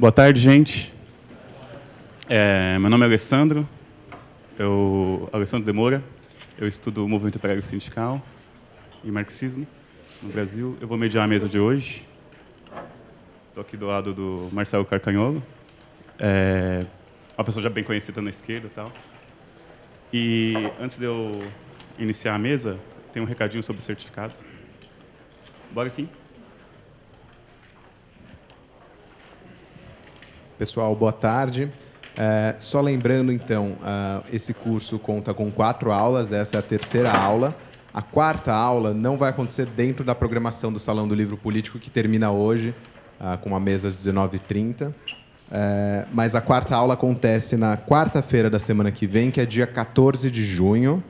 Boa tarde, gente. É, meu nome é Alessandro, eu, Alessandro Demora. Eu estudo movimento operário sindical e marxismo no Brasil. Eu vou mediar a mesa de hoje. Estou aqui do lado do Marcelo Carcanholo, é, uma pessoa já bem conhecida na esquerda e tal. E antes de eu iniciar a mesa, tem um recadinho sobre certificado. Bora aqui. Pessoal, boa tarde. É, só lembrando, então, uh, esse curso conta com quatro aulas, essa é a terceira aula. A quarta aula não vai acontecer dentro da programação do Salão do Livro Político, que termina hoje, uh, com a mesa às 19h30. É, mas a quarta aula acontece na quarta-feira da semana que vem, que é dia 14 de junho.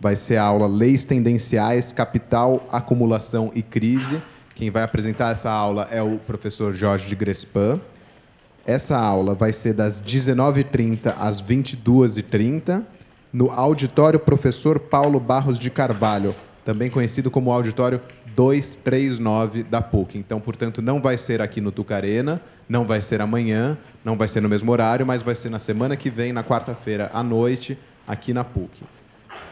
Vai ser a aula Leis Tendenciais, Capital, Acumulação e Crise. Quem vai apresentar essa aula é o professor Jorge de Grespan. Essa aula vai ser das 19h30 às 22h30 no Auditório Professor Paulo Barros de Carvalho, também conhecido como Auditório 239 da PUC. Então, portanto, não vai ser aqui no Tucarena, não vai ser amanhã, não vai ser no mesmo horário, mas vai ser na semana que vem, na quarta-feira à noite, aqui na PUC.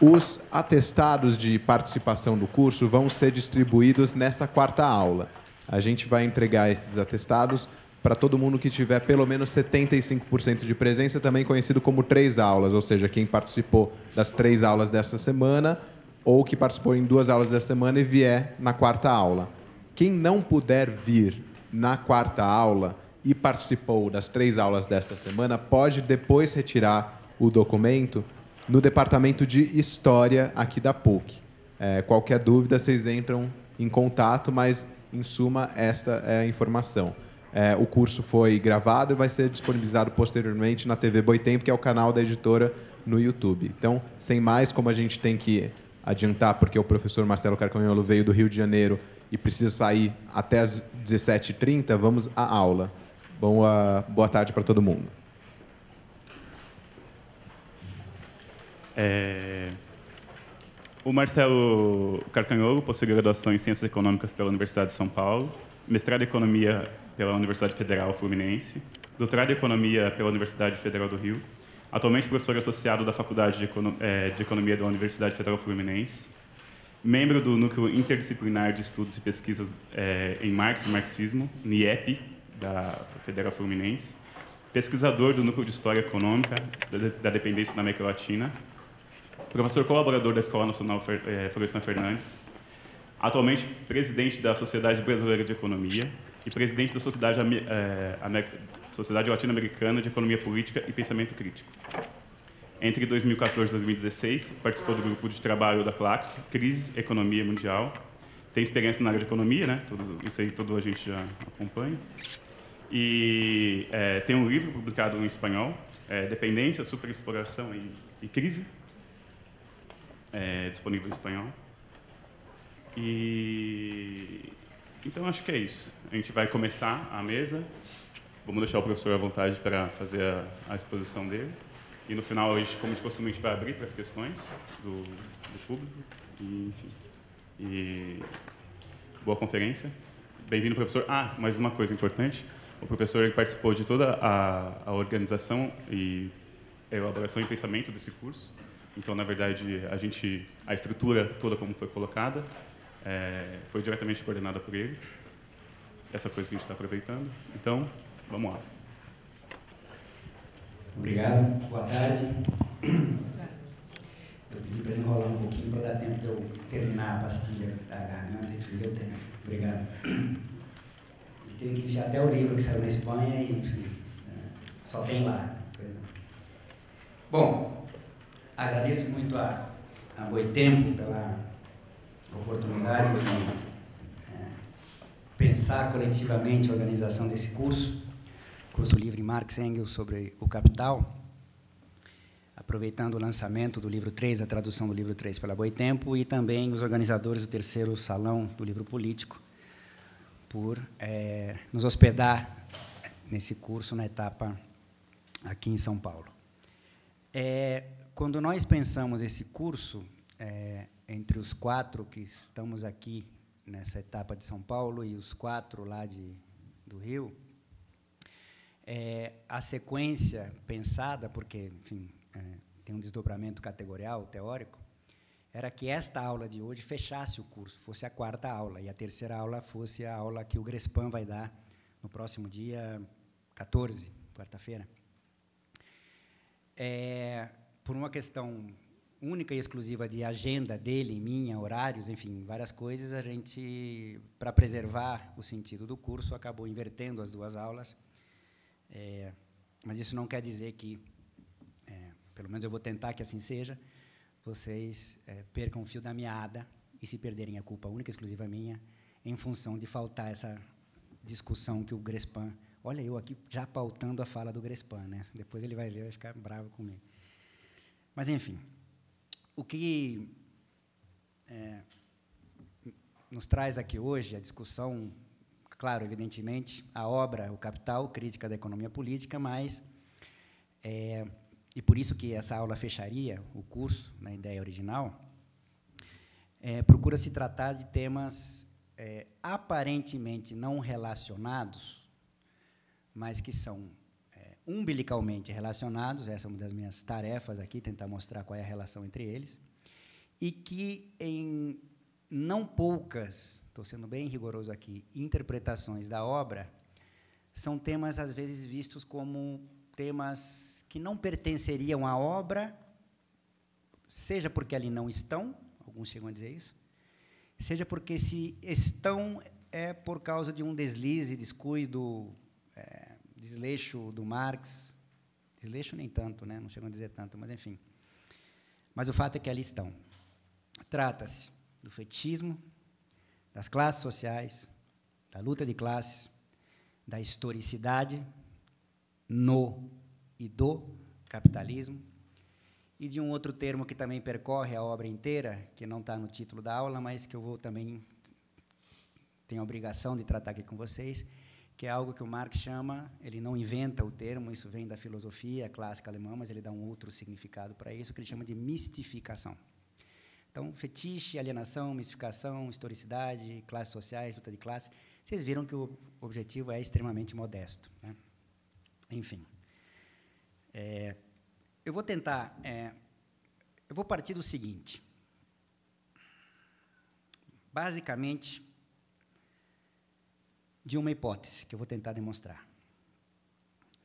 Os atestados de participação do curso vão ser distribuídos nesta quarta aula. A gente vai entregar esses atestados para todo mundo que tiver pelo menos 75% de presença, também conhecido como três aulas, ou seja, quem participou das três aulas dessa semana ou que participou em duas aulas dessa semana e vier na quarta aula. Quem não puder vir na quarta aula e participou das três aulas desta semana, pode depois retirar o documento no departamento de História aqui da PUC. É, qualquer dúvida, vocês entram em contato, mas, em suma, esta é a informação. É, o curso foi gravado e vai ser disponibilizado posteriormente na TV Boitempo, que é o canal da editora no YouTube. Então, sem mais, como a gente tem que adiantar, porque o professor Marcelo Carcanholo veio do Rio de Janeiro e precisa sair até as 17h30, vamos à aula. Boa, boa tarde para todo mundo. É... O Marcelo Carcanholo possui graduação em Ciências Econômicas pela Universidade de São Paulo, mestrado em Economia pela Universidade Federal Fluminense, doutorado em Economia pela Universidade Federal do Rio, atualmente professor associado da Faculdade de, Econo eh, de Economia da Universidade Federal Fluminense, membro do Núcleo Interdisciplinar de Estudos e Pesquisas eh, em Marx e Marxismo, NIEP, da Federal Fluminense, pesquisador do Núcleo de História Econômica da, da Dependência na América Latina, professor colaborador da Escola Nacional Fer, eh, Florestan Fernandes, atualmente presidente da Sociedade Brasileira de Economia, e presidente da Sociedade, é, Sociedade Latino-Americana de Economia Política e Pensamento Crítico. Entre 2014 e 2016, participou do grupo de trabalho da Claxo, Crise Economia Mundial. Tem experiência na área de economia, né? Tudo, isso aí todo a gente já acompanha. E é, tem um livro publicado em espanhol, é, Dependência, Superexploração e, e Crise, é, disponível em espanhol. E então acho que é isso a gente vai começar a mesa. Vamos deixar o professor à vontade para fazer a, a exposição dele. E no final, hoje como de costume, a gente vai abrir para as questões do, do público. E, enfim. E boa conferência. Bem-vindo, professor. Ah, mais uma coisa importante. O professor participou de toda a, a organização e é, elaboração e pensamento desse curso. Então, na verdade, a gente, a estrutura toda como foi colocada, é, foi diretamente coordenada por ele essa coisa que a gente está aproveitando. Então, vamos lá. Obrigado, boa tarde. Eu pedi para enrolar um pouquinho para dar tempo de eu terminar a pastilha da garganta, enfim, deu tempo. Obrigado. Eu que enfiar até o livro que saiu na Espanha e, enfim, é, só tem lá. Bom, agradeço muito a, a Boitempo pela oportunidade de pensar coletivamente a organização desse curso, curso livre Marx Engels sobre o capital, aproveitando o lançamento do livro 3, a tradução do livro 3 pela Boitempo, e também os organizadores do terceiro salão do livro político, por é, nos hospedar nesse curso na etapa aqui em São Paulo. É, quando nós pensamos esse curso, é, entre os quatro que estamos aqui nessa etapa de São Paulo e os quatro lá de, do Rio, é, a sequência pensada, porque, enfim, é, tem um desdobramento categorial, teórico, era que esta aula de hoje fechasse o curso, fosse a quarta aula, e a terceira aula fosse a aula que o Grespan vai dar no próximo dia 14, quarta-feira. É, por uma questão única e exclusiva de agenda dele, minha, horários, enfim, várias coisas, a gente, para preservar o sentido do curso, acabou invertendo as duas aulas. É, mas isso não quer dizer que, é, pelo menos eu vou tentar que assim seja, vocês é, percam o fio da meada e se perderem a culpa única e exclusiva minha, em função de faltar essa discussão que o Grespan. Olha, eu aqui já pautando a fala do Grespan, né? Depois ele vai ler e vai ficar bravo comigo. Mas, enfim, o que é, nos traz aqui hoje a discussão, claro, evidentemente, a obra, o Capital, crítica da economia política, mas é, e por isso que essa aula fecharia o curso na né, ideia original, é, procura se tratar de temas é, aparentemente não relacionados, mas que são umbilicalmente relacionados, essa é uma das minhas tarefas aqui, tentar mostrar qual é a relação entre eles, e que em não poucas, estou sendo bem rigoroso aqui, interpretações da obra, são temas às vezes vistos como temas que não pertenceriam à obra, seja porque ali não estão, alguns chegam a dizer isso, seja porque se estão é por causa de um deslize, descuido, desleixo do Marx, desleixo nem tanto, né? não chegam a dizer tanto, mas enfim. Mas o fato é que ali estão. Trata-se do fetismo das classes sociais, da luta de classes, da historicidade no e do capitalismo, e de um outro termo que também percorre a obra inteira, que não está no título da aula, mas que eu vou também tenho a obrigação de tratar aqui com vocês, que é algo que o Marx chama, ele não inventa o termo, isso vem da filosofia clássica alemã, mas ele dá um outro significado para isso, que ele chama de mistificação. Então, fetiche, alienação, mistificação, historicidade, classes sociais, luta de classe, vocês viram que o objetivo é extremamente modesto. Né? Enfim. É, eu vou tentar. É, eu vou partir do seguinte. Basicamente, de uma hipótese que eu vou tentar demonstrar.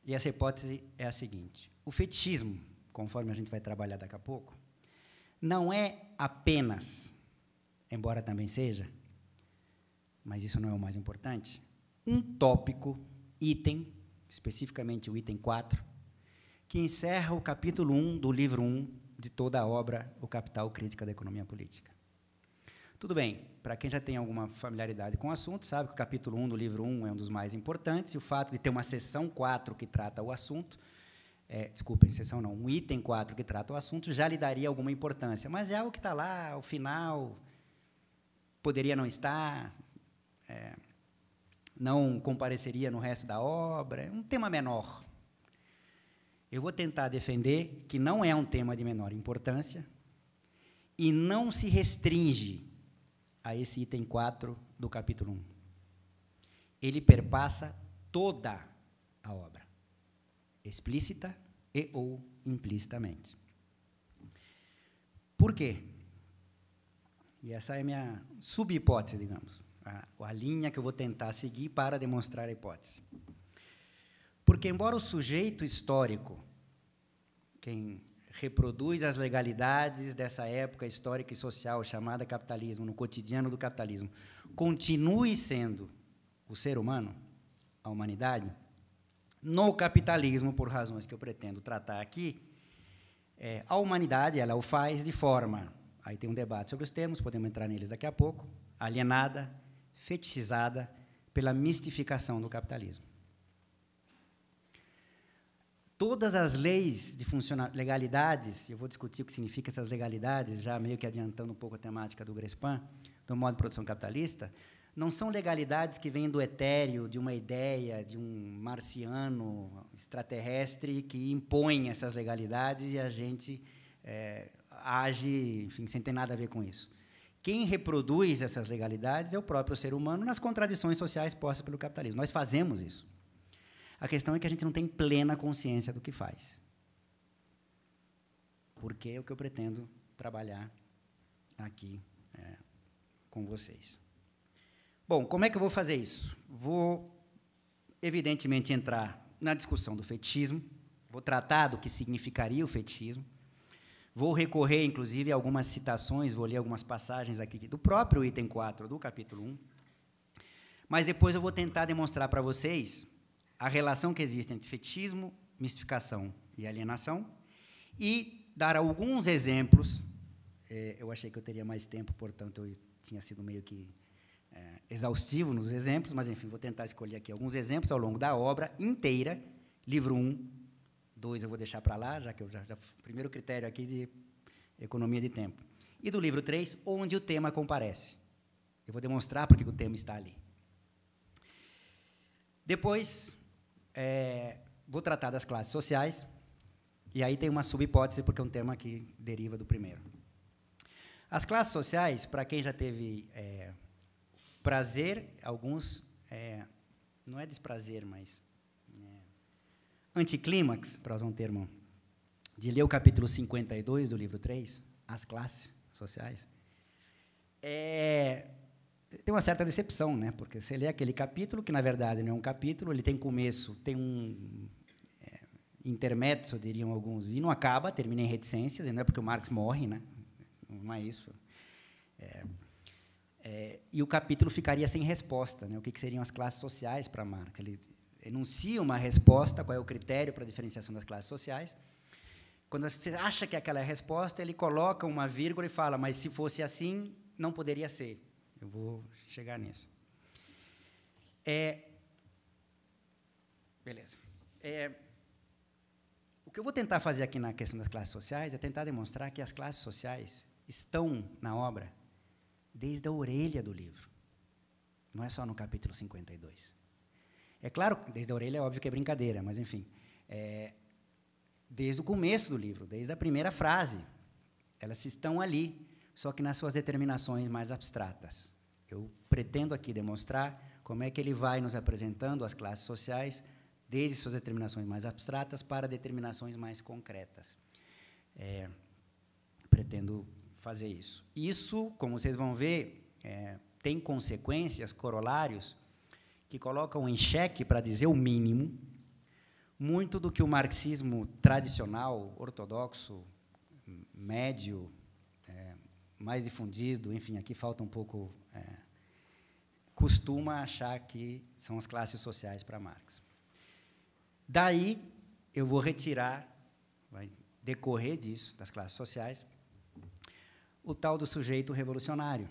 E essa hipótese é a seguinte: o fetichismo, conforme a gente vai trabalhar daqui a pouco, não é apenas, embora também seja, mas isso não é o mais importante, um tópico, item, especificamente o item 4, que encerra o capítulo 1 do livro 1 de toda a obra O Capital Crítica da Economia Política. Tudo bem, para quem já tem alguma familiaridade com o assunto, sabe que o capítulo 1 do livro 1 é um dos mais importantes, e o fato de ter uma seção 4 que trata o assunto, é, desculpem, seção não, um item 4 que trata o assunto, já lhe daria alguma importância. Mas é algo que está lá, o final, poderia não estar, é, não compareceria no resto da obra, é um tema menor. Eu vou tentar defender que não é um tema de menor importância e não se restringe a esse item 4 do capítulo 1. Ele perpassa toda a obra, explícita e ou implicitamente. Por quê? E essa é a minha hipótese digamos, a, a linha que eu vou tentar seguir para demonstrar a hipótese. Porque, embora o sujeito histórico, quem reproduz as legalidades dessa época histórica e social chamada capitalismo, no cotidiano do capitalismo, continue sendo o ser humano, a humanidade, no capitalismo, por razões que eu pretendo tratar aqui, é, a humanidade ela o faz de forma. Aí tem um debate sobre os termos, podemos entrar neles daqui a pouco. Alienada, fetichizada pela mistificação do capitalismo todas as leis de legalidades, eu vou discutir o que significa essas legalidades, já meio que adiantando um pouco a temática do Grespan, do modo de produção capitalista, não são legalidades que vêm do etéreo, de uma ideia, de um marciano extraterrestre que impõe essas legalidades e a gente é, age, enfim, sem ter nada a ver com isso. Quem reproduz essas legalidades é o próprio ser humano nas contradições sociais postas pelo capitalismo. Nós fazemos isso. A questão é que a gente não tem plena consciência do que faz. Porque é o que eu pretendo trabalhar aqui é, com vocês. Bom, como é que eu vou fazer isso? Vou, evidentemente, entrar na discussão do fetichismo, vou tratar do que significaria o fetichismo, vou recorrer, inclusive, a algumas citações, vou ler algumas passagens aqui do próprio item 4 do capítulo 1, mas depois eu vou tentar demonstrar para vocês a relação que existe entre fetichismo, mistificação e alienação, e dar alguns exemplos. Eh, eu achei que eu teria mais tempo, portanto, eu tinha sido meio que eh, exaustivo nos exemplos, mas, enfim, vou tentar escolher aqui alguns exemplos ao longo da obra inteira, livro 1, um, 2 eu vou deixar para lá, já que eu já, já primeiro critério aqui de economia de tempo. E do livro 3, onde o tema comparece. Eu vou demonstrar porque o tema está ali. Depois, é, vou tratar das classes sociais, e aí tem uma subhipótese, porque é um tema que deriva do primeiro. As classes sociais, para quem já teve é, prazer, alguns, é, não é desprazer, mas é, anticlímax, para usar um termo, de ler o capítulo 52 do livro 3, as classes sociais, é, tem uma certa decepção, né? Porque você lê aquele capítulo, que na verdade não é um capítulo, ele tem começo, tem um é, intermezzo, diriam alguns, e não acaba, termina em reticências, e não é porque o Marx morre, né? Não é isso. É, é, e o capítulo ficaria sem resposta, né? O que, que seriam as classes sociais para Marx? Ele enuncia uma resposta, qual é o critério para a diferenciação das classes sociais. Quando você acha que aquela é a resposta, ele coloca uma vírgula e fala, mas se fosse assim, não poderia ser. Eu vou chegar nisso. É, beleza. É, o que eu vou tentar fazer aqui na questão das classes sociais é tentar demonstrar que as classes sociais estão na obra desde a orelha do livro. Não é só no capítulo 52. É claro, desde a orelha é óbvio que é brincadeira, mas enfim. É, desde o começo do livro, desde a primeira frase, elas estão ali só que nas suas determinações mais abstratas. Eu pretendo aqui demonstrar como é que ele vai nos apresentando as classes sociais desde suas determinações mais abstratas para determinações mais concretas. É, pretendo fazer isso. Isso, como vocês vão ver, é, tem consequências, corolários, que colocam em xeque, para dizer o mínimo, muito do que o marxismo tradicional, ortodoxo, médio, mais difundido, enfim, aqui falta um pouco. É, costuma achar que são as classes sociais para Marx. Daí eu vou retirar, vai decorrer disso, das classes sociais, o tal do sujeito revolucionário.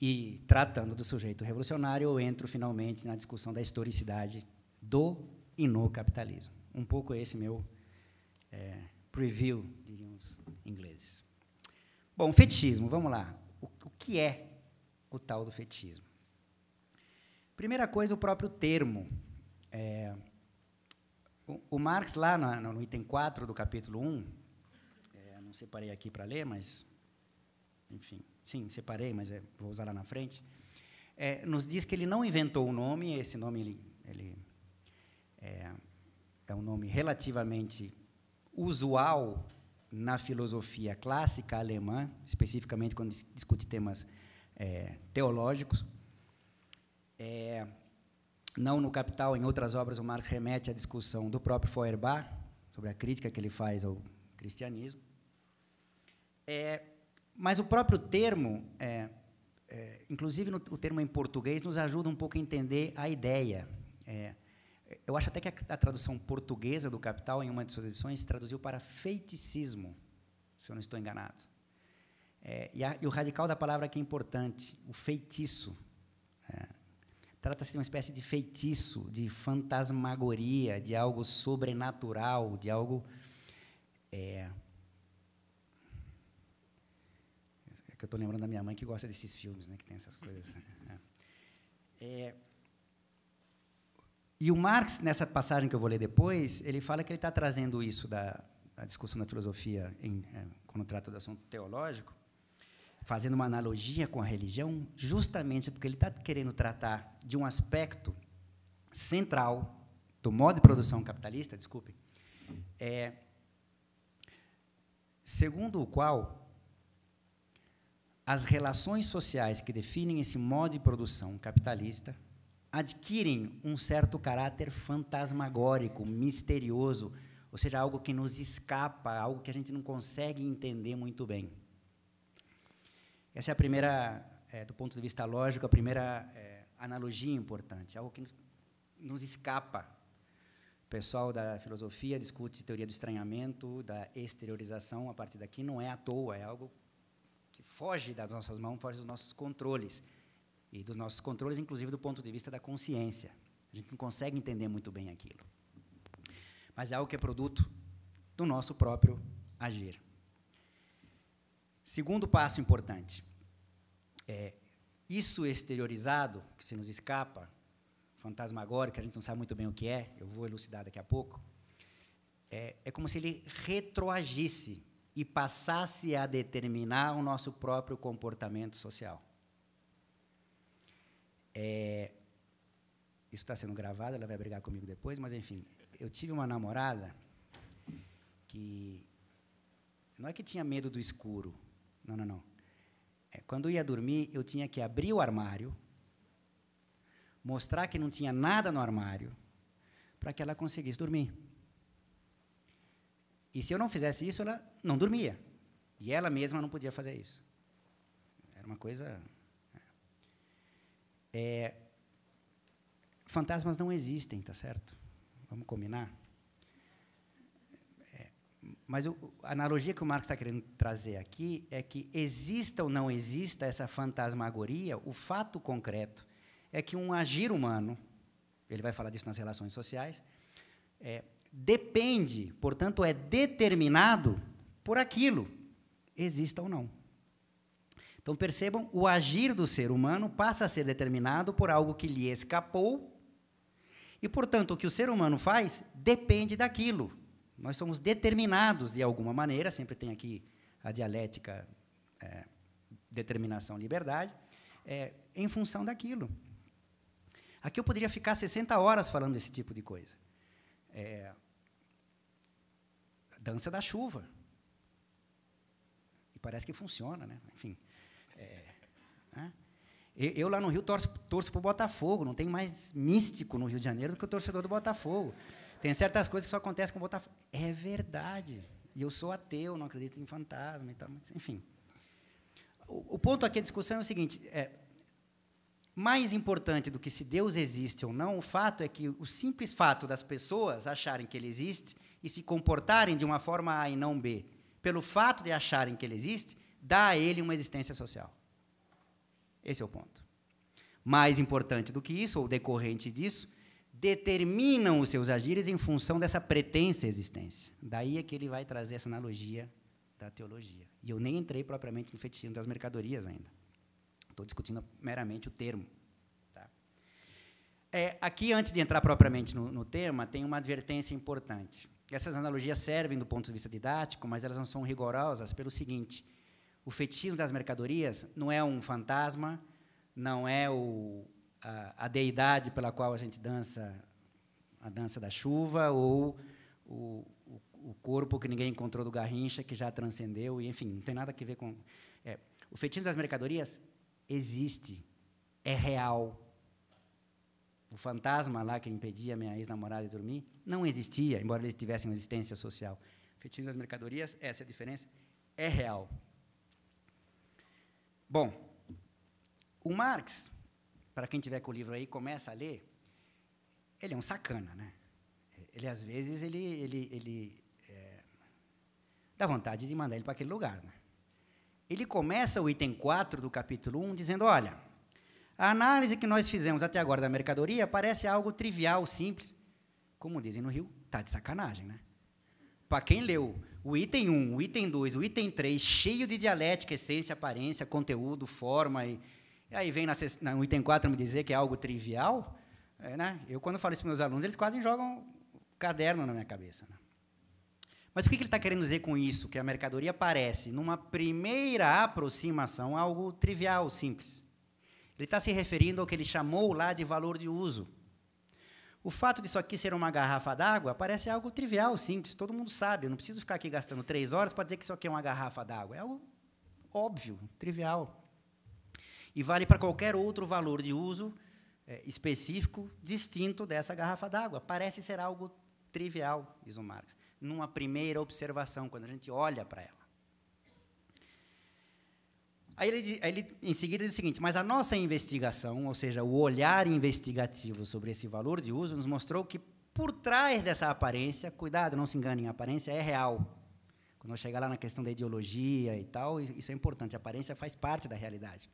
E, tratando do sujeito revolucionário, eu entro finalmente na discussão da historicidade do e no capitalismo. Um pouco esse meu é, preview, os ingleses. Bom, fetismo, vamos lá. O, o que é o tal do fetismo? Primeira coisa, o próprio termo. É, o, o, Marx, lá no item 4 do capítulo 1, é, não separei aqui para ler, mas. Enfim, sim, separei, mas é, vou usar lá na frente. É, nos diz que ele não inventou o um nome, esse nome ele, ele é, é um nome relativamente usual na filosofia clássica alemã, especificamente quando discute temas é, teológicos. É, não no Capital, em outras obras, o Marx remete à discussão do próprio Feuerbach, sobre a crítica que ele faz ao cristianismo. É, mas o próprio termo, é, é, inclusive no, o termo em português, nos ajuda um pouco a entender a ideia. É, eu acho até que a, a tradução portuguesa do Capital, em uma de suas edições, traduziu para feiticismo, se eu não estou enganado. É, e, a, e, o radical da palavra aqui é importante, o feitiço. É. Trata-se de uma espécie de feitiço, de fantasmagoria, de algo sobrenatural, de algo. É, é que eu estou lembrando da minha mãe que gosta desses filmes, né, que tem essas coisas. Né, é. é e o Marx, nessa passagem que eu vou ler depois, ele fala que ele está trazendo isso da, da, discussão da filosofia em, é, quando trata do assunto teológico, fazendo uma analogia com a religião, justamente porque ele está querendo tratar de um aspecto central do modo de produção capitalista, desculpe, é, segundo o qual as relações sociais que definem esse modo de produção capitalista adquirem um certo caráter fantasmagórico, misterioso, ou seja, algo que nos escapa, algo que a gente não consegue entender muito bem. Essa é a primeira, é, do ponto de vista lógico, a primeira é, analogia importante, algo que nos escapa. O pessoal da filosofia discute teoria do estranhamento, da exteriorização, a partir daqui não é à toa, é algo que foge das nossas mãos, foge dos nossos controles e dos nossos controles, inclusive do ponto de vista da consciência. A gente não consegue entender muito bem aquilo. Mas é algo que é produto do nosso próprio agir. Segundo passo importante. É, isso exteriorizado, que se nos escapa, fantasmagórico, a gente não sabe muito bem o que é, eu vou elucidar daqui a pouco, é, é como se ele retroagisse e passasse a determinar o nosso próprio comportamento social. É, isso está sendo gravado, ela vai brigar comigo depois, mas enfim, eu tive uma namorada que não é que tinha medo do escuro, não, não, não. É, quando ia dormir, eu tinha que abrir o armário, mostrar que não tinha nada no armário, para que ela conseguisse dormir. E se eu não fizesse isso, ela não dormia. E ela mesma não podia fazer isso. Era uma coisa é, fantasmas não existem, tá certo? Vamos combinar? É, mas o, a analogia que o Marx está querendo trazer aqui é que, exista ou não exista essa fantasmagoria, o fato concreto é que um agir humano, ele vai falar disso nas relações sociais, é, depende, portanto, é determinado por aquilo, exista ou não. Então percebam, o agir do ser humano passa a ser determinado por algo que lhe escapou e, portanto, o que o ser humano faz depende daquilo. Nós somos determinados de alguma maneira, sempre tem aqui a dialética é, determinação, liberdade, é, em função daquilo. Aqui eu poderia ficar 60 horas falando desse tipo de coisa. É, dança da chuva. E parece que funciona, né? Enfim. Eu, lá no Rio torço, torço para o Botafogo, não tem mais místico no Rio de Janeiro do que o torcedor do Botafogo. Tem certas coisas que só acontecem com o Botafogo. É verdade. E eu sou ateu, não acredito em fantasma e tal, mas, enfim. O, o, ponto aqui da discussão é o seguinte: é, mais importante do que se Deus existe ou não, o fato é que o simples fato das pessoas acharem que ele existe e se comportarem de uma forma A e não B, pelo fato de acharem que ele existe, dá a ele uma existência social. Esse é o ponto. Mais importante do que isso, ou decorrente disso, determinam os seus agires em função dessa pretensa existência. Daí é que ele vai trazer essa analogia da teologia. E eu nem entrei propriamente no fetichismo das mercadorias ainda. Estou discutindo meramente o termo. Tá? É, aqui, antes de entrar propriamente no, no tema, tem uma advertência importante. Essas analogias servem do ponto de vista didático, mas elas não são rigorosas pelo seguinte: o fetismo das mercadorias não é um fantasma, não é o, a, a, deidade pela qual a gente dança a dança da chuva ou o, o, o, corpo que ninguém encontrou do Garrincha, que já transcendeu, e, enfim, não tem nada a ver com. É, o fetismo das mercadorias existe, é real. O fantasma lá que impedia minha ex-namorada de dormir não existia, embora eles tivessem uma existência social. O fetismo das mercadorias, essa é a diferença, é real. Bom, o Marx, para quem tiver com o livro aí, começa a ler, ele é um sacana, né? Ele, às vezes, ele, ele, ele é, dá vontade de mandar ele para aquele lugar, né? Ele começa o item 4 do capítulo 1 dizendo, olha, a análise que nós fizemos até agora da mercadoria parece algo trivial, simples, como dizem no Rio, tá de sacanagem, né? Para quem leu o item 1, o item 2, o item 3, cheio de dialética, essência, aparência, conteúdo, forma. E, e aí vem na, no item 4 me dizer que é algo trivial. É, né? Eu, quando falo isso para meus alunos, eles quase jogam caderno na minha cabeça. Né? Mas o que, que ele está querendo dizer com isso? Que a mercadoria parece, numa primeira aproximação, algo trivial, simples. Ele está se referindo ao que ele chamou lá de valor de uso. O fato disso aqui ser uma garrafa d'água parece algo trivial, simples, todo mundo sabe. Eu não preciso ficar aqui gastando três horas para dizer que isso aqui é uma garrafa d'água. É algo óbvio, trivial. E vale para qualquer outro valor de uso é, específico, distinto dessa garrafa d'água. Parece ser algo trivial, diz o Marx, numa primeira observação, quando a gente olha para ela. Aí ele, aí ele, em seguida, diz o seguinte: mas a nossa investigação, ou seja, o olhar investigativo sobre esse valor de uso, nos mostrou que por trás dessa aparência, cuidado, não se enganem, a aparência é real. Quando eu chegar lá na questão da ideologia e tal, isso é importante, a aparência faz parte da realidade.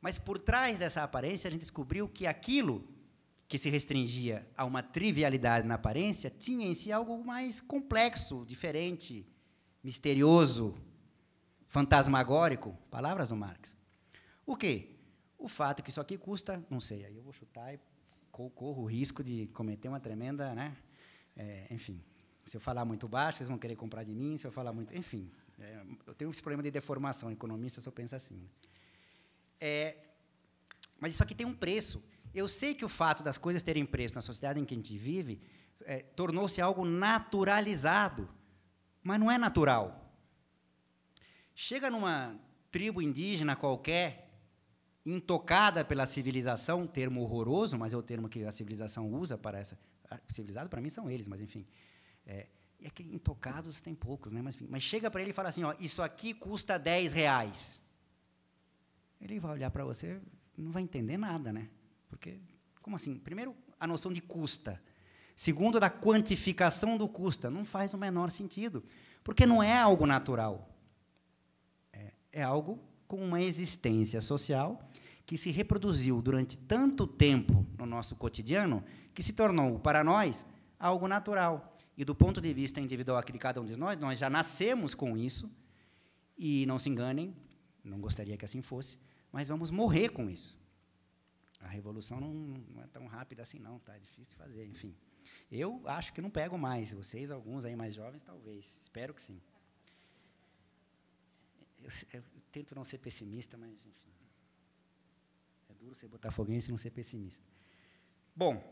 Mas por trás dessa aparência, a gente descobriu que aquilo que se restringia a uma trivialidade na aparência tinha em si algo mais complexo, diferente, misterioso, fantasmagórico, palavras do Marx. O quê? O fato que isso aqui custa, não sei, aí eu vou chutar e corro o risco de cometer uma tremenda, né? É, enfim, se eu falar muito baixo, vocês vão querer comprar de mim, se eu falar muito, enfim, é, eu tenho esse problema de deformação, economista só pensa assim. Né? É, mas isso aqui tem um preço. Eu sei que o fato das coisas terem preço na sociedade em que a gente vive é, tornou-se algo naturalizado, mas não é natural. Chega numa tribo indígena qualquer, intocada pela civilização, termo horroroso, mas é o termo que a civilização usa para essa. Civilizado para mim são eles, mas enfim. É, e aqueles é intocados tem poucos, né? Mas, enfim, mas chega para ele e fala assim: ó, isso aqui custa 10 reais. Ele vai olhar para você, não vai entender nada, né? Porque, como assim? Primeiro, a noção de custa. Segundo, da quantificação do custa. Não faz o menor sentido. Porque não é algo natural é algo com uma existência social que se reproduziu durante tanto tempo no nosso cotidiano que se tornou, para nós, algo natural. E do ponto de vista individual aqui de cada um de nós, nós já nascemos com isso. E não se enganem, não gostaria que assim fosse, mas vamos morrer com isso. A revolução não, não é tão rápida assim, não, tá? É difícil de fazer, enfim. Eu acho que não pego mais. Vocês, alguns aí mais jovens, talvez. Espero que sim eu, eu, tento não ser pessimista, mas enfim. É duro ser botafoguense e não ser pessimista. Bom,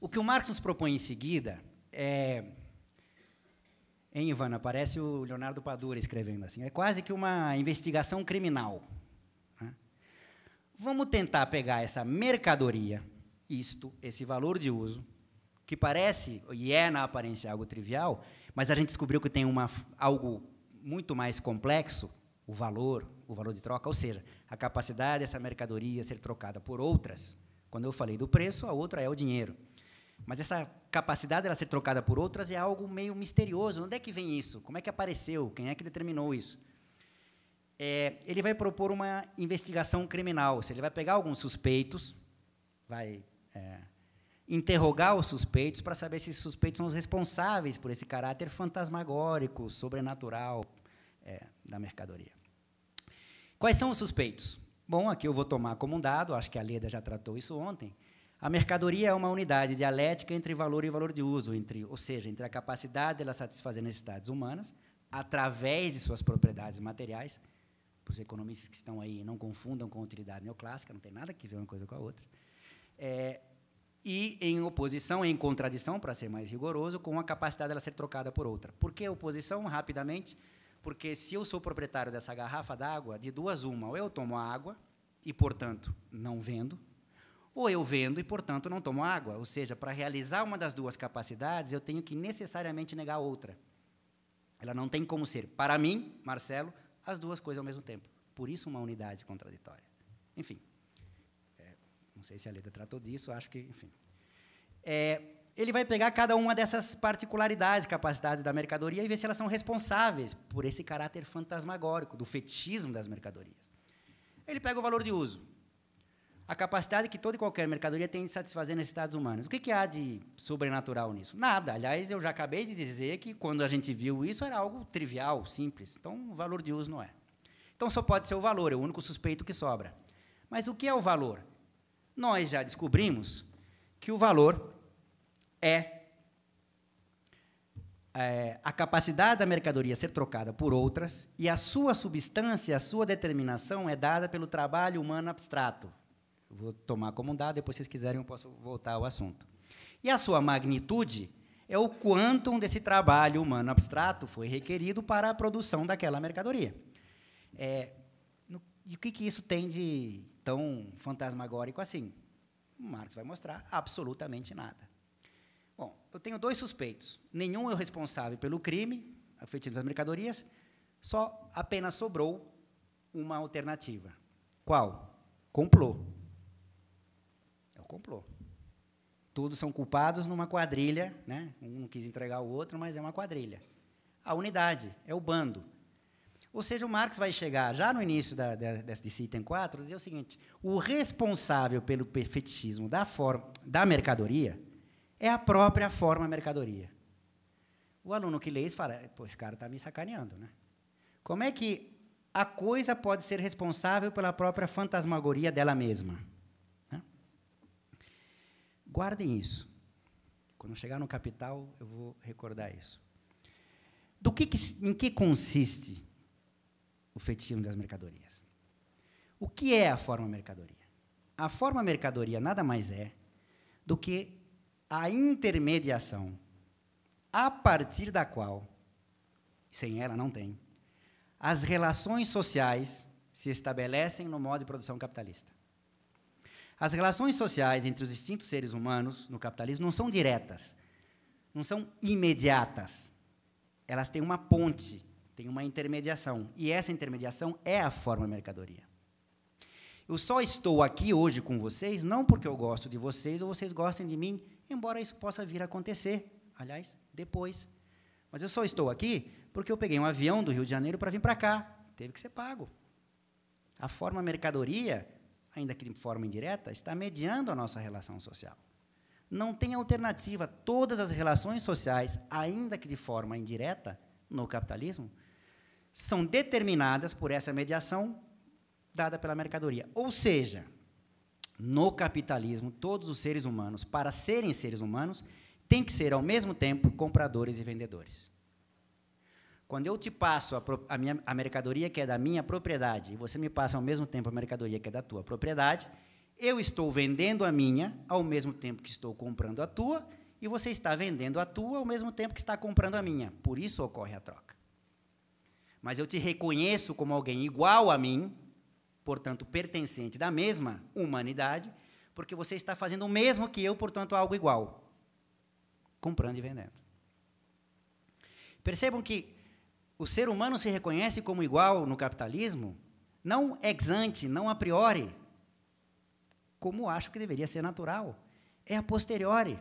o que o Marx nos propõe em seguida é. Em Ivana, parece o Leonardo Padura escrevendo assim. É quase que uma investigação criminal. Né? Vamos tentar pegar essa mercadoria, isto, esse valor de uso, que parece e é na aparência algo trivial, mas a gente descobriu que tem uma, algo muito mais complexo o valor, o valor de troca, ou seja, a capacidade dessa mercadoria ser trocada por outras. Quando eu falei do preço, a outra é o dinheiro. Mas essa capacidade dela ser trocada por outras é algo meio misterioso. Onde é que vem isso? Como é que apareceu? Quem é que determinou isso? É, ele vai propor uma investigação criminal, ou seja, ele vai pegar alguns suspeitos, vai é, interrogar os suspeitos para saber se esses suspeitos são os responsáveis por esse caráter fantasmagórico, sobrenatural é, da mercadoria. Quais são os suspeitos? Bom, aqui eu vou tomar como um dado, acho que a Leda já tratou isso ontem. A mercadoria é uma unidade dialética entre valor e valor de uso, entre, ou seja, entre a capacidade dela satisfazer necessidades humanas através de suas propriedades materiais. Para os economistas que estão aí, não confundam com utilidade neoclássica, não tem nada que ver uma coisa com a outra. É, e em oposição, em contradição, para ser mais rigoroso, com a capacidade dela ser trocada por outra. Por que oposição? Rapidamente, porque se eu sou proprietário dessa garrafa d'água, de duas uma, ou eu tomo a água e, portanto, não vendo, ou eu vendo e, portanto, não tomo água. Ou seja, para realizar uma das duas capacidades, eu tenho que necessariamente negar a outra. Ela não tem como ser, para mim, Marcelo, as duas coisas ao mesmo tempo. Por isso, uma unidade contraditória. Enfim. Não sei se a letra tratou disso, acho que, enfim. É, ele vai pegar cada uma dessas particularidades, capacidades da mercadoria e ver se elas são responsáveis por esse caráter fantasmagórico, do fetismo das mercadorias. Ele pega o valor de uso, a capacidade que toda e qualquer mercadoria tem de satisfazer necessidades humanas. O que, que há de sobrenatural nisso? Nada. Aliás, eu já acabei de dizer que quando a gente viu isso era algo trivial, simples. Então, o valor de uso não é. Então, só pode ser o valor, é o único suspeito que sobra. Mas o que é o valor? nós já descobrimos que o valor é, é a capacidade da mercadoria ser trocada por outras e a sua substância, a sua determinação é dada pelo trabalho humano abstrato. vou tomar como um dado, depois, se vocês quiserem, eu posso voltar ao assunto. E a sua magnitude é o quantum desse trabalho humano abstrato foi requerido para a produção daquela mercadoria. É, no, e o que, que isso tem de tão fantasmagórico assim? Marx vai mostrar absolutamente nada. Bom, eu tenho dois suspeitos. Nenhum é o responsável pelo crime, afetivo das mercadorias, só apenas sobrou uma alternativa. Qual? Complô. É o complô. Todos são culpados numa quadrilha, né? um não quis entregar o outro, mas é uma quadrilha. A unidade é o bando. Ou seja, o Marx vai chegar já no início da, da, desse item 4 dizer o seguinte: o responsável pelo perfetismo da, forma, da mercadoria é a própria forma mercadoria. O aluno que lê isso fala: pô, esse cara está me sacaneando. Né? Como é que a coisa pode ser responsável pela própria fantasmagoria dela mesma? Né? Guardem isso. Quando chegar no capital, eu vou recordar isso. Do que, que em que consiste o fetismo das mercadorias. O que é a forma mercadoria? A forma mercadoria nada mais é do que a intermediação a partir da qual, sem ela não tem, as relações sociais se estabelecem no modo de produção capitalista. As relações sociais entre os distintos seres humanos no capitalismo não são diretas, não são imediatas. Elas têm uma ponte tem uma intermediação. E essa intermediação é a forma mercadoria. Eu só estou aqui hoje com vocês não porque eu gosto de vocês ou vocês gostem de mim, embora isso possa vir a acontecer, aliás, depois. Mas eu só estou aqui porque eu peguei um avião do Rio de Janeiro para vir para cá. Teve que ser pago. A forma mercadoria, ainda que de forma indireta, está mediando a nossa relação social. Não tem alternativa. Todas as relações sociais, ainda que de forma indireta, no capitalismo, são determinadas por essa mediação dada pela mercadoria. Ou seja, no capitalismo, todos os seres humanos, para serem seres humanos, têm que ser ao mesmo tempo compradores e vendedores. Quando eu te passo a, a, minha, a mercadoria que é da minha propriedade e você me passa ao mesmo tempo a mercadoria que é da tua propriedade, eu estou vendendo a minha ao mesmo tempo que estou comprando a tua e você está vendendo a tua ao mesmo tempo que está comprando a minha. Por isso ocorre a troca mas eu te reconheço como alguém igual a mim, portanto pertencente da mesma humanidade, porque você está fazendo o mesmo que eu, portanto algo igual, comprando e vendendo. Percebam que o ser humano se reconhece como igual no capitalismo, não ex ante, não a priori, como acho que deveria ser natural, é a posteriori.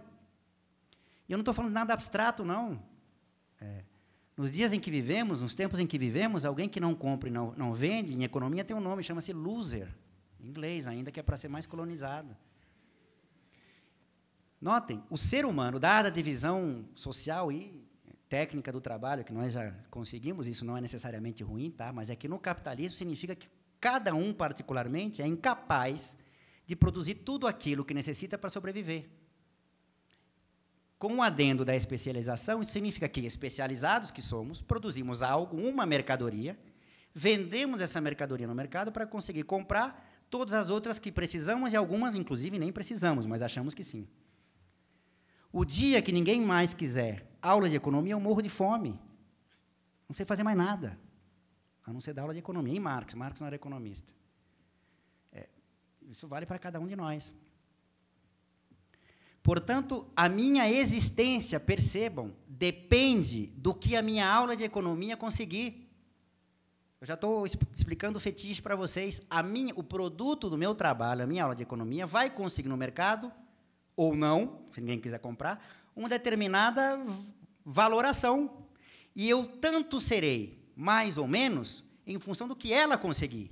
E eu não estou falando nada abstrato, não. É. Nos dias em que vivemos, nos tempos em que vivemos, alguém que não compra e não, não vende, em economia tem um nome, chama-se loser, em inglês ainda, que é para ser mais colonizado. Notem, o ser humano, dada a divisão social e técnica do trabalho, que nós já conseguimos, isso não é necessariamente ruim, tá? mas é que no capitalismo significa que cada um, particularmente, é incapaz de produzir tudo aquilo que necessita para sobreviver. Com o adendo da especialização, isso significa que, especializados que somos, produzimos algo, uma mercadoria, vendemos essa mercadoria no mercado para conseguir comprar todas as outras que precisamos e algumas, inclusive, nem precisamos, mas achamos que sim. O dia que ninguém mais quiser aula de economia, eu morro de fome. Não sei fazer mais nada, a não ser dar aula de economia. E Marx? Marx não era economista. É, isso vale para cada um de nós. Portanto, a minha existência, percebam, depende do que a minha aula de economia conseguir. Eu já estou explicando o fetiche para vocês. A minha, o produto do meu trabalho, a minha aula de economia, vai conseguir no mercado, ou não, se ninguém quiser comprar, uma determinada valoração. E eu tanto serei, mais ou menos, em função do que ela conseguir,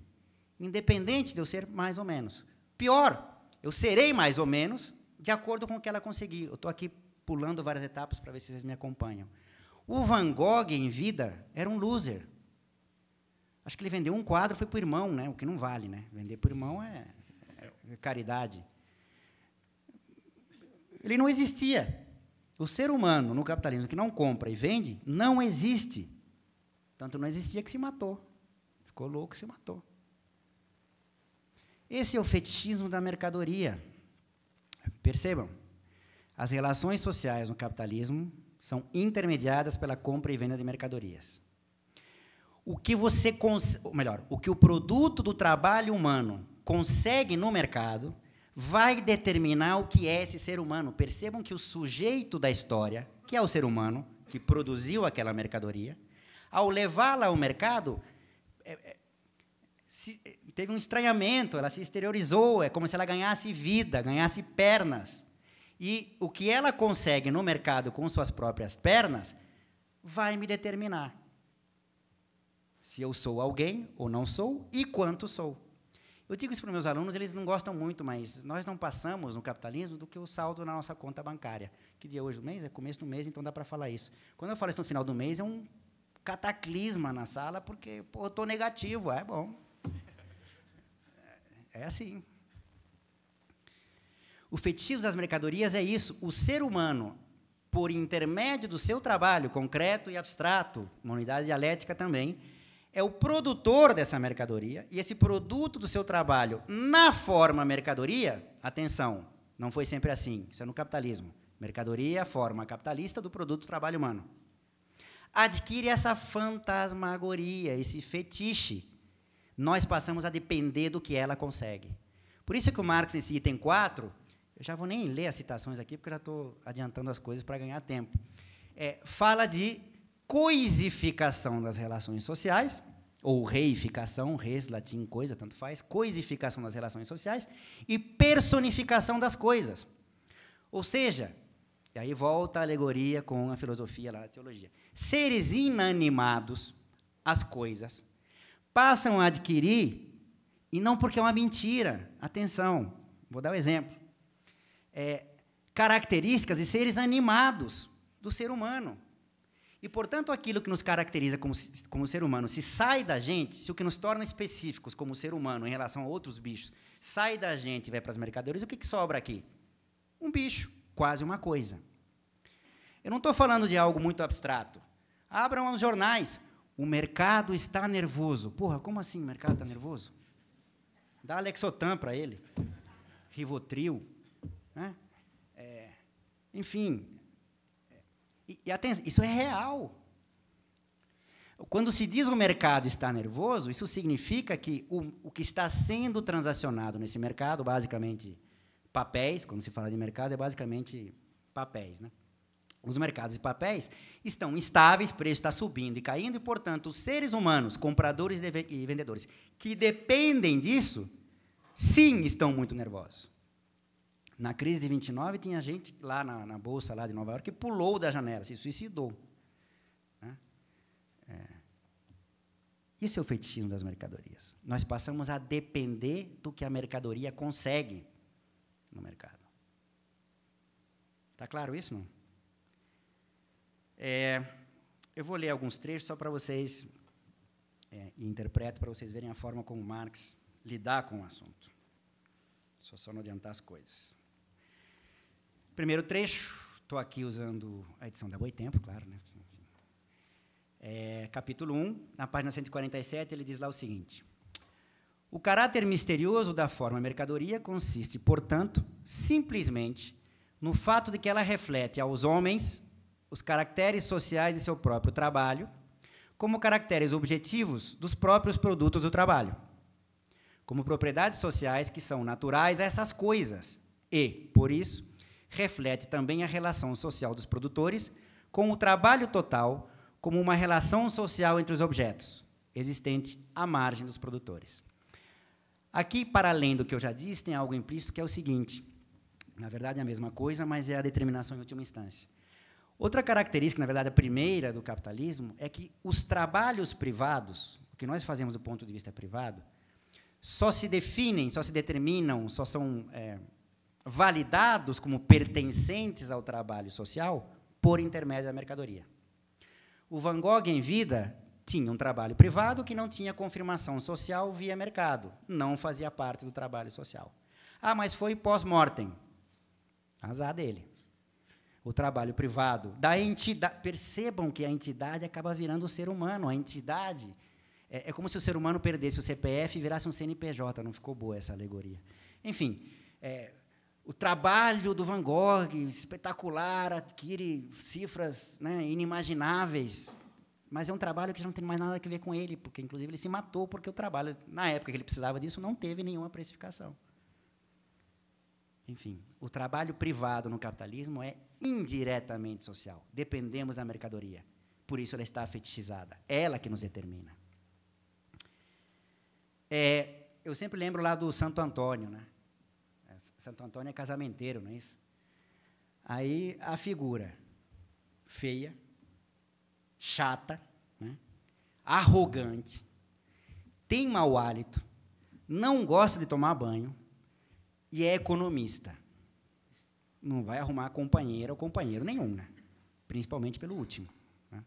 independente de eu ser mais ou menos. Pior, eu serei mais ou menos de acordo com o que ela conseguir. Eu estou aqui pulando várias etapas para ver se vocês me acompanham. O Van Gogh, em vida, era um loser. Acho que ele vendeu um quadro, foi para o irmão, né? o que não vale. Né? Vender para o irmão é, é caridade. Ele não existia. O ser humano no capitalismo que não compra e vende não existe. Tanto não existia que se matou. Ficou louco, e se matou. Esse é o fetichismo da mercadoria. Percebam, as relações sociais no capitalismo são intermediadas pela compra e venda de mercadorias. O que você cons... melhor, o que o produto do trabalho humano consegue no mercado vai determinar o que é esse ser humano. Percebam que o sujeito da história, que é o ser humano que produziu aquela mercadoria, ao levá-la ao mercado, é, é, se, teve um estranhamento, ela se exteriorizou, é como se ela ganhasse vida, ganhasse pernas. E o que ela consegue no mercado com suas próprias pernas vai me determinar se eu sou alguém ou não sou e quanto sou. Eu digo isso para meus alunos, eles não gostam muito, mas nós não passamos no capitalismo do que o saldo na nossa conta bancária. Que dia é hoje do mês? É começo do mês, então dá para falar isso. Quando eu falo isso no final do mês, é um cataclisma na sala, porque pô, eu estou negativo. É bom, é assim. O fetichismo das mercadorias é isso. O ser humano, por intermédio do seu trabalho concreto e abstrato, uma unidade dialética também, é o produtor dessa mercadoria, e esse produto do seu trabalho na forma mercadoria, atenção, não foi sempre assim, isso é no capitalismo. Mercadoria, forma capitalista do produto do trabalho humano. Adquire essa fantasmagoria, esse fetiche nós passamos a depender do que ela consegue. Por isso que o Marx, nesse item 4, eu já vou nem ler as citações aqui, porque já estou adiantando as coisas para ganhar tempo, é, fala de coisificação das relações sociais, ou reificação, res, latim, coisa, tanto faz, coisificação das relações sociais e personificação das coisas. Ou seja, e aí volta a alegoria com a filosofia lá da teologia. Seres inanimados, as coisas, passam a adquirir, e não porque é uma mentira. Atenção, vou dar um exemplo. É, características de seres animados do ser humano. E, portanto, aquilo que nos caracteriza como, como ser humano se sai da gente, se o que nos torna específicos como ser humano em relação a outros bichos sai da gente e vai para as mercadorias, o que, que sobra aqui? Um bicho, quase uma coisa. Eu não estou falando de algo muito abstrato. Abram os jornais, o mercado está nervoso. Porra, como assim o mercado está nervoso? Dá Alexotan para ele. Rivotril. Né? É, enfim. E, e atenção, isso é real. Quando se diz o mercado está nervoso, isso significa que o, o que está sendo transacionado nesse mercado, basicamente papéis, quando se fala de mercado, é basicamente papéis. Né? os mercados de papéis estão instáveis, o preço está subindo e caindo, e, portanto, os seres humanos, compradores e vendedores, que dependem disso, sim, estão muito nervosos. Na crise de 29, tinha gente lá na, na bolsa lá de Nova York que pulou da janela, se suicidou. Né? É. Isso é o fetichismo das mercadorias. Nós passamos a depender do que a mercadoria consegue no mercado. Está claro isso, não? É, eu vou ler alguns trechos só para vocês, é, e interpreto para vocês verem a forma como Marx lidar com o assunto. Só só não adiantar as coisas. Primeiro trecho, estou aqui usando a edição da Tempo, claro, né? É, capítulo 1, na página 147, ele diz lá o seguinte: O caráter misterioso da forma mercadoria consiste, portanto, simplesmente no fato de que ela reflete aos homens os caracteres sociais de seu próprio trabalho, como caracteres objetivos dos próprios produtos do trabalho, como propriedades sociais que são naturais a essas coisas e, por isso, reflete também a relação social dos produtores com o trabalho total como uma relação social entre os objetos, existente à margem dos produtores. Aqui, para além do que eu já disse, tem algo implícito que é o seguinte: na verdade é a mesma coisa, mas é a determinação em última instância. Outra característica, na verdade, a primeira do capitalismo, é que os trabalhos privados, o que nós fazemos do ponto de vista privado, só se definem, só se determinam, só são é, validados como pertencentes ao trabalho social por intermédio da mercadoria. O Van Gogh, em vida, tinha um trabalho privado que não tinha confirmação social via mercado, não fazia parte do trabalho social. Ah, mas foi pós-mortem. Azar dele o trabalho privado, da entidade. Percebam que a entidade acaba virando o ser humano. A entidade é, é, como se o ser humano perdesse o CPF e virasse um CNPJ. Não ficou boa essa alegoria. Enfim, é, o trabalho do Van Gogh, espetacular, adquire cifras né, inimagináveis. Mas é um trabalho que já não tem mais nada a ver com ele, porque, inclusive, ele se matou porque o trabalho, na época que ele precisava disso, não teve nenhuma precificação. Enfim, o trabalho privado no capitalismo é indiretamente social. Dependemos da mercadoria. Por isso ela está fetichizada. ela que nos determina. É, eu sempre lembro lá do Santo Antônio, né? É, Santo Antônio é casamenteiro, não é isso? Aí a figura feia, chata, né? arrogante, tem mau hálito, não gosta de tomar banho, e é economista. Não vai arrumar companheira ou companheiro nenhum, né? principalmente pelo último. Né?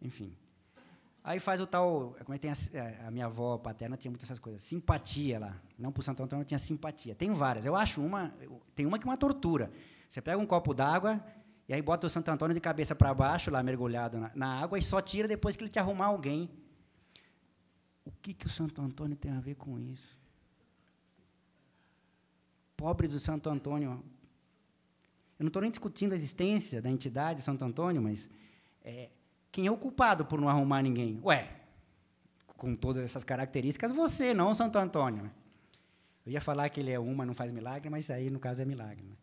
Enfim. Aí faz o tal. É, como é que tem a, é, a, minha avó paterna tinha muitas essas coisas. Simpatia lá. Não para o Santo Antônio tinha simpatia. Tem várias. Eu acho uma. Tem uma que é uma tortura. Você pega um copo d'água e aí bota o Santo Antônio de cabeça para baixo, lá mergulhado na, na, água, e só tira depois que ele te arrumar alguém. O que, que o Santo Antônio tem a ver com isso? pobre do Santo Antônio. Eu não estou nem discutindo a existência da entidade Santo Antônio, mas é, quem é o culpado por não arrumar ninguém? Ué, com todas essas características, você, não Santo Antônio. Eu ia falar que ele é uma, não faz milagre, mas aí, no caso, é milagre. Né?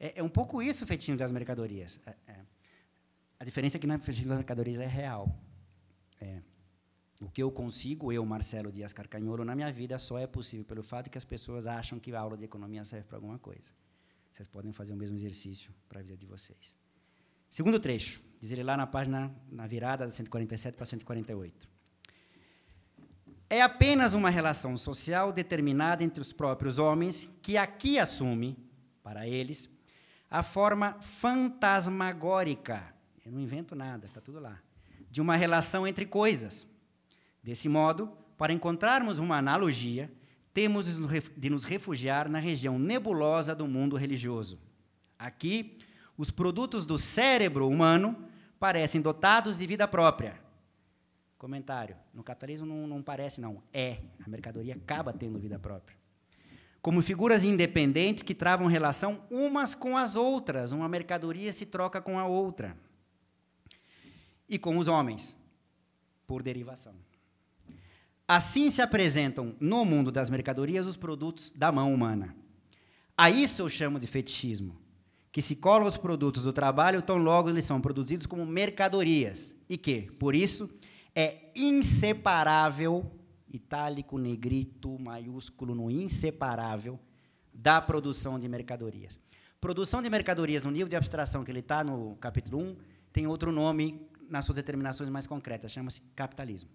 É, é um pouco isso o feitinho das mercadorias. É, é, a diferença é que na feitinho das mercadorias é real. É. O que eu consigo, eu, Marcelo Dias Carcanholo, na minha vida só é possível pelo fato que as pessoas acham que a aula de economia serve para alguma coisa. Vocês podem fazer o mesmo exercício para a vida de vocês. Segundo trecho, diz ele lá na página, na virada da 147 para 148. É apenas uma relação social determinada entre os próprios homens que aqui assume, para eles, a forma fantasmagórica. Eu não invento nada, está tudo lá. De uma relação entre coisas Desse modo, para encontrarmos uma analogia, temos de nos refugiar na região nebulosa do mundo religioso. Aqui, os produtos do cérebro humano parecem dotados de vida própria. Comentário: no capitalismo não, não parece, não. É. A mercadoria acaba tendo vida própria. Como figuras independentes que travam relação umas com as outras, uma mercadoria se troca com a outra. E com os homens, por derivação. Assim se apresentam no mundo das mercadorias os produtos da mão humana. A isso eu chamo de fetichismo, que se cola os produtos do trabalho tão logo eles são produzidos como mercadorias e que, por isso, é inseparável itálico, negrito, maiúsculo no inseparável da produção de mercadorias. Produção de mercadorias no nível de abstração que ele está no capítulo 1 tem outro nome nas suas determinações mais concretas, chama-se capitalismo.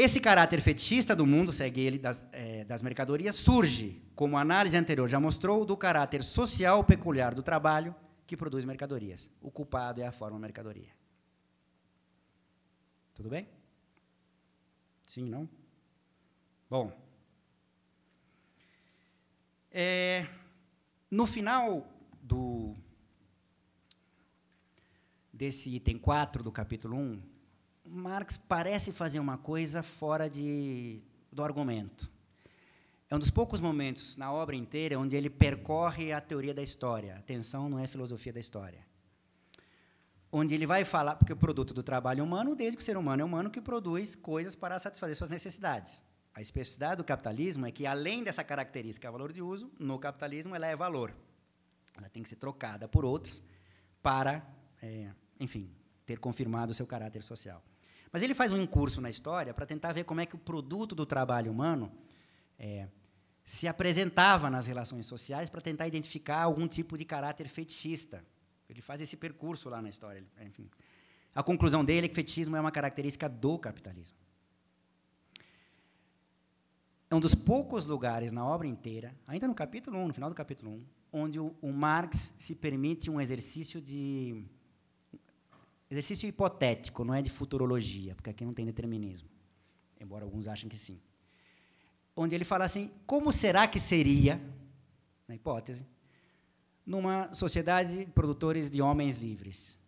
Esse caráter fetista do mundo, segue ele, das, é, das mercadorias, surge, como a análise anterior já mostrou, do caráter social peculiar do trabalho que produz mercadorias. O culpado é a forma mercadoria. Tudo bem? Sim, não? Bom. É, no final do desse item 4 do capítulo 1, Marx parece fazer uma coisa fora de, do argumento. É um dos poucos momentos na obra inteira onde ele percorre a teoria da história. Atenção, não é filosofia da história. Onde ele vai falar, porque o produto do trabalho humano, desde que o ser humano é humano, que produz coisas para satisfazer suas necessidades. A especificidade do capitalismo é que, além dessa característica valor de uso, no capitalismo ela é valor. Ela tem que ser trocada por outras para, é, enfim, ter confirmado o seu caráter social. Mas ele faz um curso na história para tentar ver como é que o produto do trabalho humano é, se apresentava nas relações sociais para tentar identificar algum tipo de caráter fetichista. Ele faz esse percurso lá na história. Enfim. A conclusão dele é que fetichismo é uma característica do capitalismo. É um dos poucos lugares na obra inteira, ainda no capítulo 1, no final do capítulo 1, onde o, o Marx se permite um exercício de Exercício hipotético, não é de futurologia, porque aqui não tem determinismo, embora alguns achem que sim. Onde ele fala assim: como será que seria, na hipótese, numa sociedade de produtores de homens livres?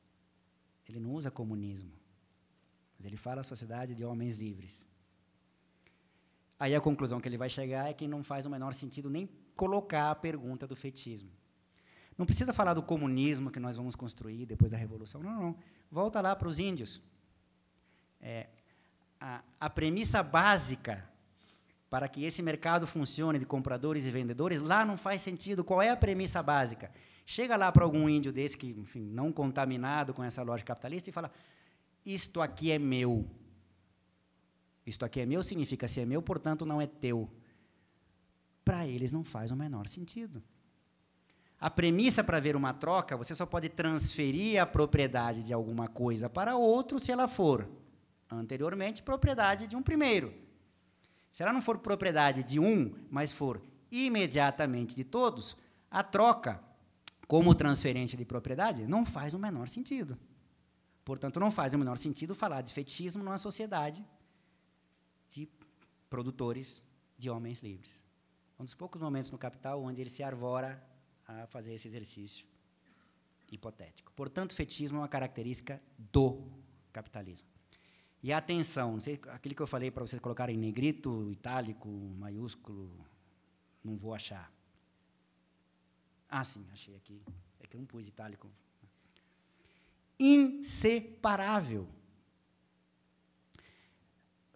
Ele não usa comunismo, mas ele fala sociedade de homens livres. Aí a conclusão que ele vai chegar é que não faz o menor sentido nem colocar a pergunta do fetismo. Não precisa falar do comunismo que nós vamos construir depois da revolução, não, não. Volta lá para os índios. É, a, a premissa básica para que esse mercado funcione de compradores e vendedores, lá não faz sentido. Qual é a premissa básica? Chega lá para algum índio desse que, enfim, não contaminado com essa lógica capitalista e fala: "Isto aqui é meu". Isto aqui é meu significa se é meu, portanto não é teu. Para eles não faz o menor sentido. A premissa para ver uma troca, você só pode transferir a propriedade de alguma coisa para outro se ela for anteriormente propriedade de um primeiro. Se ela não for propriedade de um, mas for imediatamente de todos, a troca, como transferência de propriedade, não faz o menor sentido. Portanto, não faz o menor sentido falar de fetichismo numa sociedade de produtores de homens livres. Um dos poucos momentos no Capital onde ele se arvora a fazer esse exercício hipotético. Portanto, fetismo é uma característica do capitalismo. E atenção, não sei, aquilo que eu falei para vocês colocarem em negrito, itálico, maiúsculo, não vou achar. Ah, sim, achei aqui. É que eu não pus itálico. Inseparável.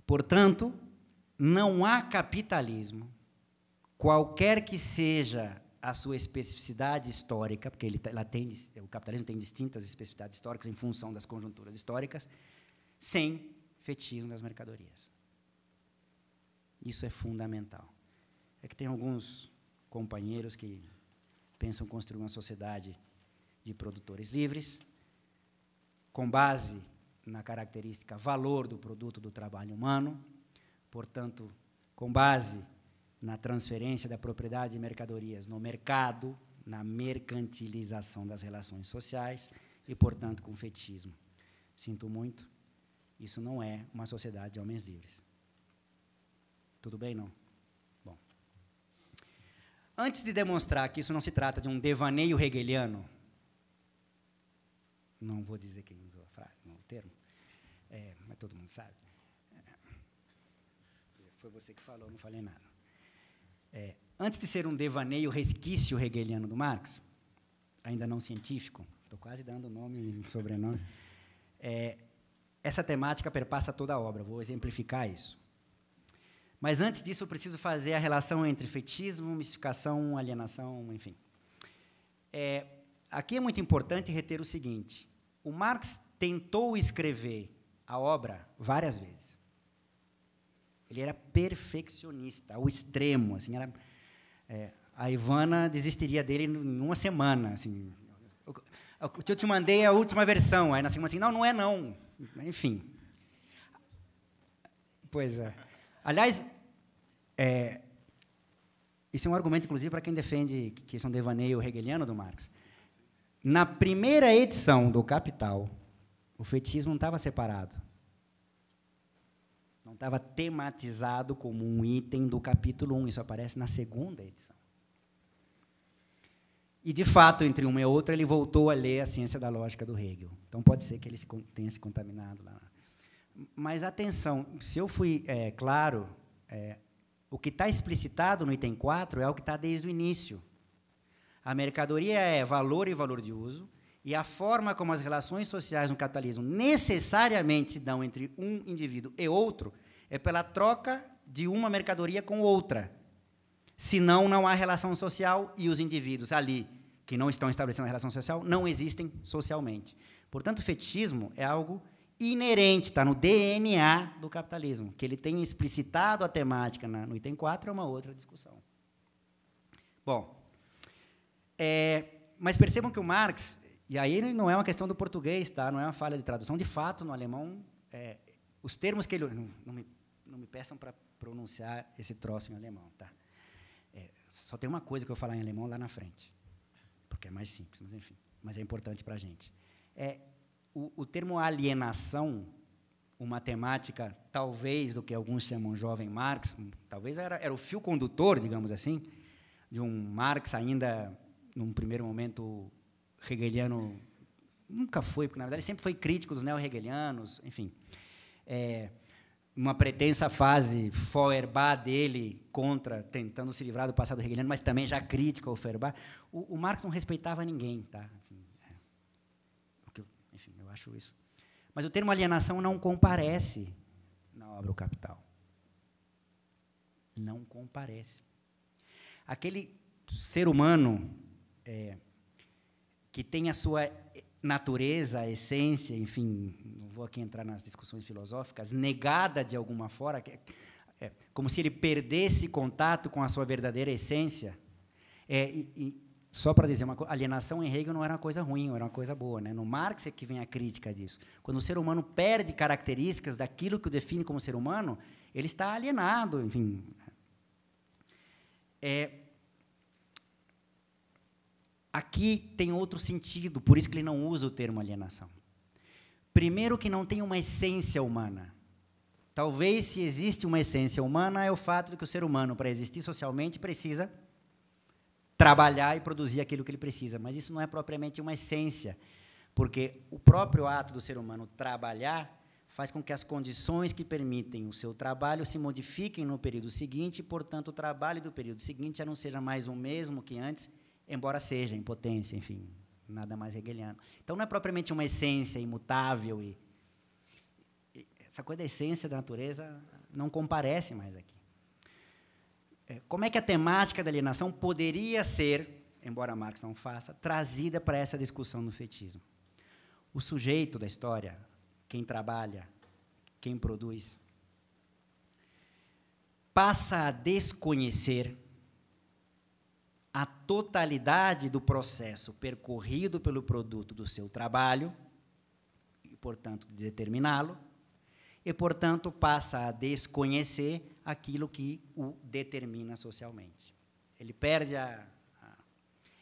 Portanto, não há capitalismo, qualquer que seja a sua especificidade histórica, porque ele, tá, ela tem, o capitalismo tem distintas especificidades históricas em função das conjunturas históricas, sem fetismo das mercadorias. Isso é fundamental. É que tem alguns companheiros que pensam construir uma sociedade de produtores livres, com base na característica valor do produto do trabalho humano, portanto, com base na transferência da propriedade de mercadorias no mercado, na mercantilização das relações sociais e, portanto, com fetismo. Sinto muito, isso não é uma sociedade de homens livres. Tudo bem, não? Bom. Antes de demonstrar que isso não se trata de um devaneio hegeliano, não vou dizer quem usou a frase, não, é o termo, é, mas todo mundo sabe. É, foi você que falou, não falei nada. É, antes de ser um devaneio resquício hegeliano do Marx, ainda não científico, estou quase dando nome e sobrenome, é, essa temática perpassa toda a obra, vou exemplificar isso. Mas antes disso, eu preciso fazer a relação entre fetismo, mistificação, alienação, enfim. É, aqui é muito importante reter o seguinte: o Marx tentou escrever a obra várias vezes. Ele era perfeccionista, ao extremo. Assim, era, é, a Ivana desistiria dele em uma semana. Assim, eu, eu te mandei a última versão. Aí na segunda, assim, não, não é não. Enfim. Pois é. Aliás, é, esse é um argumento, inclusive, para quem defende que isso é um devaneio hegeliano do Marx. Na primeira edição do Capital, o fetismo não estava separado estava tematizado como um item do capítulo 1. Isso aparece na segunda edição. E, de fato, entre uma e outra, ele voltou a ler a ciência da lógica do Hegel. Então, pode ser que ele tenha se contaminado lá. Mas, atenção, se eu fui é, claro, é, o que está explicitado no item 4 é o que está desde o início. A mercadoria é valor e valor de uso, e a forma como as relações sociais no capitalismo necessariamente se dão entre um indivíduo e outro é pela troca de uma mercadoria com outra. Senão, não há relação social e os indivíduos ali que não estão estabelecendo a relação social não existem socialmente. Portanto, o fetichismo é algo inerente, está no DNA do capitalismo. Que ele tenha explicitado a temática no item 4 é uma outra discussão. Bom, é, mas percebam que o Marx, e aí não é uma questão do português, tá? não é uma falha de tradução, de fato, no alemão, é, os termos que ele. Não, não me não me peçam para pronunciar esse troço em alemão, tá? É, só tem uma coisa que eu vou falar em alemão lá na frente, porque é mais simples, mas enfim, mas é importante para a gente. É, o, o termo alienação, uma temática, talvez, do que alguns chamam jovem Marx, hum, talvez era, era o fio condutor, digamos assim, de um Marx ainda, num primeiro momento, hegeliano nunca foi, porque na verdade ele sempre foi crítico dos neo-hegelianos, enfim. É, uma pretensa fase Feuerbach dele contra, tentando se livrar do passado hegeliano, mas também já crítica ao Feuerbach, o, o Marx não respeitava ninguém, tá? Enfim, é. eu, enfim, eu acho isso. Mas o termo alienação não comparece na obra O Capital. Não comparece. Aquele ser humano é, que tem a sua natureza, a essência, enfim, não vou aqui entrar nas discussões filosóficas, negada de alguma forma, é, é como se ele perdesse contato com a sua verdadeira essência. É, e, e, só para dizer uma alienação em Hegel não era uma coisa ruim, era uma coisa boa. Né? No Marx é que vem a crítica disso. Quando o ser humano perde características daquilo que o define como ser humano, ele está alienado, enfim. É, Aqui tem outro sentido, por isso que ele não usa o termo alienação. Primeiro, que não tem uma essência humana. Talvez, se existe uma essência humana, é o fato de que o ser humano, para existir socialmente, precisa trabalhar e produzir aquilo que ele precisa. Mas isso não é propriamente uma essência, porque o próprio ato do ser humano trabalhar faz com que as condições que permitem o seu trabalho se modifiquem no período seguinte, e, portanto, o trabalho do período seguinte já não seja mais o mesmo que antes, embora seja impotência, enfim, nada mais hegeliano. Então, não é propriamente uma essência imutável e, essa coisa da essência da natureza não comparece mais aqui. É, como é que a temática da alienação poderia ser, embora Marx não faça, trazida para essa discussão do fetismo? O sujeito da história, quem trabalha, quem produz, passa a desconhecer a totalidade do processo percorrido pelo produto do seu trabalho, e, portanto, de determiná-lo, e, portanto, passa a desconhecer aquilo que o determina socialmente. Ele perde a. a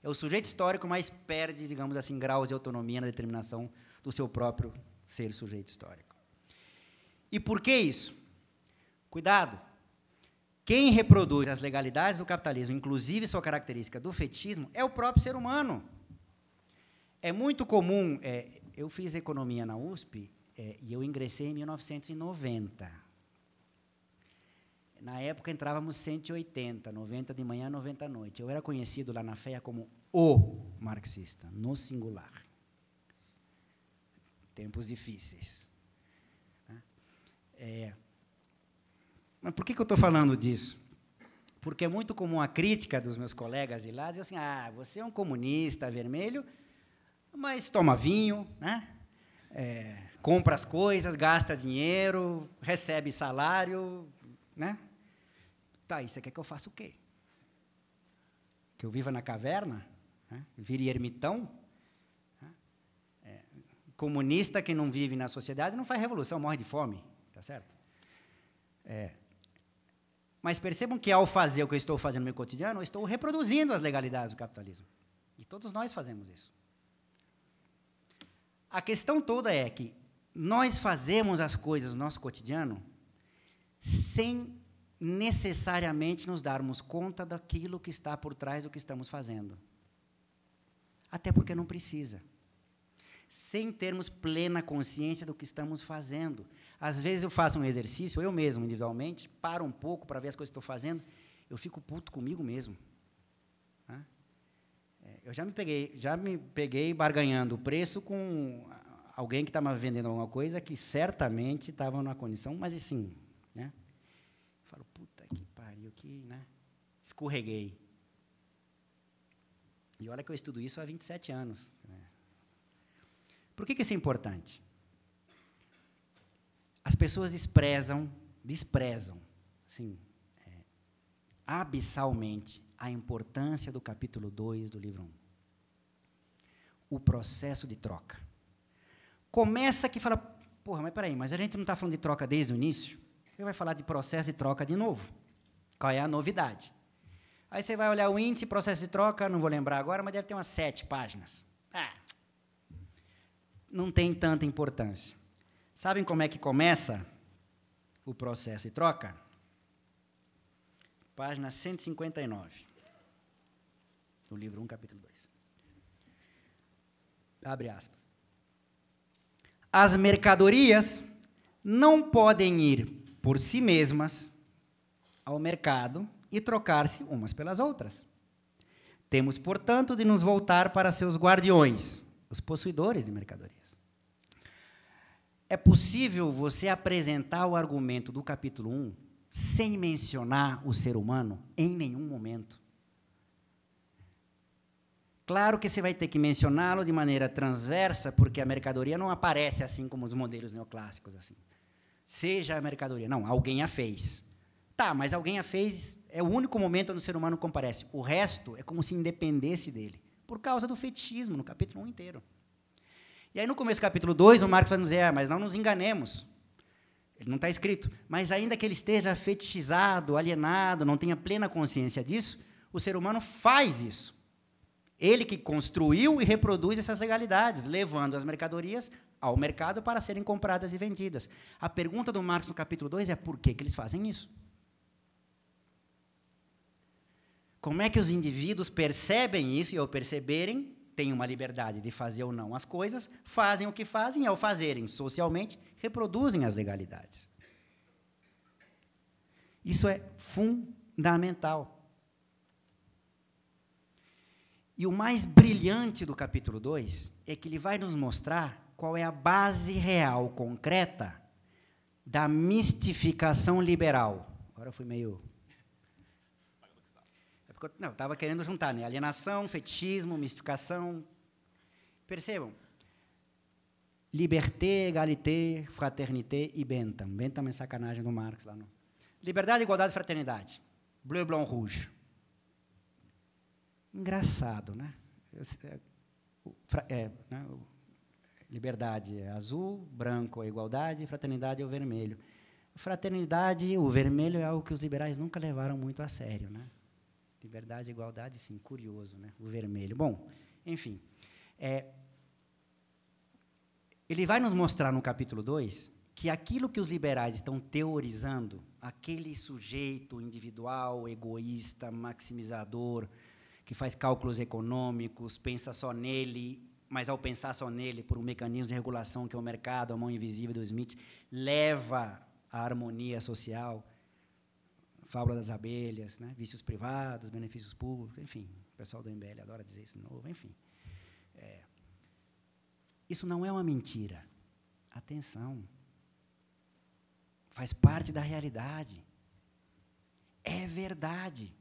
é o sujeito histórico, mas perde, digamos assim, graus de autonomia na determinação do seu próprio ser sujeito histórico. E por que isso? Cuidado! Quem reproduz as legalidades do capitalismo, inclusive sua característica do fetismo, é o próprio ser humano. É muito comum. É, eu fiz economia na USP é, e eu ingressei em 1990. Na época entrávamos 180, 90 de manhã, 90 à noite. Eu era conhecido lá na FEA como o marxista, no singular. Tempos difíceis. Né? É, mas por que, que eu estou falando disso? Porque é muito comum a crítica dos meus colegas de lá dizer assim: ah, você é um comunista vermelho, mas toma vinho, né? É, compra as coisas, gasta dinheiro, recebe salário, né? Tá, isso quer que eu faça o quê? Que eu viva na caverna? Né? Vire ermitão? Né? É, comunista que não vive na sociedade não faz revolução, morre de fome, tá certo? É, mas percebam que ao fazer o que eu estou fazendo no meu cotidiano, eu estou reproduzindo as legalidades do capitalismo. E todos nós fazemos isso. A questão toda é que nós fazemos as coisas no nosso cotidiano sem necessariamente nos darmos conta daquilo que está por trás do que estamos fazendo. Até porque não precisa sem termos plena consciência do que estamos fazendo. Às vezes eu faço um exercício, eu mesmo, individualmente, paro um pouco para ver as coisas que estou fazendo, eu fico puto comigo mesmo. É, eu já me peguei, já me peguei barganhando o preço com alguém que estava vendendo alguma coisa que certamente estava na condição, mas assim, né? Eu falo, puta que pariu, que, né? Escorreguei. E olha que eu estudo isso há 27 anos. Por que, que isso é importante? As pessoas desprezam, desprezam, assim, é, abissalmente, a importância do capítulo 2 do livro 1. Um. O processo de troca. Começa que fala, porra, mas peraí, mas a gente não está falando de troca desde o início? Ele vai falar de processo de troca de novo. Qual é a novidade? Aí você vai olhar o índice, processo de troca, não vou lembrar agora, mas deve ter umas sete páginas. Ah, não tem tanta importância. Sabem como é que começa o processo de troca? Página 159, do livro 1, capítulo 2. Abre aspas. As mercadorias não podem ir por si mesmas ao mercado e trocar-se umas pelas outras. Temos, portanto, de nos voltar para seus guardiões, os possuidores de mercadorias é possível você apresentar o argumento do capítulo 1 sem mencionar o ser humano em nenhum momento. Claro que você vai ter que mencioná-lo de maneira transversa, porque a mercadoria não aparece assim como os modelos neoclássicos assim. Seja a mercadoria, não, alguém a fez. Tá, mas alguém a fez, é o único momento onde o ser humano comparece. O resto é como se independesse dele, por causa do fetichismo no capítulo 1 inteiro. E aí, no começo do capítulo 2, o Marx vai nos dizer, ah, mas não nos enganemos. Ele não está escrito. Mas ainda que ele esteja fetichizado, alienado, não tenha plena consciência disso, o ser humano faz isso. Ele que construiu e reproduz essas legalidades, levando as mercadorias ao mercado para serem compradas e vendidas. A pergunta do Marx no capítulo 2 é por que, que eles fazem isso? Como é que os indivíduos percebem isso e, ao perceberem, têm uma liberdade de fazer ou não as coisas, fazem o que fazem e, ao fazerem socialmente, reproduzem as legalidades. Isso é fundamental. E o mais brilhante do capítulo 2 é que ele vai nos mostrar qual é a base real, concreta, da mistificação liberal. Agora eu fui meio não, estava querendo juntar, né? Alienação, fetichismo, mistificação. Percebam? Liberté, égalité, fraternité e Bentham. Bentham é sacanagem do Marx lá no. Liberdade, igualdade, fraternidade. Bleu, blanc, rouge. Engraçado, né? É, é, né? Liberdade é azul, branco é igualdade, fraternidade é o vermelho. Fraternidade, o vermelho é algo que os liberais nunca levaram muito a sério, né? Liberdade, igualdade, sim, curioso, né? O vermelho. Bom, enfim. É, ele vai nos mostrar no capítulo 2 que aquilo que os liberais estão teorizando, aquele sujeito individual, egoísta, maximizador, que faz cálculos econômicos, pensa só nele, mas ao pensar só nele, por um mecanismo de regulação que é o mercado, a mão invisível do Smith, leva à harmonia social fábula das abelhas, né? vícios privados, benefícios públicos, enfim. O pessoal do MBL adora dizer isso de novo, enfim. É. Isso não é uma mentira. Atenção. Faz parte da realidade. É verdade.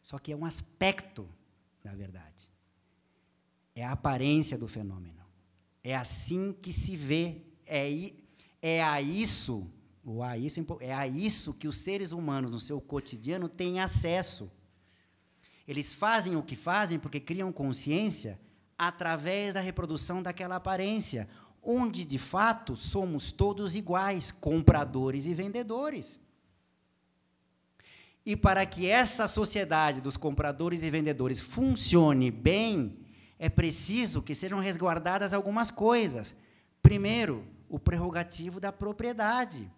Só que é um aspecto da verdade. É a aparência do fenômeno. É assim que se vê. É, é a isso a isso é, é a isso que os seres humanos no seu cotidiano têm acesso. Eles fazem o que fazem porque criam consciência através da reprodução daquela aparência, onde de fato somos todos iguais, compradores e vendedores. E para que essa sociedade dos compradores e vendedores funcione bem, é preciso que sejam resguardadas algumas coisas. Primeiro, o prerrogativo da propriedade.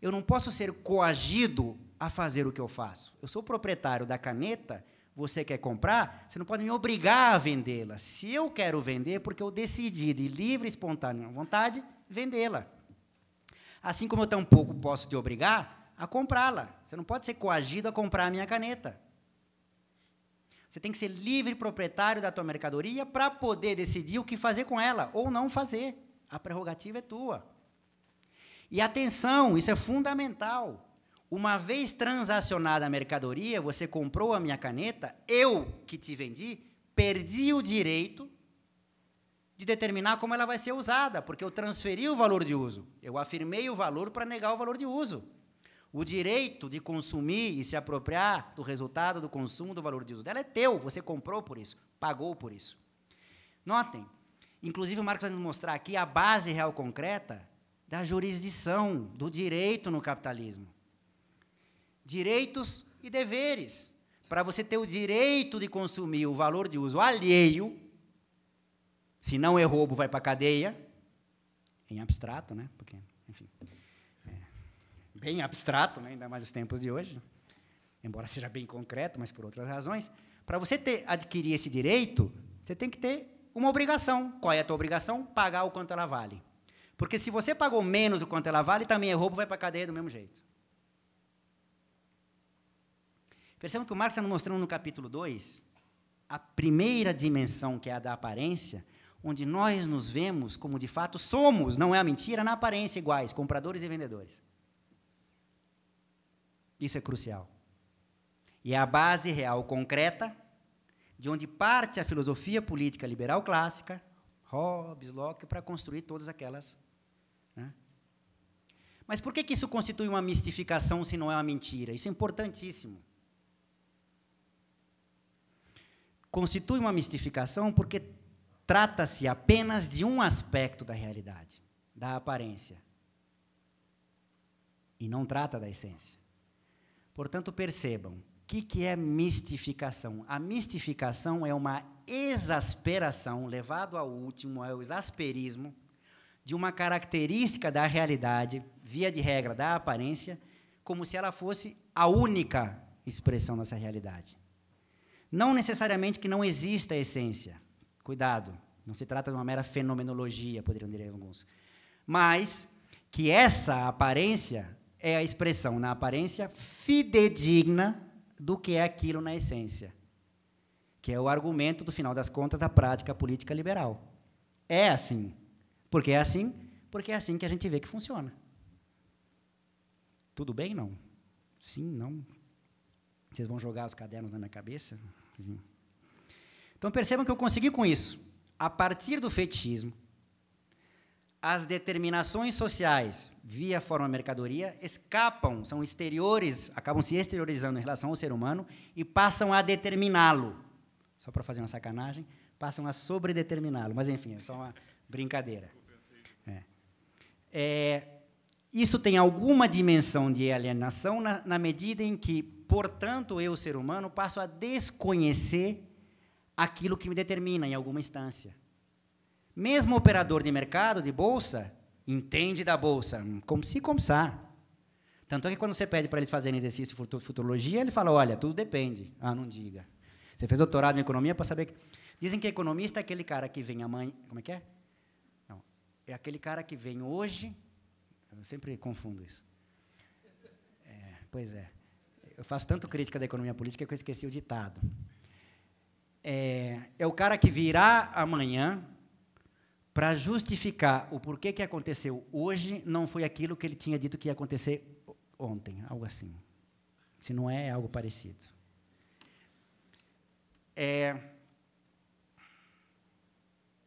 Eu não posso ser coagido a fazer o que eu faço. Eu sou proprietário da caneta, você quer comprar, você não pode me obrigar a vendê-la. Se eu quero vender, é porque eu decidi de livre e espontânea vontade vendê-la. Assim como eu tampouco posso te obrigar a comprá-la. Você não pode ser coagido a comprar a minha caneta. Você tem que ser livre proprietário da tua mercadoria para poder decidir o que fazer com ela ou não fazer. A prerrogativa é tua. E atenção, isso é fundamental. Uma vez transacionada a mercadoria, você comprou a minha caneta, eu que te vendi, perdi o direito de determinar como ela vai ser usada, porque eu transferi o valor de uso. Eu afirmei o valor para negar o valor de uso. O direito de consumir e se apropriar do resultado do consumo do valor de uso dela é teu, você comprou por isso, pagou por isso. Notem, inclusive o Marcos vai nos mostrar aqui a base real concreta da jurisdição, do direito no capitalismo. Direitos e deveres. Para você ter o direito de consumir o valor de uso alheio, se não é roubo, vai para a cadeia. Em abstrato, né? Porque, enfim. É bem abstrato, né? ainda mais os tempos de hoje. Embora seja bem concreto, mas por outras razões. Para você ter, adquirir esse direito, você tem que ter uma obrigação. Qual é a tua obrigação? Pagar o quanto ela vale. Porque se você pagou menos do quanto ela vale, também é roubo, vai para a cadeia do mesmo jeito. Percebam que o Marx está nos mostrando no capítulo 2 a primeira dimensão, que é a da aparência, onde nós nos vemos como de fato somos, não é a mentira, na aparência iguais, compradores e vendedores. Isso é crucial. E é a base real concreta de onde parte a filosofia política liberal clássica, Hobbes, Locke, para construir todas aquelas né? Mas por que, que isso constitui uma mistificação se não é uma mentira? Isso é importantíssimo. Constitui uma mistificação porque trata-se apenas de um aspecto da realidade, da aparência. E não trata da essência. Portanto, percebam, o que, que é mistificação? A mistificação é uma exasperação levado ao último, ao é exasperismo, de uma característica da realidade, via de regra da aparência, como se ela fosse a única expressão dessa realidade. Não necessariamente que não exista a essência. Cuidado, não se trata de uma mera fenomenologia, poderiam dizer alguns. Mas que essa aparência é a expressão na aparência fidedigna do que é aquilo na essência, que é o argumento do final das contas da prática política liberal. É assim, porque é assim? Porque é assim que a gente vê que funciona. Tudo bem? Não. Sim, não. Vocês vão jogar os cadernos na minha cabeça? Então percebam que eu consegui com isso. A partir do fetichismo, as determinações sociais via forma mercadoria escapam, são exteriores, acabam se exteriorizando em relação ao ser humano e passam a determiná-lo. Só para fazer uma sacanagem, passam a sobredeterminá-lo. Mas enfim, é só uma brincadeira. É, isso tem alguma dimensão de alienação na, na medida em que, portanto, eu, ser humano, passo a desconhecer aquilo que me determina em alguma instância. Mesmo operador de mercado, de bolsa, entende da bolsa, hum, como se começar. Tanto é que quando você pede para fazer um exercício de futurologia, ele fala: olha, tudo depende. Ah, não diga. Você fez doutorado em economia para saber. Que... Dizem que economista é aquele cara que vem amanhã. Como é que é? É aquele cara que vem hoje. Eu sempre confundo isso. É, pois é. Eu faço tanto crítica da economia política que eu esqueci o ditado. É, é o cara que virá amanhã para justificar o porquê que aconteceu hoje não foi aquilo que ele tinha dito que ia acontecer ontem, algo assim. Se não é, é algo parecido. É,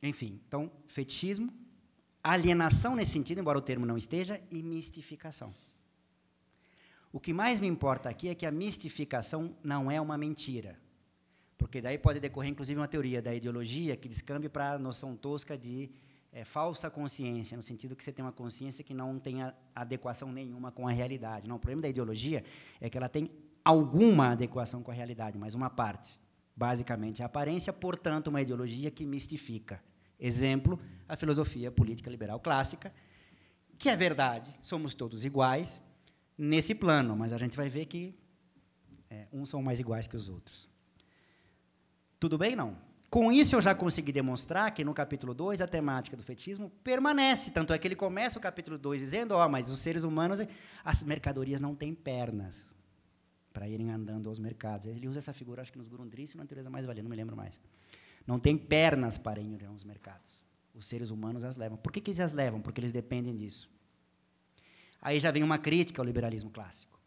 enfim, então, fetichismo, alienação nesse sentido, embora o termo não esteja, e mistificação. O que mais me importa aqui é que a mistificação não é uma mentira, porque daí pode decorrer, inclusive, uma teoria da ideologia que descambe para a noção tosca de é, falsa consciência, no sentido que você tem uma consciência que não tem adequação nenhuma com a realidade. Não, o problema da ideologia é que ela tem alguma adequação com a realidade, mas uma parte. Basicamente, a aparência, portanto, uma ideologia que mistifica. Exemplo, a filosofia política liberal clássica, que é verdade, somos todos iguais nesse plano, mas a gente vai ver que é, uns são mais iguais que os outros. Tudo bem, não? Com isso, eu já consegui demonstrar que no capítulo 2 a temática do fetismo permanece. Tanto é que ele começa o capítulo 2 dizendo: Ó, oh, mas os seres humanos, as mercadorias não têm pernas para irem andando aos mercados. Ele usa essa figura, acho que nos Gurundris, na natureza mais valia, não me lembro mais não tem pernas para ir aos mercados. Os seres humanos as levam. Por que, que eles as levam? Porque eles dependem disso. Aí já vem uma crítica ao liberalismo clássico.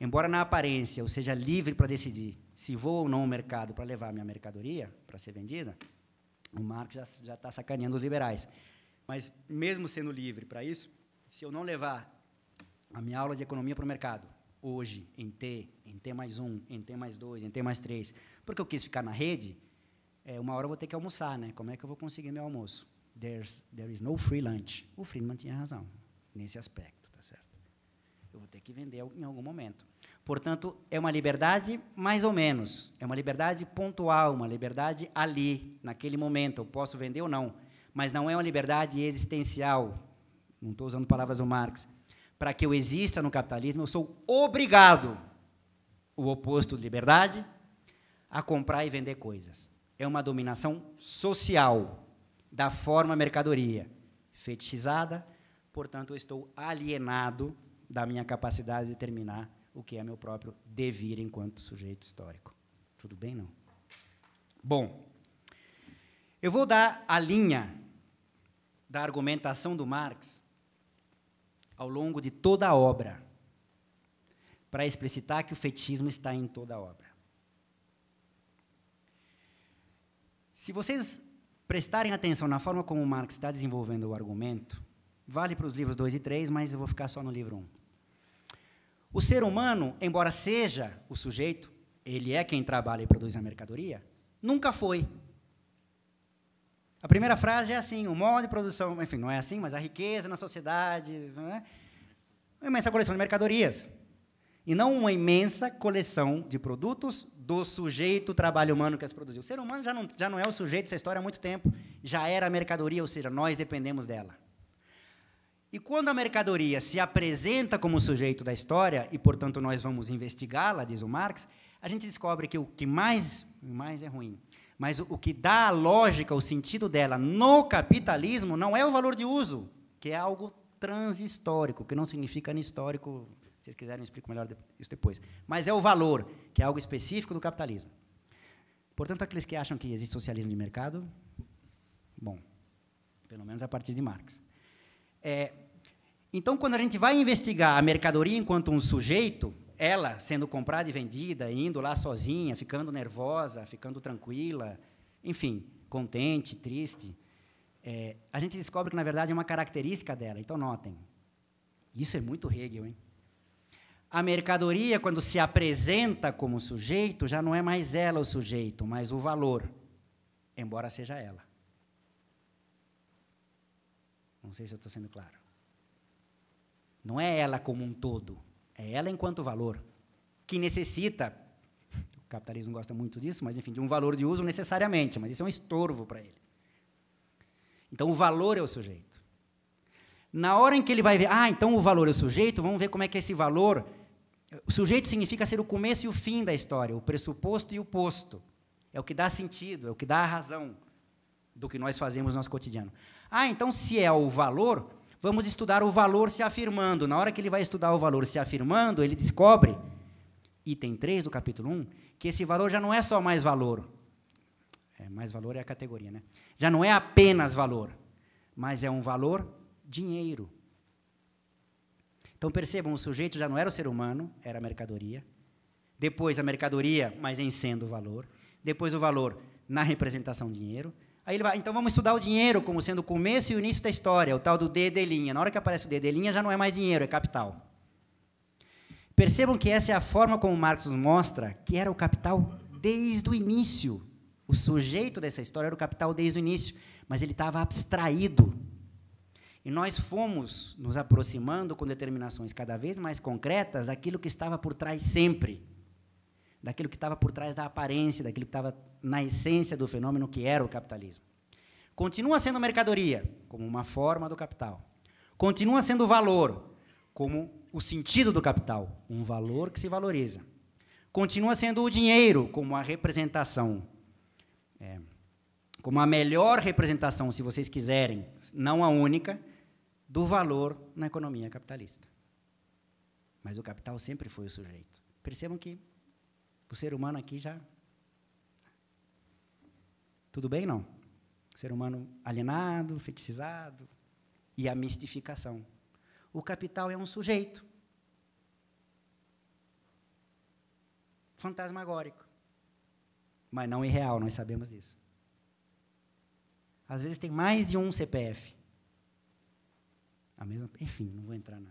Embora na aparência eu seja livre para decidir se vou ou não ao mercado para levar minha mercadoria para ser vendida, o Marx já está sacaneando os liberais. Mas, mesmo sendo livre para isso, se eu não levar a minha aula de economia para o mercado, hoje, em T, em T mais um, em T mais dois, em T mais três, porque eu quis ficar na rede, é, uma hora eu vou ter que almoçar, né? Como é que eu vou conseguir meu almoço? There's, there is no free lunch. O Friedman tinha razão nesse aspecto, tá certo? Eu vou ter que vender em algum momento. Portanto, é uma liberdade mais ou menos, é uma liberdade pontual, uma liberdade ali, naquele momento, eu posso vender ou não, mas não é uma liberdade existencial. Não estou usando palavras do Marx. Para que eu exista no capitalismo, eu sou obrigado, o oposto de liberdade, a comprar e vender coisas é uma dominação social da forma mercadoria, fetichizada, portanto, eu estou alienado da minha capacidade de determinar o que é meu próprio devir enquanto sujeito histórico. Tudo bem, não? Bom, eu vou dar a linha da argumentação do Marx ao longo de toda a obra, para explicitar que o fetismo está em toda a obra. Se vocês prestarem atenção na forma como Marx está desenvolvendo o argumento, vale para os livros 2 e 3, mas eu vou ficar só no livro 1. Um. O ser humano, embora seja o sujeito, ele é quem trabalha e produz a mercadoria, nunca foi. A primeira frase é assim: o modo de produção, enfim, não é assim, mas a riqueza na sociedade, é? uma imensa coleção de mercadorias. E não uma imensa coleção de produtos do sujeito trabalho humano que as produziu. O ser humano já não, já não é o sujeito dessa história há muito tempo, já era a mercadoria, ou seja, nós dependemos dela. E quando a mercadoria se apresenta como sujeito da história, e portanto nós vamos investigá-la, diz o Marx, a gente descobre que o que mais, mais é ruim, mas o, o que dá a lógica, o sentido dela no capitalismo não é o valor de uso, que é algo transhistórico, que não significa histórico se vocês quiserem, eu explico melhor isso depois. Mas é o valor, que é algo específico do capitalismo. Portanto, aqueles que acham que existe socialismo de mercado, bom, pelo menos a partir de Marx. É, então, quando a gente vai investigar a mercadoria enquanto um sujeito, ela sendo comprada e vendida, indo lá sozinha, ficando nervosa, ficando tranquila, enfim, contente, triste, é, a gente descobre que, na verdade, é uma característica dela. Então, notem. Isso é muito Hegel, hein? a mercadoria, quando se apresenta como sujeito, já não é mais ela o sujeito, mas o valor, embora seja ela. Não sei se eu estou sendo claro. Não é ela como um todo, é ela enquanto valor, que necessita, o capitalismo gosta muito disso, mas enfim, de um valor de uso necessariamente, mas isso é um estorvo para ele. Então o valor é o sujeito. Na hora em que ele vai ver, ah, então o valor é o sujeito, vamos ver como é que é esse valor o sujeito significa ser o começo e o fim da história, o pressuposto e o posto. É o que dá sentido, é o que dá a razão do que nós fazemos no nosso cotidiano. Ah, então se é o valor, vamos estudar o valor se afirmando. Na hora que ele vai estudar o valor se afirmando, ele descobre, item 3 do capítulo 1, que esse valor já não é só mais valor. É, mais valor é a categoria, né? Já não é apenas valor, mas é um valor dinheiro. Então percebam, o sujeito já não era o ser humano, era a mercadoria. Depois a mercadoria, mas em sendo o valor. Depois o valor na representação dinheiro. Aí ele vai, então vamos estudar o dinheiro como sendo o começo e o início da história, o tal do DD'. Na hora que aparece o DD' já não é mais dinheiro, é capital. Percebam que essa é a forma como Marx nos mostra que era o capital desde o início. O sujeito dessa história era o capital desde o início, mas ele estava abstraído e nós fomos nos aproximando com determinações cada vez mais concretas daquilo que estava por trás sempre, daquilo que estava por trás da aparência, daquilo que estava na essência do fenômeno que era o capitalismo. Continua sendo mercadoria, como uma forma do capital. Continua sendo valor, como o sentido do capital, um valor que se valoriza. Continua sendo o dinheiro, como a representação. É, como a melhor representação, se vocês quiserem, não a única, do valor na economia capitalista. Mas o capital sempre foi o sujeito. Percebam que o ser humano aqui já. Tudo bem, não? ser humano alienado, feticizado. e a mistificação. O capital é um sujeito. Fantasmagórico. Mas não irreal, nós sabemos disso. Às vezes tem mais de um CPF. A mesma, enfim, não vou entrar na.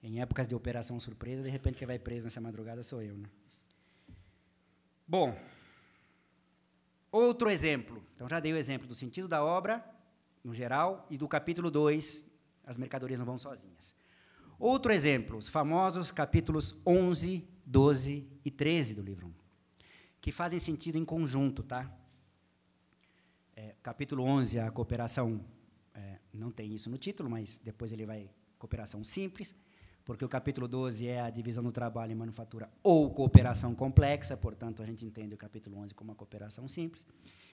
Em épocas de operação surpresa, de repente quem vai preso nessa madrugada sou eu, né? Bom, outro exemplo. Então já dei o exemplo do sentido da obra, no geral, e do capítulo 2, as mercadorias não vão sozinhas. Outro exemplo, os famosos capítulos 11, 12 e 13 do livro 1, que fazem sentido em conjunto, tá? É, capítulo 11, a cooperação não tem isso no título, mas depois ele vai cooperação simples, porque o capítulo 12 é a divisão do trabalho em manufatura ou cooperação complexa, portanto, a gente entende o capítulo 11 como uma cooperação simples,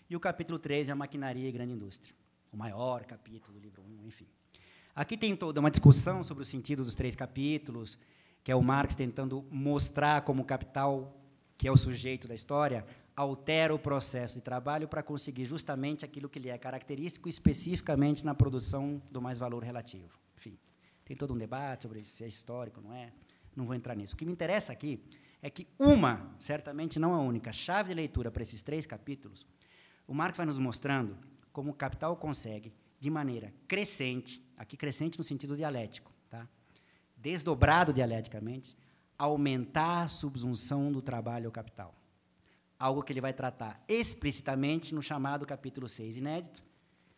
e o capítulo 13 é a maquinaria e grande indústria, o maior capítulo do livro 1, enfim. Aqui tem toda uma discussão sobre o sentido dos três capítulos, que é o Marx tentando mostrar como o capital, que é o sujeito da história, altera o processo de trabalho para conseguir justamente aquilo que lhe é característico, especificamente na produção do mais valor relativo. Enfim, tem todo um debate sobre se é histórico, não é? Não vou entrar nisso. O que me interessa aqui é que uma, certamente não a única, chave de leitura para esses três capítulos, o Marx vai nos mostrando como o capital consegue, de maneira crescente, aqui crescente no sentido dialético, tá? desdobrado dialeticamente, aumentar a subsunção do trabalho ao capital algo que ele vai tratar explicitamente no chamado capítulo 6 inédito.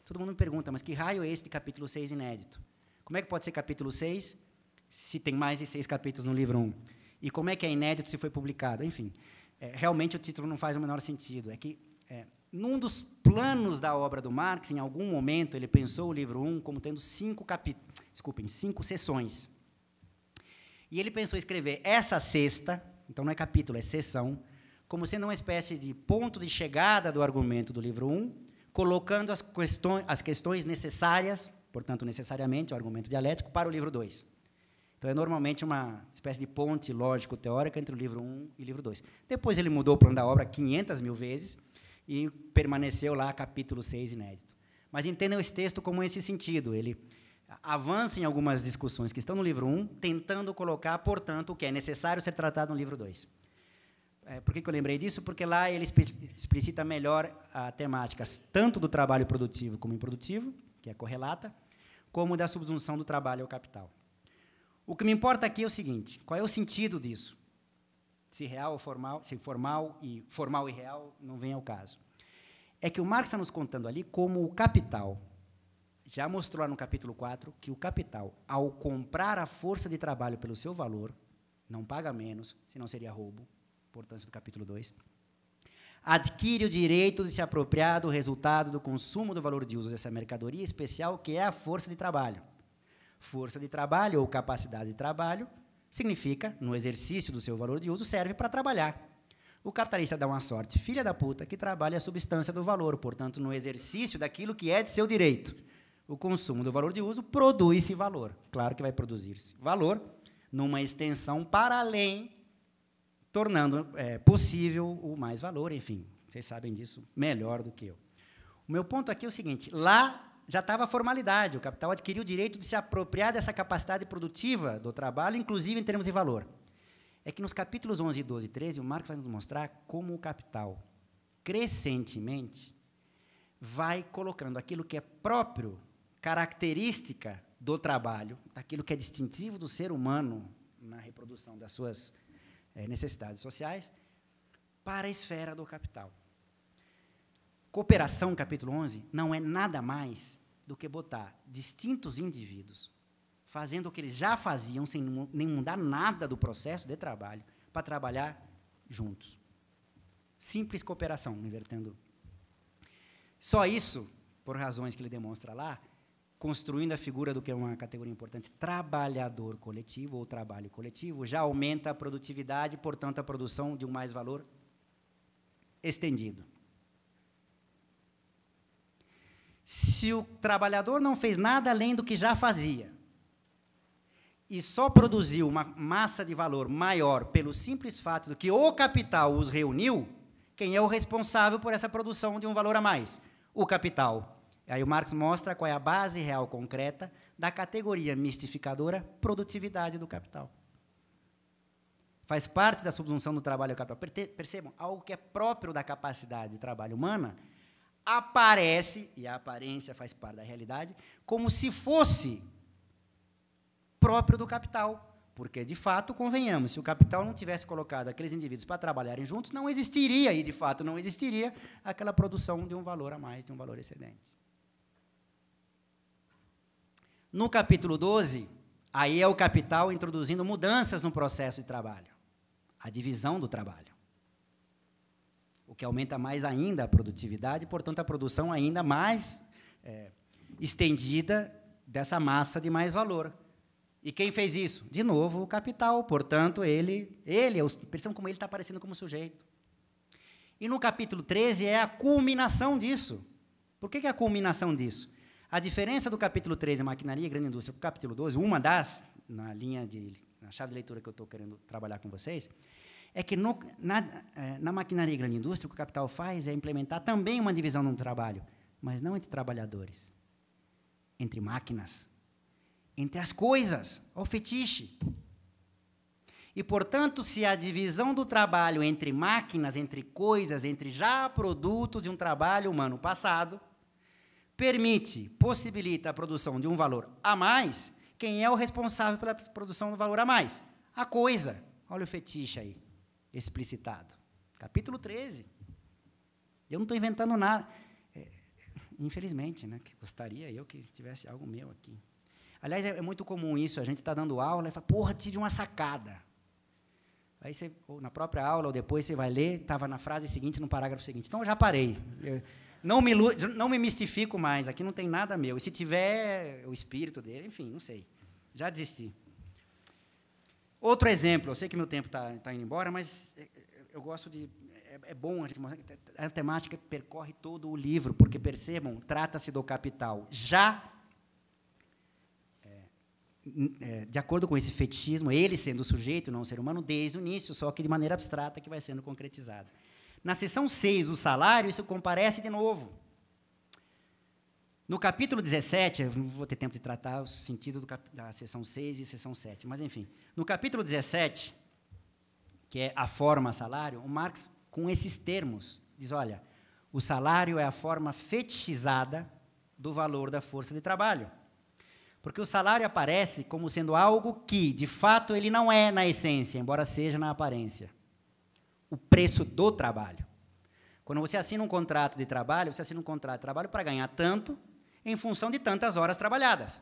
Todo mundo me pergunta, mas que raio é esse de capítulo 6 inédito? Como é que pode ser capítulo 6 se tem mais de seis capítulos no livro 1? E como é que é inédito se foi publicado? Enfim, é, realmente o título não faz o menor sentido. É que, é, num dos planos da obra do Marx, em algum momento, ele pensou o livro 1 como tendo cinco capítulos, desculpem, cinco sessões. E ele pensou escrever essa sexta, então não é capítulo, é sessão, como sendo uma espécie de ponto de chegada do argumento do livro 1, um, colocando as questões, as questões necessárias, portanto, necessariamente, o argumento dialético, para o livro 2. Então, é normalmente uma espécie de ponte lógico-teórica entre o livro 1 um e o livro 2. Depois ele mudou o plano da obra 500 mil vezes e permaneceu lá capítulo 6 inédito. Mas entendam esse texto como esse sentido. Ele avança em algumas discussões que estão no livro 1, um, tentando colocar, portanto, o que é necessário ser tratado no livro 2. É, por que, que, eu lembrei disso? Porque lá ele explicita melhor a temáticas tanto do trabalho produtivo como improdutivo, que é correlata, como da subsunção do trabalho ao capital. O que me importa aqui é o seguinte: qual é o sentido disso? Se real ou formal, se formal e formal e real não vem ao caso. É que o Marx está nos contando ali como o capital já mostrou no capítulo 4 que o capital, ao comprar a força de trabalho pelo seu valor, não paga menos, senão seria roubo, importância do capítulo 2, adquire o direito de se apropriar do resultado do consumo do valor de uso dessa mercadoria especial, que é a força de trabalho. Força de trabalho ou capacidade de trabalho significa, no exercício do seu valor de uso, serve para trabalhar. O capitalista dá uma sorte filha da puta que trabalha a substância do valor, portanto, no exercício daquilo que é de seu direito. O consumo do valor de uso produz-se valor. Claro que vai produzir-se valor numa extensão para além tornando é, possível o mais valor, enfim, vocês sabem disso melhor do que eu. O meu ponto aqui é o seguinte: lá já estava a formalidade, o capital adquiriu o direito de se apropriar dessa capacidade produtiva do trabalho, inclusive em termos de valor. É que nos capítulos 11, 12 e 13, o Marx vai nos mostrar como o capital, crescentemente, vai colocando aquilo que é próprio, característica do trabalho, aquilo que é distintivo do ser humano na reprodução das suas é, necessidades sociais, para a esfera do capital. Cooperação, capítulo 11, não é nada mais do que botar distintos indivíduos fazendo o que eles já faziam, sem nem mudar nada do processo de trabalho, para trabalhar juntos. Simples cooperação, invertendo. Só isso, por razões que ele demonstra lá, construindo a figura do que é uma categoria importante, trabalhador coletivo ou trabalho coletivo, já aumenta a produtividade, portanto, a produção de um mais valor estendido. Se o trabalhador não fez nada além do que já fazia e só produziu uma massa de valor maior pelo simples fato de que o capital os reuniu, quem é o responsável por essa produção de um valor a mais? O capital Aí o Marx mostra qual é a base real concreta da categoria mistificadora produtividade do capital. Faz parte da subsunção do trabalho ao capital. Percebam, algo que é próprio da capacidade de trabalho humana aparece, e a aparência faz parte da realidade, como se fosse próprio do capital. Porque, de fato, convenhamos, se o capital não tivesse colocado aqueles indivíduos para trabalharem juntos, não existiria, e de fato não existiria, aquela produção de um valor a mais, de um valor excedente. No capítulo 12, aí é o capital introduzindo mudanças no processo de trabalho, a divisão do trabalho, o que aumenta mais ainda a produtividade, portanto, a produção ainda mais é, estendida dessa massa de mais valor. E quem fez isso? De novo, o capital. Portanto, ele, ele é percebam como ele está aparecendo como sujeito. E no capítulo 13 é a culminação disso. Por que, que é a culminação disso? A diferença do capítulo 13, Maquinaria e Grande Indústria, para o capítulo 12, uma das, na linha de, na chave de leitura que eu estou querendo trabalhar com vocês, é que no, na, é, na Maquinaria e Grande Indústria, o que o capital faz é implementar também uma divisão no trabalho, mas não entre trabalhadores, entre máquinas, entre as coisas, o fetiche. E, portanto, se a divisão do trabalho entre máquinas, entre coisas, entre já produtos de um trabalho humano passado, permite, possibilita a produção de um valor a mais, quem é o responsável pela produção do valor a mais? A coisa. Olha o fetiche aí, explicitado. Capítulo 13. Eu não estou inventando nada. É, é, infelizmente, né? Que gostaria eu que tivesse algo meu aqui. Aliás, é, é muito comum isso. A gente está dando aula e fala, porra, tive uma sacada. Aí você, na própria aula ou depois você vai ler, estava na frase seguinte, no parágrafo seguinte. Então eu já parei. Eu, não me, não me mistifico mais, aqui não tem nada meu. E se tiver o espírito dele, enfim, não sei. Já desisti. Outro exemplo, eu sei que meu tempo está tá indo embora, mas é, é, eu gosto de. É, é bom a gente A temática percorre todo o livro, porque percebam, trata-se do capital. Já é, de acordo com esse fetismo, ele sendo o sujeito, não o ser humano, desde o início, só que de maneira abstrata que vai sendo concretizado. Na seção 6, o salário, isso comparece de novo. No capítulo 17, não vou ter tempo de tratar o sentido da seção 6 e seção 7, mas enfim. No capítulo 17, que é a forma salário, o Marx, com esses termos, diz: olha, o salário é a forma fetichizada do valor da força de trabalho. Porque o salário aparece como sendo algo que, de fato, ele não é na essência, embora seja na aparência o preço do trabalho. Quando você assina um contrato de trabalho, você assina um contrato de trabalho para ganhar tanto em função de tantas horas trabalhadas.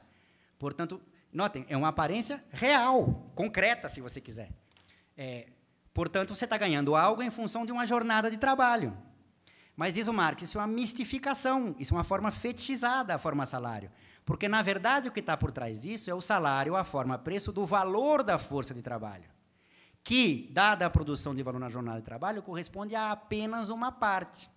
Portanto, notem, é uma aparência real, concreta, se você quiser. É, portanto, você está ganhando algo em função de uma jornada de trabalho. Mas diz o Marx, isso é uma mistificação, isso é uma forma fetichizada, a forma salário. Porque, na verdade, o que está por trás disso é o salário, a forma preço do valor da força de trabalho que, dada a produção de valor na jornada de trabalho, corresponde a apenas uma parte.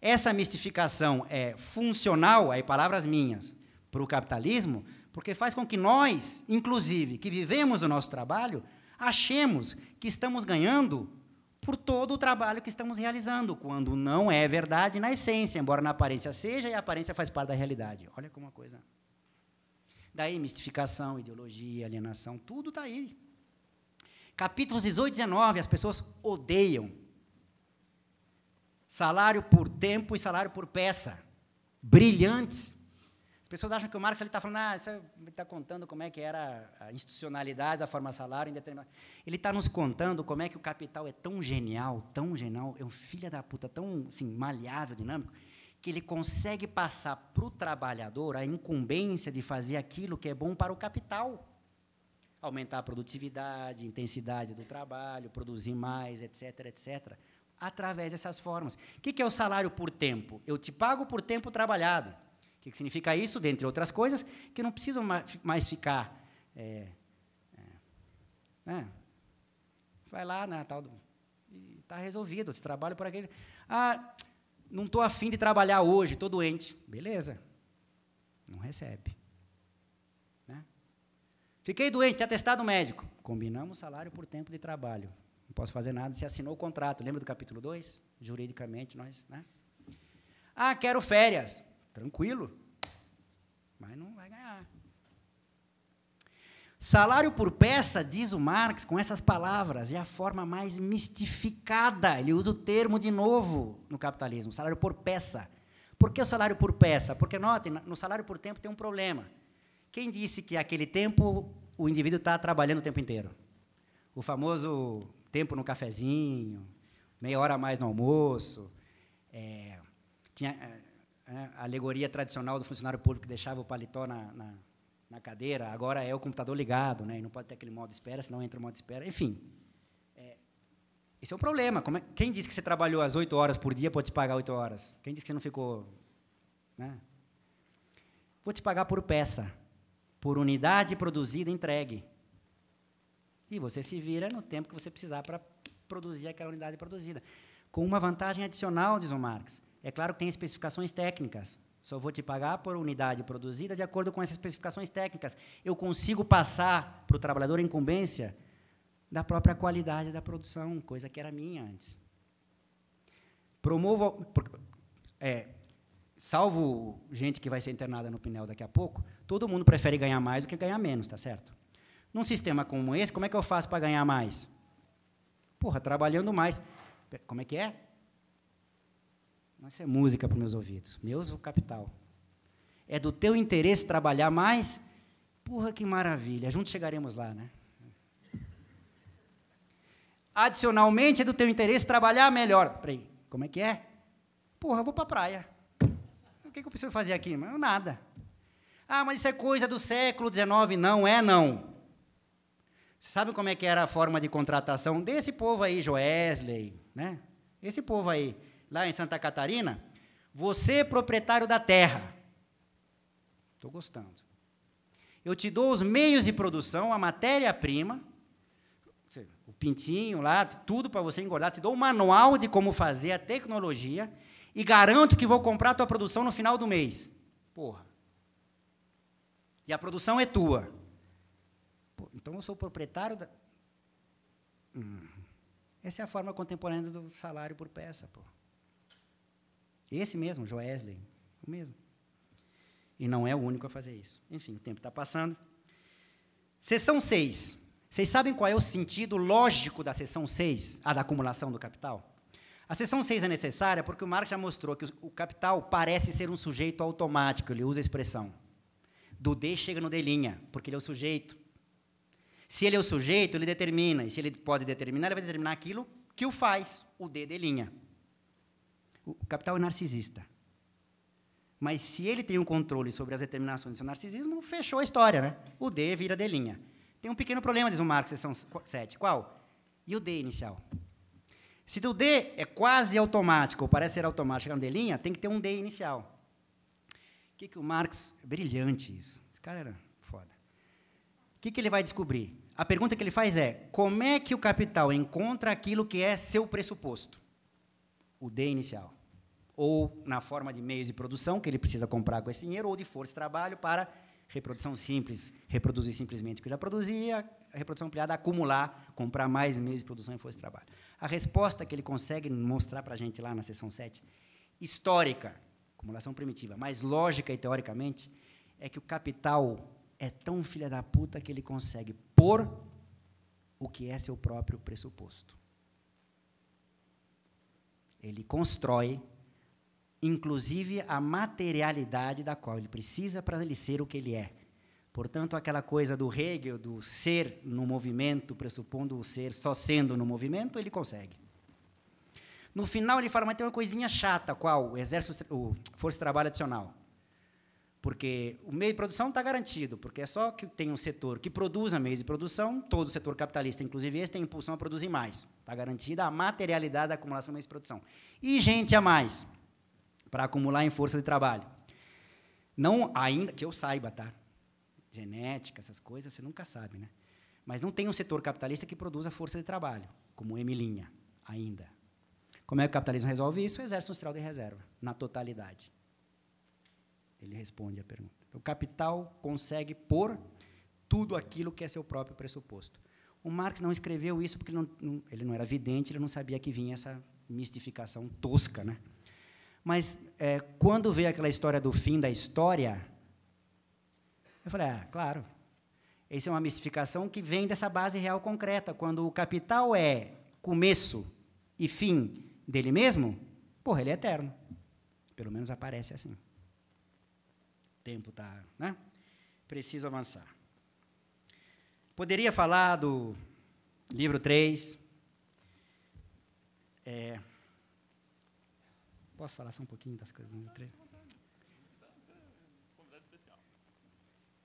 Essa mistificação é funcional, aí palavras minhas, para o capitalismo, porque faz com que nós, inclusive, que vivemos o nosso trabalho, achemos que estamos ganhando por todo o trabalho que estamos realizando, quando não é verdade na essência, embora na aparência seja, e a aparência faz parte da realidade. Olha como uma coisa. Daí mistificação, ideologia, alienação, tudo está aí Capítulos 18 e 19, as pessoas odeiam. Salário por tempo e salário por peça. Brilhantes. As pessoas acham que o Marx está falando, ah, você é, está contando como é que era a institucionalidade da forma salário Ele está nos contando como é que o capital é tão genial, tão genial, é um filho da puta, tão assim, maleável, dinâmico, que ele consegue passar para o trabalhador a incumbência de fazer aquilo que é bom para o capital aumentar a produtividade, intensidade do trabalho, produzir mais, etc, etc, através dessas formas. O que, é o salário por tempo? Eu te pago por tempo trabalhado. O que, significa isso? Dentre outras coisas, que não precisam mais ficar... É, é, né? Vai lá né? tal Está resolvido, eu trabalho por aquele... Ah, não estou afim de trabalhar hoje, estou doente. Beleza. Não recebe. Fiquei doente, atestado médico. Combinamos salário por tempo de trabalho. Não posso fazer nada, se assinou o contrato. Lembra do capítulo 2? Juridicamente, nós. Né? Ah, quero férias. Tranquilo. Mas não vai ganhar. Salário por peça, diz o Marx com essas palavras, é a forma mais mistificada. Ele usa o termo de novo no capitalismo, salário por peça. Por que o salário por peça? Porque notem, no salário por tempo tem um problema. Quem disse que aquele tempo o indivíduo está trabalhando o tempo inteiro? O famoso tempo no cafezinho, meia hora a mais no almoço, é, tinha é, né, a alegoria tradicional do funcionário público que deixava o paletó na, na, na, cadeira, agora é o computador ligado, né? e não pode ter aquele modo de espera, senão entra o modo de espera, enfim. É, esse é um problema. É, quem disse que você trabalhou as oito horas por dia pode te pagar oito horas? Quem disse que você não ficou... Né? Vou te pagar por peça por unidade produzida entregue. E você se vira no tempo que você precisar para produzir aquela unidade produzida. Com uma vantagem adicional, diz o Marx. É claro que tem especificações técnicas. Só vou te pagar por unidade produzida de acordo com essas especificações técnicas. Eu consigo passar para o trabalhador incumbência da própria qualidade da produção, coisa que era minha antes. Promovo. É, salvo gente que vai ser internada no Pinel daqui a pouco, Todo mundo prefere ganhar mais do que ganhar menos, tá certo? Num sistema como esse, como é que eu faço para ganhar mais? Porra, trabalhando mais. Como é que é? Isso é música para meus ouvidos. Meus, o capital. É do teu interesse trabalhar mais? Porra, que maravilha. Juntos chegaremos lá, né? Adicionalmente, é do teu interesse trabalhar melhor. Peraí, como é que é? Porra, eu vou para a praia. O que, é que eu preciso fazer aqui? Nada. Ah, mas isso é coisa do século XIX. Não é, não. Sabe como é que era a forma de contratação desse povo aí, Joesley, né? Esse povo aí, lá em Santa Catarina, você proprietário da terra. Estou gostando. Eu te dou os meios de produção, a matéria-prima, o pintinho lá, tudo para você engordar, te dou o manual de como fazer a tecnologia e garanto que vou comprar a tua produção no final do mês. Porra e a produção é tua. Pô, então eu sou proprietário da. Hum. Essa é a forma contemporânea do salário por peça. Pô. Esse mesmo, Joesley, o mesmo. E não é o único a fazer isso. Enfim, o tempo está passando. Seção 6. Vocês sabem qual é o sentido lógico da seção 6, a da acumulação do capital? A seção 6 é necessária porque o Marx já mostrou que o capital parece ser um sujeito automático, ele usa a expressão. Do D chega no D', porque ele é o sujeito. Se ele é o sujeito, ele determina. E se ele pode determinar, ele vai determinar aquilo que o faz, o D D'. O capital é narcisista. Mas se ele tem um controle sobre as determinações do seu narcisismo, fechou a história, né? O D vira D'. Tem um pequeno problema, diz o Marx, sessão 7. Qual? E o D inicial? Se o D é quase automático, ou parece ser automático no D', tem que ter um D inicial. O que, que o Marx. Brilhante isso. Esse cara era foda. O que, que ele vai descobrir? A pergunta que ele faz é: como é que o capital encontra aquilo que é seu pressuposto? O D inicial. Ou na forma de meios de produção que ele precisa comprar com esse dinheiro, ou de força de trabalho para reprodução simples, reproduzir simplesmente o que já produzia, reprodução ampliada, acumular, comprar mais meios de produção e força de trabalho. A resposta que ele consegue mostrar para a gente lá na seção 7, histórica, acumulação primitiva, mas lógica e teoricamente, é que o capital é tão filha da puta que ele consegue pôr o que é seu próprio pressuposto. Ele constrói, inclusive, a materialidade da qual ele precisa para ele ser o que ele é. Portanto, aquela coisa do Hegel, do ser no movimento, pressupondo o ser só sendo no movimento, ele consegue. No final, ele fala, mas tem uma coisinha chata, qual? O exército, o Força de Trabalho Adicional. Porque o meio de produção está garantido, porque é só que tem um setor que produz a meio de produção, todo o setor capitalista, inclusive esse, tem impulsão a produzir mais. Está garantida a materialidade da acumulação de meios de produção. E gente a mais, para acumular em força de trabalho. Não ainda, que eu saiba, tá? Genética, essas coisas, você nunca sabe, né? Mas não tem um setor capitalista que produza força de trabalho, como M linha, ainda. Como é que o capitalismo resolve isso? O exército industrial de reserva, na totalidade. Ele responde a pergunta. O capital consegue pôr tudo aquilo que é seu próprio pressuposto. O Marx não escreveu isso porque não, não, ele não era vidente, ele não sabia que vinha essa mistificação tosca. Né? Mas é, quando veio aquela história do fim da história, eu falei, ah, claro. Essa é uma mistificação que vem dessa base real concreta. Quando o capital é começo e fim, dele mesmo, porra, ele é eterno. Pelo menos aparece assim. O tempo está. Né? Preciso avançar. Poderia falar do livro 3. É, posso falar só um pouquinho das coisas do livro 3?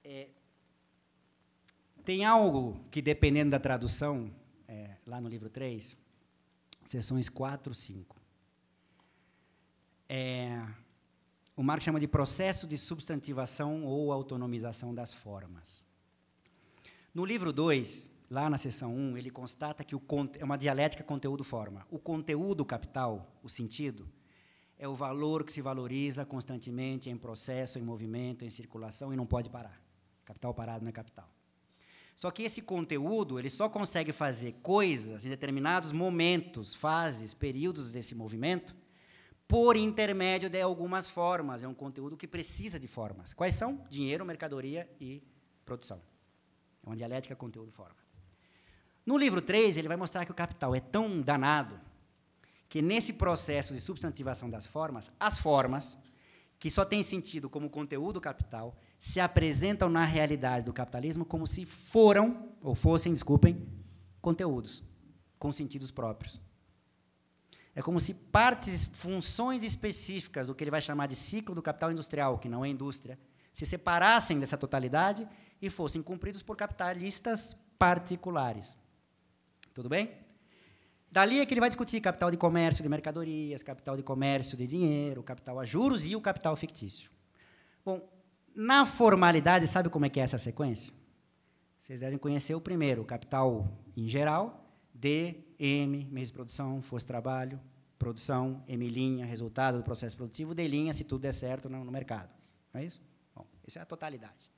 É, tem algo que, dependendo da tradução, é, lá no livro 3, Sessões 4, 5. É, o Marx chama de processo de substantivação ou autonomização das formas. No livro 2, lá na sessão 1, um, ele constata que o, é uma dialética conteúdo-forma. O conteúdo capital, o sentido, é o valor que se valoriza constantemente em processo, em movimento, em circulação e não pode parar. Capital parado não é capital. Só que esse conteúdo, ele só consegue fazer coisas em determinados momentos, fases, períodos desse movimento, por intermédio de algumas formas. É um conteúdo que precisa de formas. Quais são? Dinheiro, mercadoria e produção. É uma dialética conteúdo-forma. No livro 3, ele vai mostrar que o capital é tão danado que, nesse processo de substantivação das formas, as formas, que só têm sentido como conteúdo capital, se apresentam na realidade do capitalismo como se foram, ou fossem, desculpem, conteúdos com sentidos próprios. É como se partes, funções específicas do que ele vai chamar de ciclo do capital industrial, que não é indústria, se separassem dessa totalidade e fossem cumpridos por capitalistas particulares. Tudo bem? Dali é que ele vai discutir capital de comércio de mercadorias, capital de comércio de dinheiro, capital a juros e o capital fictício. Bom, na formalidade, sabe como é que é essa sequência? Vocês devem conhecer o primeiro, capital em geral, D, M, meio de produção, força de trabalho, produção, M linha, resultado do processo produtivo, D linha, se tudo der certo no, no mercado. Não é isso? Bom, essa é a totalidade.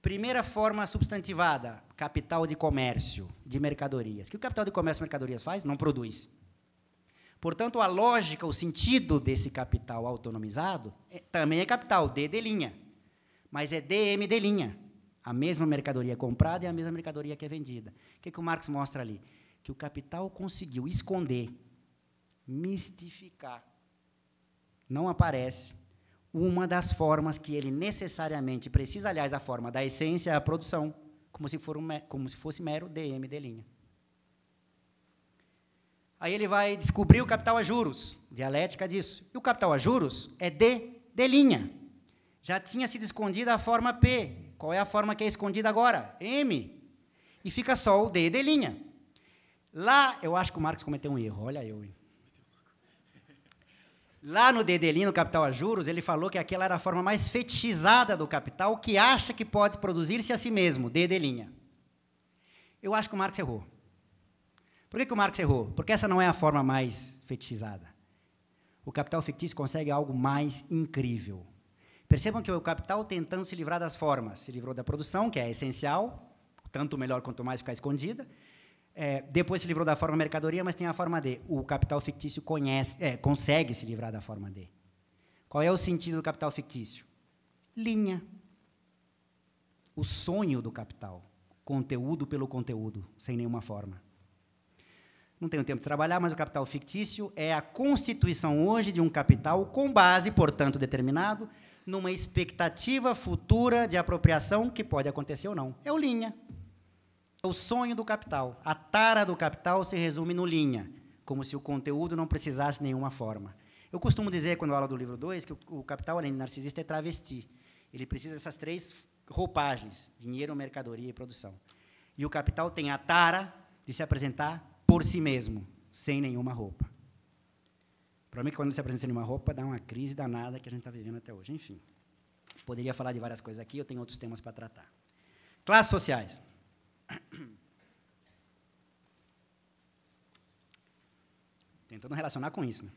Primeira forma substantivada, capital de comércio, de mercadorias. O que o capital de comércio e mercadorias faz? Não produz. Portanto, a lógica, o sentido desse capital autonomizado é, também é capital, D D linha mas é DMD linha. A mesma mercadoria comprada e a mesma mercadoria que é vendida. O que, que o Marx mostra ali? Que o capital conseguiu esconder, mistificar, não aparece, uma das formas que ele necessariamente precisa, aliás, a forma da essência é a produção, como se, for um, como se fosse mero DMD linha. Aí ele vai descobrir o capital a juros, dialética disso. E o capital a juros é D de linha. Já tinha sido escondida a forma P. Qual é a forma que é escondida agora? M. E fica só o D de Lá, eu acho que o Marcos cometeu um erro, olha eu. Hein? Lá no DDLIN, no Capital a Juros, ele falou que aquela era a forma mais fetichizada do capital que acha que pode produzir-se a si mesmo, Dedelinha. Eu acho que o Marx errou. Por que, que o Marx errou? Porque essa não é a forma mais fetichizada. O capital fictício consegue algo mais incrível. Percebam que o capital, tentando se livrar das formas, se livrou da produção, que é essencial, tanto melhor quanto mais ficar escondida. É, depois se livrou da forma mercadoria, mas tem a forma D. O capital fictício conhece, é, consegue se livrar da forma D. Qual é o sentido do capital fictício? Linha. O sonho do capital. Conteúdo pelo conteúdo, sem nenhuma forma. Não tenho tempo de trabalhar, mas o capital fictício é a constituição hoje de um capital com base, portanto, determinado numa expectativa futura de apropriação que pode acontecer ou não. É o linha. É o sonho do capital. A tara do capital se resume no linha, como se o conteúdo não precisasse de nenhuma forma. Eu costumo dizer, quando aula do livro 2, que o, o capital, além de narcisista, é travesti. Ele precisa dessas três roupagens: dinheiro, mercadoria e produção. E o capital tem a tara de se apresentar por si mesmo, sem nenhuma roupa problema é que quando você se apresenta em uma roupa, dá uma crise danada que a gente está vivendo até hoje. Enfim, poderia falar de várias coisas aqui, eu tenho outros temas para tratar. Classes sociais. Tentando relacionar com isso. Né?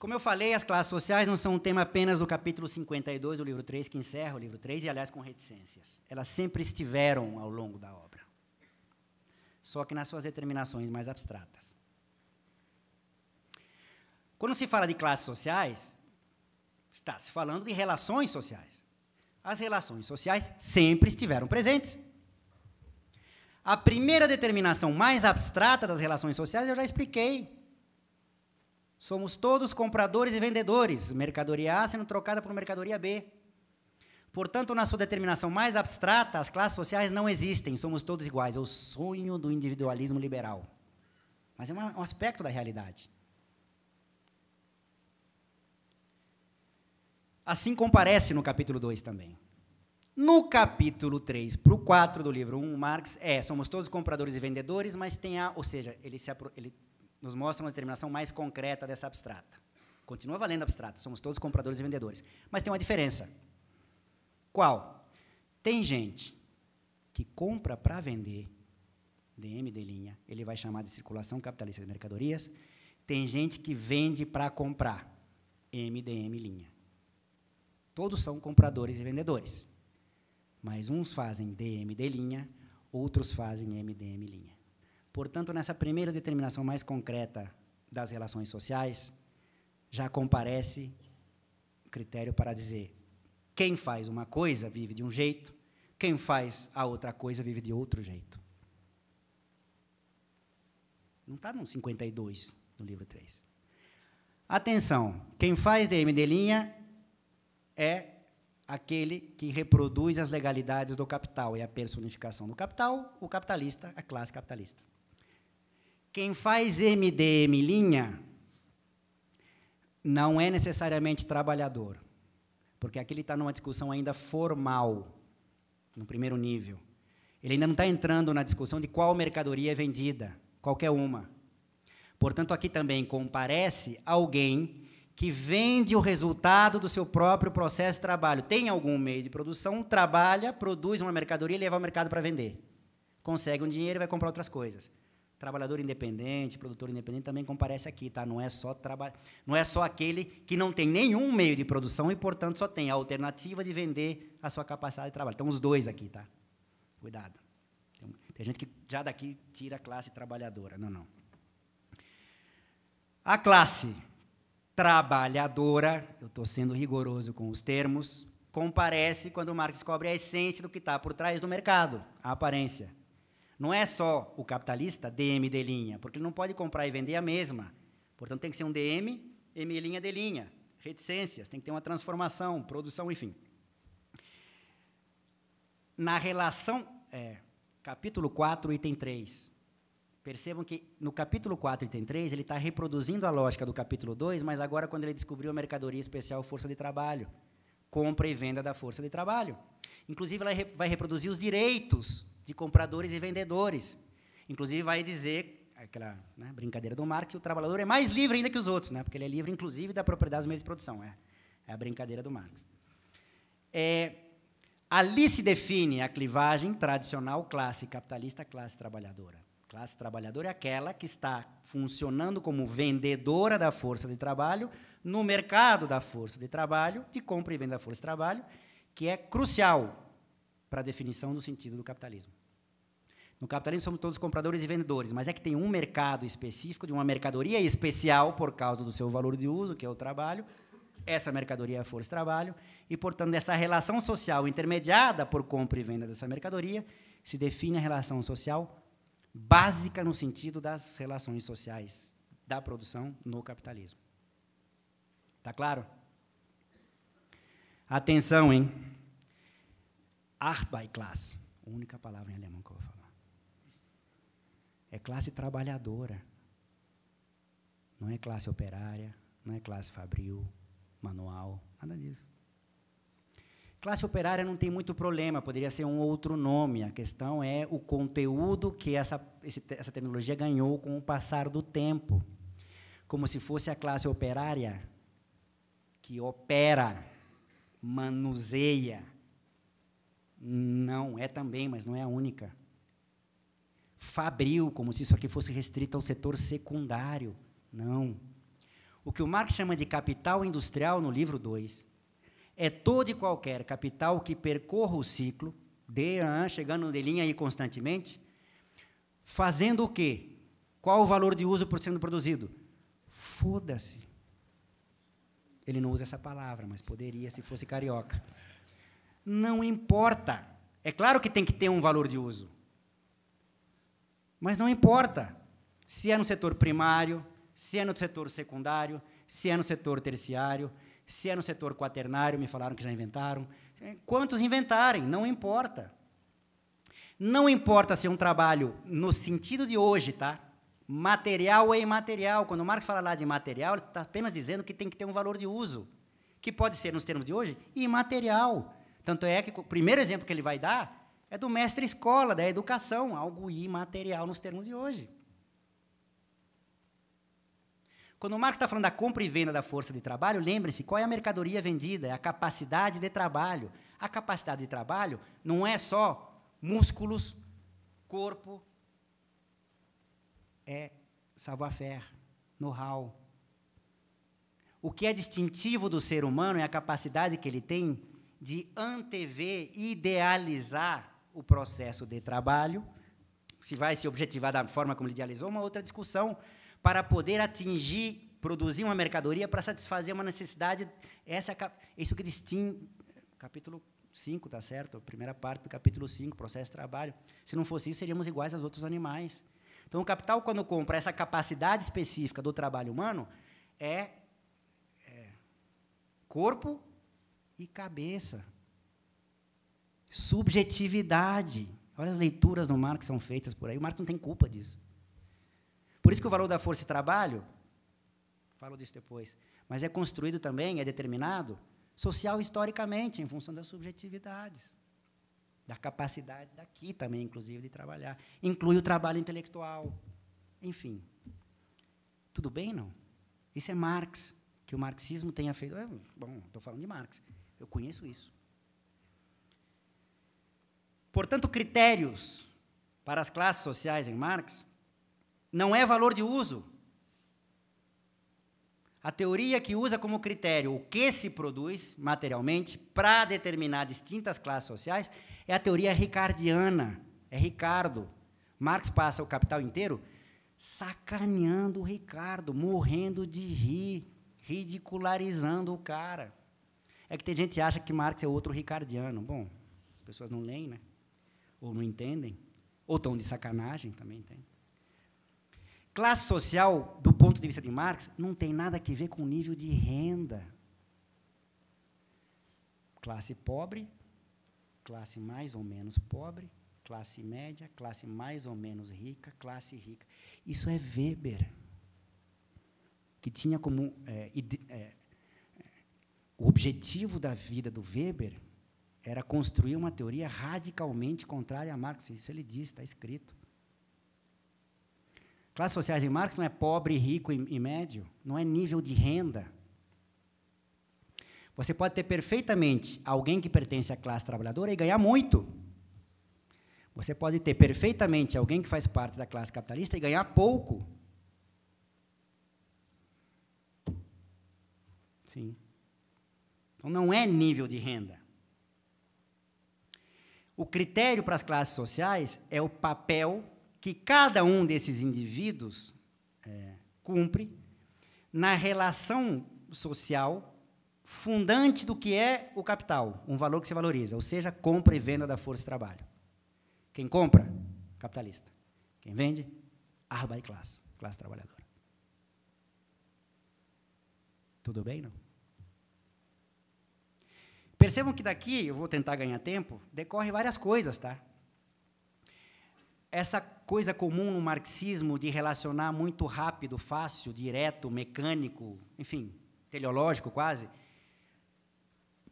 Como eu falei, as classes sociais não são um tema apenas do capítulo 52 do livro 3, que encerra o livro 3, e, aliás, com reticências. Elas sempre estiveram ao longo da obra, só que nas suas determinações mais abstratas. Quando se fala de classes sociais, está se falando de relações sociais. As relações sociais sempre estiveram presentes. A primeira determinação mais abstrata das relações sociais eu já expliquei. Somos todos compradores e vendedores. Mercadoria A sendo trocada por mercadoria B. Portanto, na sua determinação mais abstrata, as classes sociais não existem, somos todos iguais. É o sonho do individualismo liberal. Mas é um aspecto da realidade. Assim comparece no capítulo 2 também. No capítulo 3 para o 4 do livro 1, Marx é, somos todos compradores e vendedores, mas tem a, ou seja, ele, se, ele nos mostra uma determinação mais concreta dessa abstrata. Continua valendo abstrata, somos todos compradores e vendedores. Mas tem uma diferença. Qual? Tem gente que compra para vender, DM de linha, ele vai chamar de circulação capitalista de mercadorias. Tem gente que vende para comprar, MDM linha. Todos são compradores e vendedores. Mas uns fazem DMD linha, outros fazem MDM linha. Portanto, nessa primeira determinação mais concreta das relações sociais, já comparece critério para dizer quem faz uma coisa vive de um jeito, quem faz a outra coisa vive de outro jeito. Não está no 52, do livro 3. Atenção, quem faz DMD linha é aquele que reproduz as legalidades do capital e a personificação do capital, o capitalista, a classe capitalista. Quem faz MDM linha não é necessariamente trabalhador, porque aqui ele está numa discussão ainda formal, no primeiro nível. Ele ainda não está entrando na discussão de qual mercadoria é vendida, qualquer uma. Portanto, aqui também comparece alguém que vende o resultado do seu próprio processo de trabalho, tem algum meio de produção, trabalha, produz uma mercadoria e leva ao mercado para vender. Consegue um dinheiro e vai comprar outras coisas. Trabalhador independente, produtor independente também comparece aqui, tá? Não é só trabalho, não é só aquele que não tem nenhum meio de produção e, portanto, só tem a alternativa de vender a sua capacidade de trabalho. Então, os dois aqui, tá? Cuidado. Tem gente que já daqui tira a classe trabalhadora. Não, não. A classe trabalhadora, eu estou sendo rigoroso com os termos, comparece quando o Marx descobre a essência do que está por trás do mercado, a aparência. Não é só o capitalista DM de linha, porque ele não pode comprar e vender a mesma. Portanto, tem que ser um DM, M linha de linha, reticências, tem que ter uma transformação, produção, enfim. Na relação, é, capítulo 4, item 3, Percebam que no capítulo 4, item 3, ele está reproduzindo a lógica do capítulo 2, mas agora quando ele descobriu a mercadoria especial força de trabalho, compra e venda da força de trabalho. Inclusive, ela vai reproduzir os direitos de compradores e vendedores. Inclusive, vai dizer, aquela né, brincadeira do Marx, o trabalhador é mais livre ainda que os outros, né, porque ele é livre, inclusive, da propriedade dos meios de produção. É, é a brincadeira do Marx. É, ali se define a clivagem tradicional classe capitalista-classe trabalhadora classe trabalhadora é aquela que está funcionando como vendedora da força de trabalho no mercado da força de trabalho, de compra e venda da força de trabalho, que é crucial para a definição do sentido do capitalismo. No capitalismo somos todos compradores e vendedores, mas é que tem um mercado específico de uma mercadoria especial por causa do seu valor de uso, que é o trabalho. Essa mercadoria é a força de trabalho e, portanto, essa relação social intermediada por compra e venda dessa mercadoria se define a relação social básica no sentido das relações sociais da produção no capitalismo. Tá claro? Atenção, hein? Arbeitklasse, única palavra em alemão que eu vou falar. É classe trabalhadora. Não é classe operária, não é classe fabril, manual, nada disso. Classe operária não tem muito problema, poderia ser um outro nome. A questão é o conteúdo que essa, essa terminologia ganhou com o passar do tempo. Como se fosse a classe operária que opera, manuseia. Não, é também, mas não é a única. Fabril, como se isso aqui fosse restrito ao setor secundário. Não. O que o Marx chama de capital industrial no livro 2 é todo e qualquer capital que percorra o ciclo, de an, chegando de linha aí constantemente, fazendo o quê? Qual o valor de uso por sendo produzido? Foda-se. Ele não usa essa palavra, mas poderia se fosse carioca. Não importa. É claro que tem que ter um valor de uso. Mas não importa se é no setor primário, se é no setor secundário, se é no setor terciário, se é no setor quaternário, me falaram que já inventaram. Quantos inventarem, não importa. Não importa se é um trabalho no sentido de hoje, tá? Material ou é imaterial. Quando o Marx fala lá de material, ele está apenas dizendo que tem que ter um valor de uso, que pode ser, nos termos de hoje, imaterial. Tanto é que o primeiro exemplo que ele vai dar é do mestre escola, da educação, algo imaterial nos termos de hoje. Quando o Marx está falando da compra e venda da força de trabalho, lembrem-se qual é a mercadoria vendida, é a capacidade de trabalho. A capacidade de trabalho não é só músculos, corpo, é savoir-faire, know-how. O que é distintivo do ser humano é a capacidade que ele tem de antever, idealizar o processo de trabalho. Se vai se objetivar da forma como ele idealizou, uma outra discussão para poder atingir, produzir uma mercadoria para satisfazer uma necessidade. Essa, é é isso que distingue. Capítulo 5, tá certo? Primeira parte do capítulo 5, processo de trabalho. Se não fosse isso, seríamos iguais aos outros animais. Então, o capital, quando compra essa capacidade específica do trabalho humano, é, é corpo e cabeça. Subjetividade. Olha as leituras do Marx que são feitas por aí. O Marx não tem culpa disso. Por isso que o valor da força e trabalho, falo disso depois, mas é construído também, é determinado social historicamente, em função das subjetividades, da capacidade daqui também, inclusive, de trabalhar. Inclui o trabalho intelectual. Enfim. Tudo bem, não? Isso é Marx, que o marxismo tenha feito. É, bom, estou falando de Marx. Eu conheço isso. Portanto, critérios para as classes sociais em Marx não é valor de uso. A teoria que usa como critério o que se produz materialmente para determinar distintas classes sociais é a teoria ricardiana. É Ricardo. Marx passa o capital inteiro sacaneando o Ricardo, morrendo de rir, ridicularizando o cara. É que tem gente que acha que Marx é outro ricardiano. Bom, as pessoas não leem, né? Ou não entendem. Ou estão de sacanagem, também tem. Classe social, do ponto de vista de Marx, não tem nada a ver com o nível de renda. Classe pobre, classe mais ou menos pobre, classe média, classe mais ou menos rica, classe rica. Isso é Weber, que tinha como é, é, o objetivo da vida do Weber era construir uma teoria radicalmente contrária a Marx. Isso ele diz, está escrito. Classes sociais em Marx não é pobre, rico e, e médio, não é nível de renda. Você pode ter perfeitamente alguém que pertence à classe trabalhadora e ganhar muito. Você pode ter perfeitamente alguém que faz parte da classe capitalista e ganhar pouco. Sim. Então não é nível de renda. O critério para as classes sociais é o papel que cada um desses indivíduos é, cumpre na relação social fundante do que é o capital, um valor que se valoriza, ou seja, compra e venda da força de trabalho. Quem compra? Capitalista. Quem vende? Arbeiterklasse, classe trabalhadora. Tudo bem, não? Percebam que daqui, eu vou tentar ganhar tempo, decorre várias coisas, tá? essa coisa comum no marxismo de relacionar muito rápido, fácil, direto, mecânico, enfim, teleológico quase,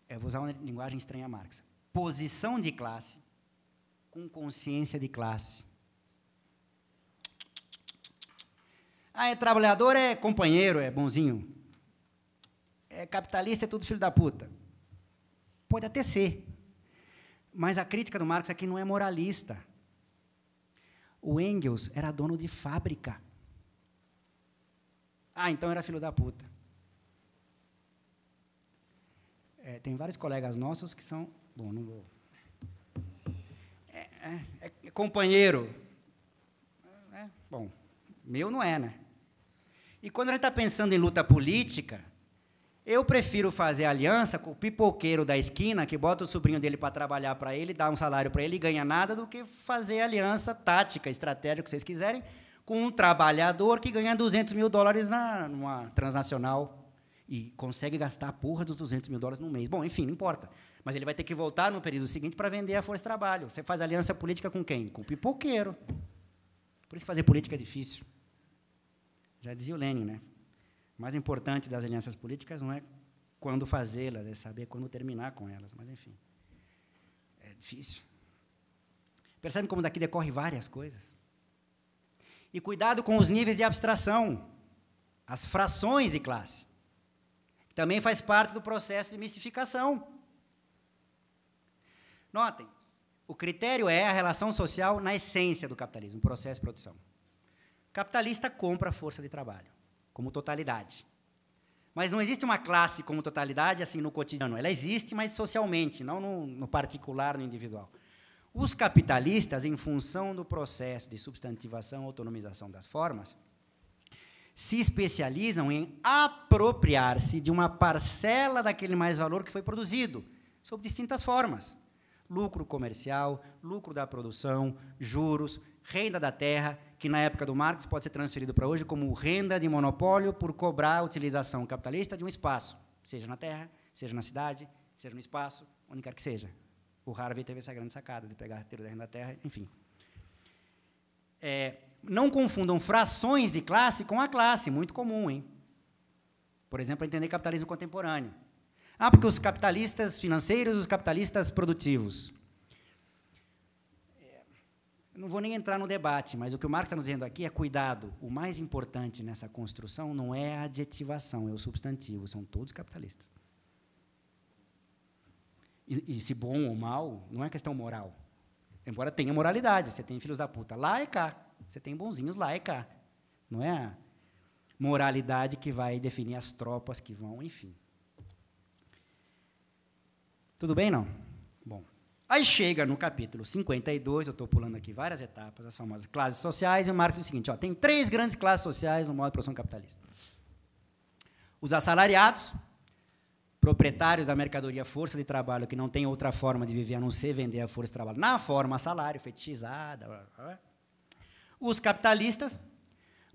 eu é, vou usar uma linguagem estranha a Marx. Posição de classe com consciência de classe. Ah, é trabalhador, é companheiro, é bonzinho. É capitalista, é tudo filho da puta. Pode até ser. Mas a crítica do Marx aqui é não é moralista o Engels era dono de fábrica. Ah, então era filho da puta. É, tem vários colegas nossos que são. Bom, não vou. É, é, é companheiro. É, bom, meu não é, né? E quando a gente está pensando em luta política, eu prefiro fazer aliança com o pipoqueiro da esquina, que bota o sobrinho dele para trabalhar para ele, dá um salário para ele e ganha nada, do que fazer aliança tática, estratégica, que vocês quiserem, com um trabalhador que ganha 200 mil dólares na, numa transnacional e consegue gastar a porra dos 200 mil dólares no mês. Bom, enfim, não importa. Mas ele vai ter que voltar no período seguinte para vender a força de trabalho. Você faz aliança política com quem? Com o pipoqueiro. Por isso que fazer política é difícil. Já dizia o Lênin, né? O mais importante das alianças políticas não é quando fazê-las, é saber quando terminar com elas, mas enfim. É difícil. Percebe como daqui decorre várias coisas? E cuidado com os níveis de abstração, as frações de classe. também faz parte do processo de mistificação. Notem, o critério é a relação social na essência do capitalismo, o processo de produção. O capitalista compra a força de trabalho como totalidade. Mas não existe uma classe como totalidade assim no cotidiano. Ela existe, mas socialmente, não no, no particular, no individual. Os capitalistas, em função do processo de substantivação, autonomização das formas, se especializam em apropriar-se de uma parcela daquele mais valor que foi produzido, sob distintas formas: lucro comercial, lucro da produção, juros, renda da terra, que na época do Marx pode ser transferido para hoje como renda de monopólio por cobrar a utilização capitalista de um espaço, seja na terra, seja na cidade, seja no espaço, onde quer que seja. O Harvey teve essa grande sacada de pegar a da renda da terra, enfim. É, não confundam frações de classe com a classe, muito comum, hein? Por exemplo, entender capitalismo contemporâneo. Ah, porque os capitalistas financeiros, os capitalistas produtivos. Não vou nem entrar no debate, mas o que o Marx está nos dizendo aqui é cuidado. O mais importante nessa construção não é a adjetivação, é o substantivo. São todos capitalistas. E, e se bom ou mal, não é questão moral. Embora tenha moralidade, você tem filhos da puta lá e cá. Você tem bonzinhos lá e cá. Não é a moralidade que vai definir as tropas que vão, enfim. Tudo bem, não? Bom. Aí chega no capítulo 52, eu estou pulando aqui várias etapas, as famosas classes sociais, e o Marx diz o seguinte: ó, tem três grandes classes sociais no modo de produção capitalista: os assalariados, proprietários da mercadoria força de trabalho que não tem outra forma de viver a não ser vender a força de trabalho na forma salário, fetichizada. Blá, blá. Os capitalistas,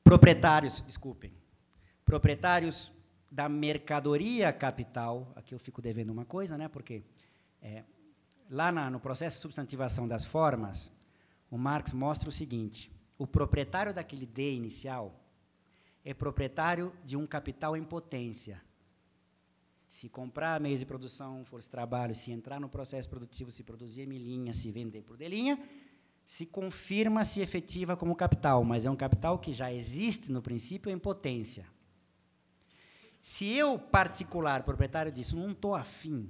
proprietários, desculpem, proprietários da mercadoria capital, aqui eu fico devendo uma coisa, né? Porque é, lá na, no processo de substantivação das formas, o Marx mostra o seguinte: o proprietário daquele D inicial é proprietário de um capital em potência. Se comprar meios de produção, força de trabalho, se entrar no processo produtivo, se produzir em linha, se vender por delinha, se confirma se efetiva como capital, mas é um capital que já existe no princípio em potência. Se eu, particular, proprietário disso, não estou afim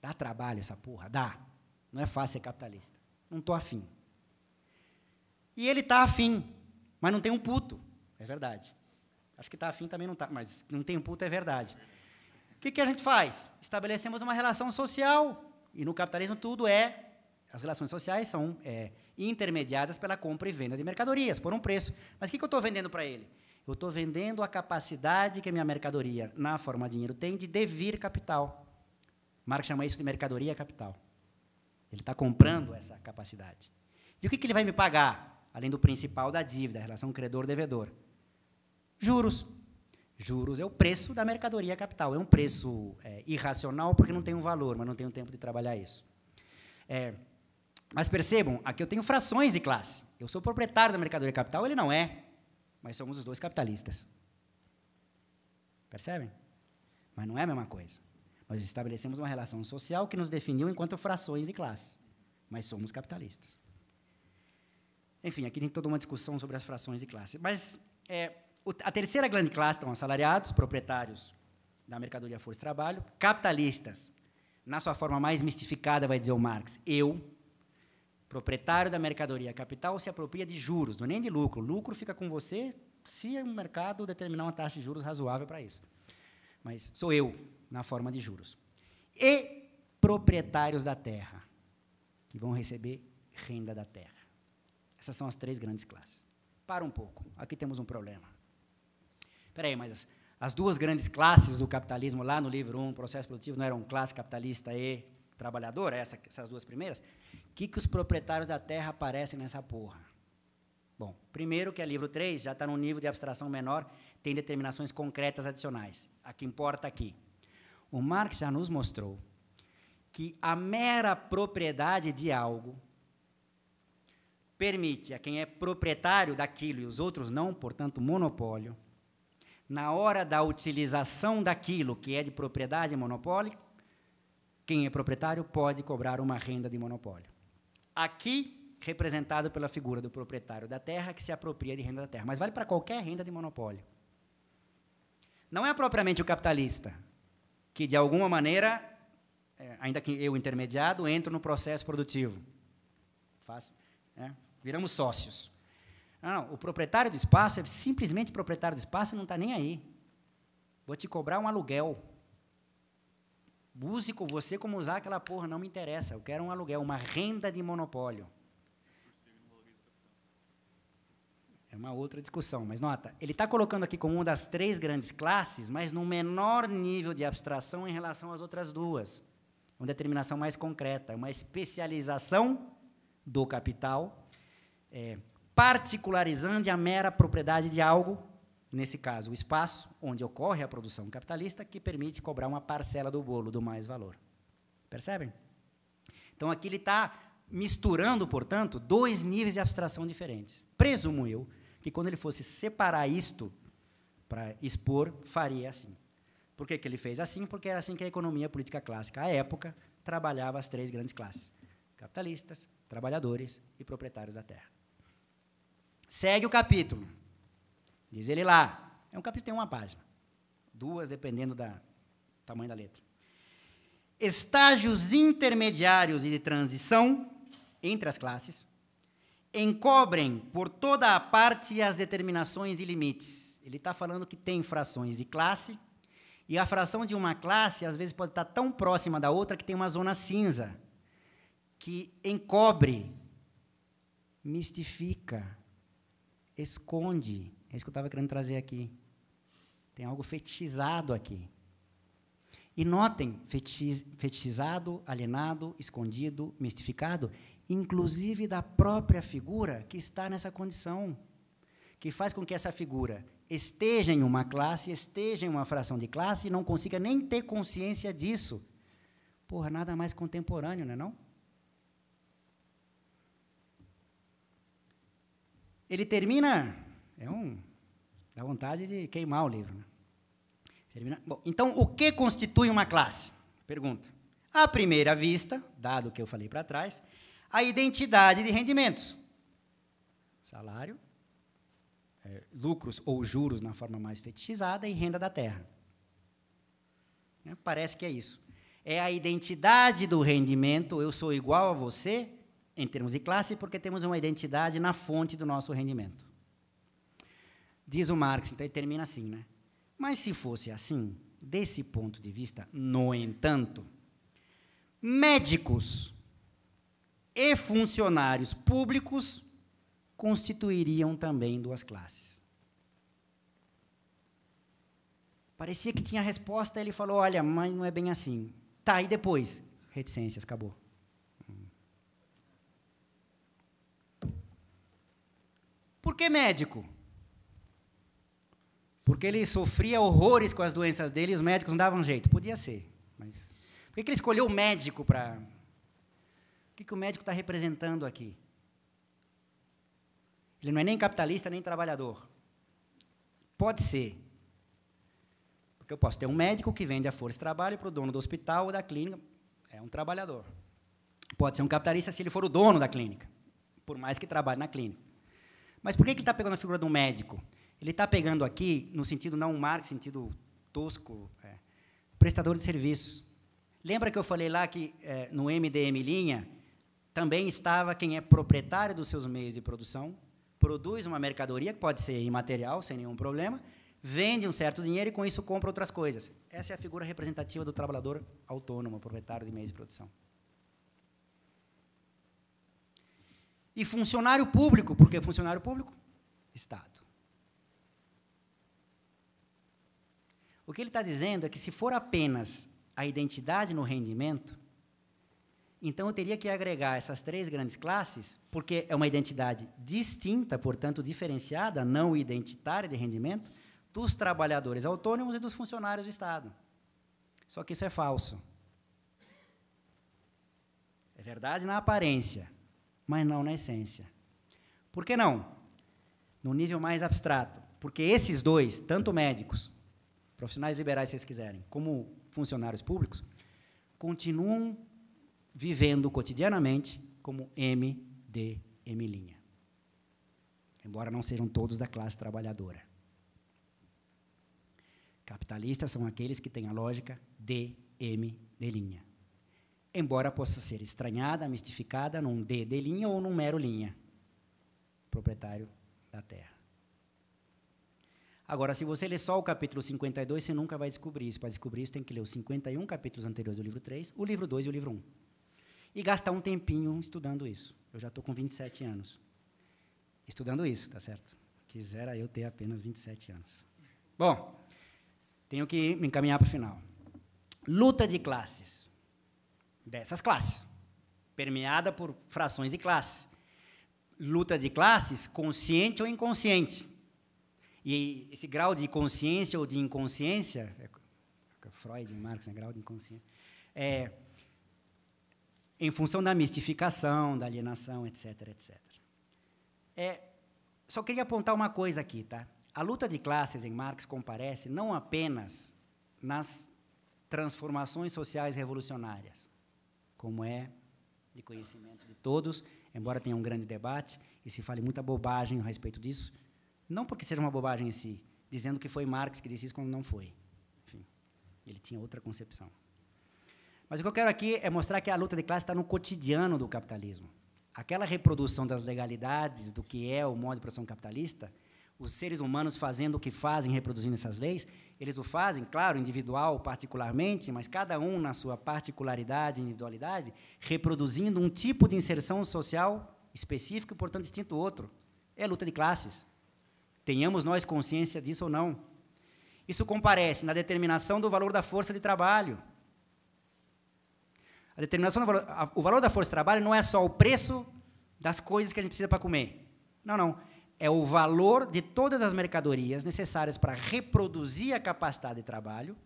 Dá trabalho essa porra, dá. Não é fácil ser capitalista. Não estou afim. E ele está afim, mas não tem um puto. É verdade. Acho que está afim também não está, mas não tem um puto é verdade. O que, que a gente faz? Estabelecemos uma relação social. E no capitalismo tudo é. As relações sociais são é, intermediadas pela compra e venda de mercadorias, por um preço. Mas o que, que eu estou vendendo para ele? Eu estou vendendo a capacidade que a minha mercadoria, na forma de dinheiro, tem de devir capital. Marx chama isso de mercadoria capital. Ele está comprando essa capacidade. E o que, que ele vai me pagar, além do principal da dívida, a relação credor-devedor? Juros. Juros é o preço da mercadoria capital. É um preço é, irracional porque não tem um valor, mas não tenho tempo de trabalhar isso. É, mas percebam, aqui eu tenho frações de classe. Eu sou proprietário da mercadoria capital, ele não é, mas somos os dois capitalistas. Percebem? Mas não é a mesma coisa. Nós estabelecemos uma relação social que nos definiu enquanto frações de classe, mas somos capitalistas. Enfim, aqui tem toda uma discussão sobre as frações de classe. Mas é, a terceira grande classe estão assalariados, proprietários da mercadoria força de trabalho, capitalistas, na sua forma mais mistificada, vai dizer o Marx, eu, proprietário da mercadoria capital, se apropria de juros, não é nem de lucro. Lucro fica com você se o mercado determinar uma taxa de juros razoável para isso. Mas sou eu, na forma de juros. E proprietários da terra, que vão receber renda da terra. Essas são as três grandes classes. Para um pouco, aqui temos um problema. Espera aí, mas as, as, duas grandes classes do capitalismo, lá no livro 1, um, Processo Produtivo, não eram classe capitalista e trabalhadora, essa, essas duas primeiras? O que, que os proprietários da terra aparecem nessa porra? Bom, primeiro que é livro 3, já está num nível de abstração menor, tem determinações concretas adicionais. A que importa aqui. O Marx já nos mostrou que a mera propriedade de algo permite a quem é proprietário daquilo e os outros não, portanto, monopólio, na hora da utilização daquilo que é de propriedade monopólio, quem é proprietário pode cobrar uma renda de monopólio. Aqui, representado pela figura do proprietário da terra que se apropria de renda da terra, mas vale para qualquer renda de monopólio. Não é propriamente o capitalista, que, de alguma maneira, é, ainda que eu intermediado, entro no processo produtivo. Fácil. Né? Viramos sócios. Não, ah, não, o proprietário do espaço é simplesmente proprietário do espaço e não está nem aí. Vou te cobrar um aluguel. Músico, você como usar aquela porra, não me interessa. Eu quero um aluguel, uma renda de monopólio. É uma outra discussão, mas nota, ele está colocando aqui como uma das três grandes classes, mas num menor nível de abstração em relação às outras duas. Uma determinação mais concreta, uma especialização do capital, é, particularizando a mera propriedade de algo, nesse caso, o espaço onde ocorre a produção capitalista, que permite cobrar uma parcela do bolo do mais valor. Percebem? Então aqui ele está misturando, portanto, dois níveis de abstração diferentes. Presumo eu que quando ele fosse separar isto para expor, faria assim. Por que, que ele fez assim? Porque era assim que a economia política clássica, à época, trabalhava as três grandes classes: capitalistas, trabalhadores e proprietários da terra. Segue o capítulo. Diz ele lá. É um capítulo tem uma página, duas dependendo da tamanho da letra. Estágios intermediários e de transição entre as classes encobrem por toda a parte as determinações de limites. Ele está falando que tem frações de classe, e a fração de uma classe, às vezes, pode estar tá tão próxima da outra que tem uma zona cinza, que encobre, mistifica, esconde. É isso que eu estava querendo trazer aqui. Tem algo fetichizado aqui. E notem, fetichizado, alienado, escondido, mistificado inclusive da própria figura que está nessa condição, que faz com que essa figura esteja em uma classe, esteja em uma fração de classe e não consiga nem ter consciência disso. Porra, nada mais contemporâneo, não é não? Ele termina, é um, dá vontade de queimar o livro. Né? Termina, bom, então, o que constitui uma classe? Pergunta. À primeira vista, dado o que eu falei para trás, a identidade de rendimentos: salário, é, lucros ou juros na forma mais fetichizada e renda da terra. É, parece que é isso. É a identidade do rendimento, eu sou igual a você, em termos de classe, porque temos uma identidade na fonte do nosso rendimento. Diz o Marx, então ele termina assim, né? Mas se fosse assim, desse ponto de vista, no entanto, médicos e funcionários públicos constituiriam também duas classes. Parecia que tinha resposta, ele falou: olha, mas não é bem assim. Tá, e depois? Reticências, acabou. Por que médico? Porque ele sofria horrores com as doenças dele e os médicos não davam jeito. Podia ser, mas. Por que ele escolheu o médico para que, que o médico está representando aqui? Ele não é nem capitalista nem trabalhador. Pode ser. Porque eu posso ter um médico que vende a força de trabalho para o dono do hospital ou da clínica. É um trabalhador. Pode ser um capitalista se ele for o dono da clínica, por mais que trabalhe na clínica. Mas por que ele está pegando a figura do médico? Ele está pegando aqui, no sentido não Marx, sentido tosco, é, prestador de serviços. Lembra que eu falei lá que é, no MDM linha também estava quem é proprietário dos seus meios de produção, produz uma mercadoria que pode ser imaterial, sem nenhum problema, vende um certo dinheiro e com isso compra outras coisas. Essa é a figura representativa do trabalhador autônomo, proprietário de meios de produção. E funcionário público, por que funcionário público? Estado. O que ele está dizendo é que se for apenas a identidade no rendimento, então, eu teria que agregar essas três grandes classes, porque é uma identidade distinta, portanto, diferenciada, não identitária de rendimento, dos trabalhadores autônomos e dos funcionários do Estado. Só que isso é falso. É verdade na aparência, mas não na essência. Por que não? No nível mais abstrato. Porque esses dois, tanto médicos, profissionais liberais, se vocês quiserem, como funcionários públicos, continuam vivendo cotidianamente como M linha, Embora não sejam todos da classe trabalhadora. Capitalistas são aqueles que têm a lógica DM de linha. Embora possa ser estranhada, mistificada num D de linha ou num mero linha, proprietário da terra. Agora, se você ler só o capítulo 52, você nunca vai descobrir isso. Para descobrir isso, tem que ler os 51 capítulos anteriores do livro 3, o livro 2 e o livro 1 e gastar um tempinho estudando isso. Eu já estou com 27 anos. Estudando isso, tá certo? Quisera eu ter apenas 27 anos. Bom, tenho que me encaminhar para o final. Luta de classes. Dessas classes. Permeada por frações de classe. Luta de classes consciente ou inconsciente. E esse grau de consciência ou de inconsciência, é, é Freud e Marx, né? grau de inconsciência, é, em função da mistificação, da alienação, etc, etc. É, só queria apontar uma coisa aqui, tá? A luta de classes em Marx comparece não apenas nas transformações sociais revolucionárias, como é de conhecimento de todos, embora tenha um grande debate e se fale muita bobagem a respeito disso, não porque seja uma bobagem em si, dizendo que foi Marx que disse isso quando não foi. Enfim, ele tinha outra concepção. Mas o que eu quero aqui é mostrar que a luta de classe está no cotidiano do capitalismo. Aquela reprodução das legalidades do que é o modo de produção capitalista, os seres humanos fazendo o que fazem, reproduzindo essas leis, eles o fazem, claro, individual, particularmente, mas cada um na sua particularidade, individualidade, reproduzindo um tipo de inserção social específico e, portanto, distinto do outro. É luta de classes. Tenhamos nós consciência disso ou não. Isso comparece na determinação do valor da força de trabalho, a determinação do valor, a, o valor da força de trabalho não é só o preço das coisas que a gente precisa para comer. Não, não. É o valor de todas as mercadorias necessárias para reproduzir a capacidade de trabalho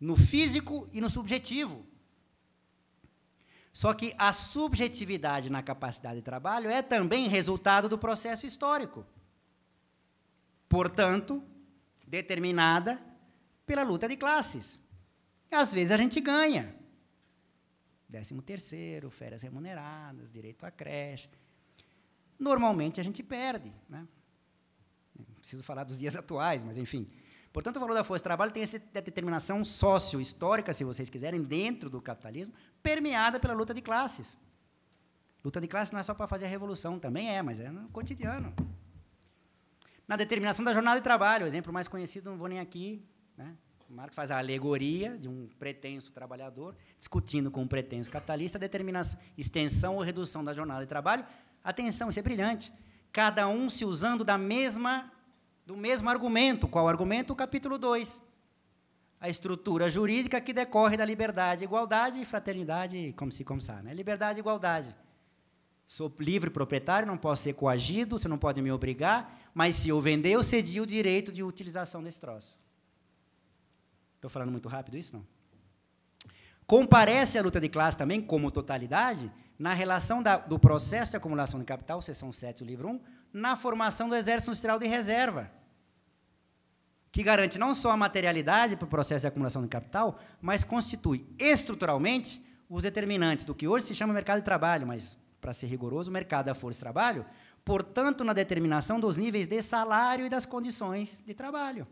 no físico e no subjetivo. Só que a subjetividade na capacidade de trabalho é também resultado do processo histórico. Portanto, determinada pela luta de classes. Às vezes a gente ganha, décimo terceiro, férias remuneradas, direito à creche. Normalmente a gente perde. Né? Preciso falar dos dias atuais, mas enfim. Portanto, o valor da força de trabalho tem essa determinação sócio-histórica, se vocês quiserem, dentro do capitalismo, permeada pela luta de classes. Luta de classes não é só para fazer a revolução, também é, mas é no cotidiano. Na determinação da jornada de trabalho, o exemplo mais conhecido, não vou nem aqui Marx faz a alegoria de um pretenso trabalhador discutindo com um pretenso capitalista a determinação, extensão ou redução da jornada de trabalho. Atenção, isso é brilhante. Cada um se usando da mesma do mesmo argumento. Qual argumento? O capítulo 2. A estrutura jurídica que decorre da liberdade, igualdade e fraternidade, como se começar? sabe, né? Liberdade e igualdade. Sou livre proprietário, não posso ser coagido, você não pode me obrigar, mas se eu vender, eu cedi o direito de utilização desse troço. Estou falando muito rápido isso, não? Comparece a luta de classe também, como totalidade, na relação da, do processo de acumulação de capital, seção 7 do livro 1, na formação do Exército Industrial de Reserva, que garante não só a materialidade para o processo de acumulação de capital, mas constitui estruturalmente os determinantes do que hoje se chama mercado de trabalho, mas, para ser rigoroso, mercado da força de trabalho, portanto, na determinação dos níveis de salário e das condições de trabalho.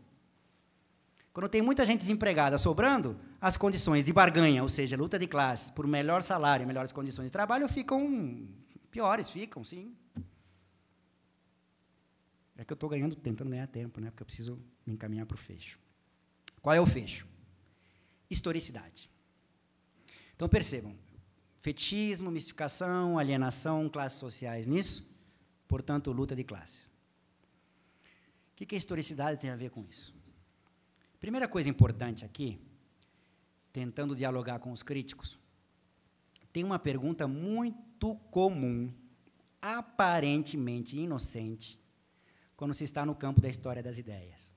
Quando tem muita gente desempregada sobrando, as condições de barganha, ou seja, luta de classe por melhor salário e melhores condições de trabalho, ficam piores, ficam, sim. É que eu estou ganhando, tentando ganhar tempo, né? porque eu preciso me encaminhar para o fecho. Qual é o fecho? Historicidade. Então, percebam, fetichismo, mistificação, alienação, classes sociais nisso, portanto, luta de classes. O que, que a historicidade tem a ver com isso? Primeira coisa importante aqui, tentando dialogar com os críticos, tem uma pergunta muito comum, aparentemente inocente, quando se está no campo da história das ideias.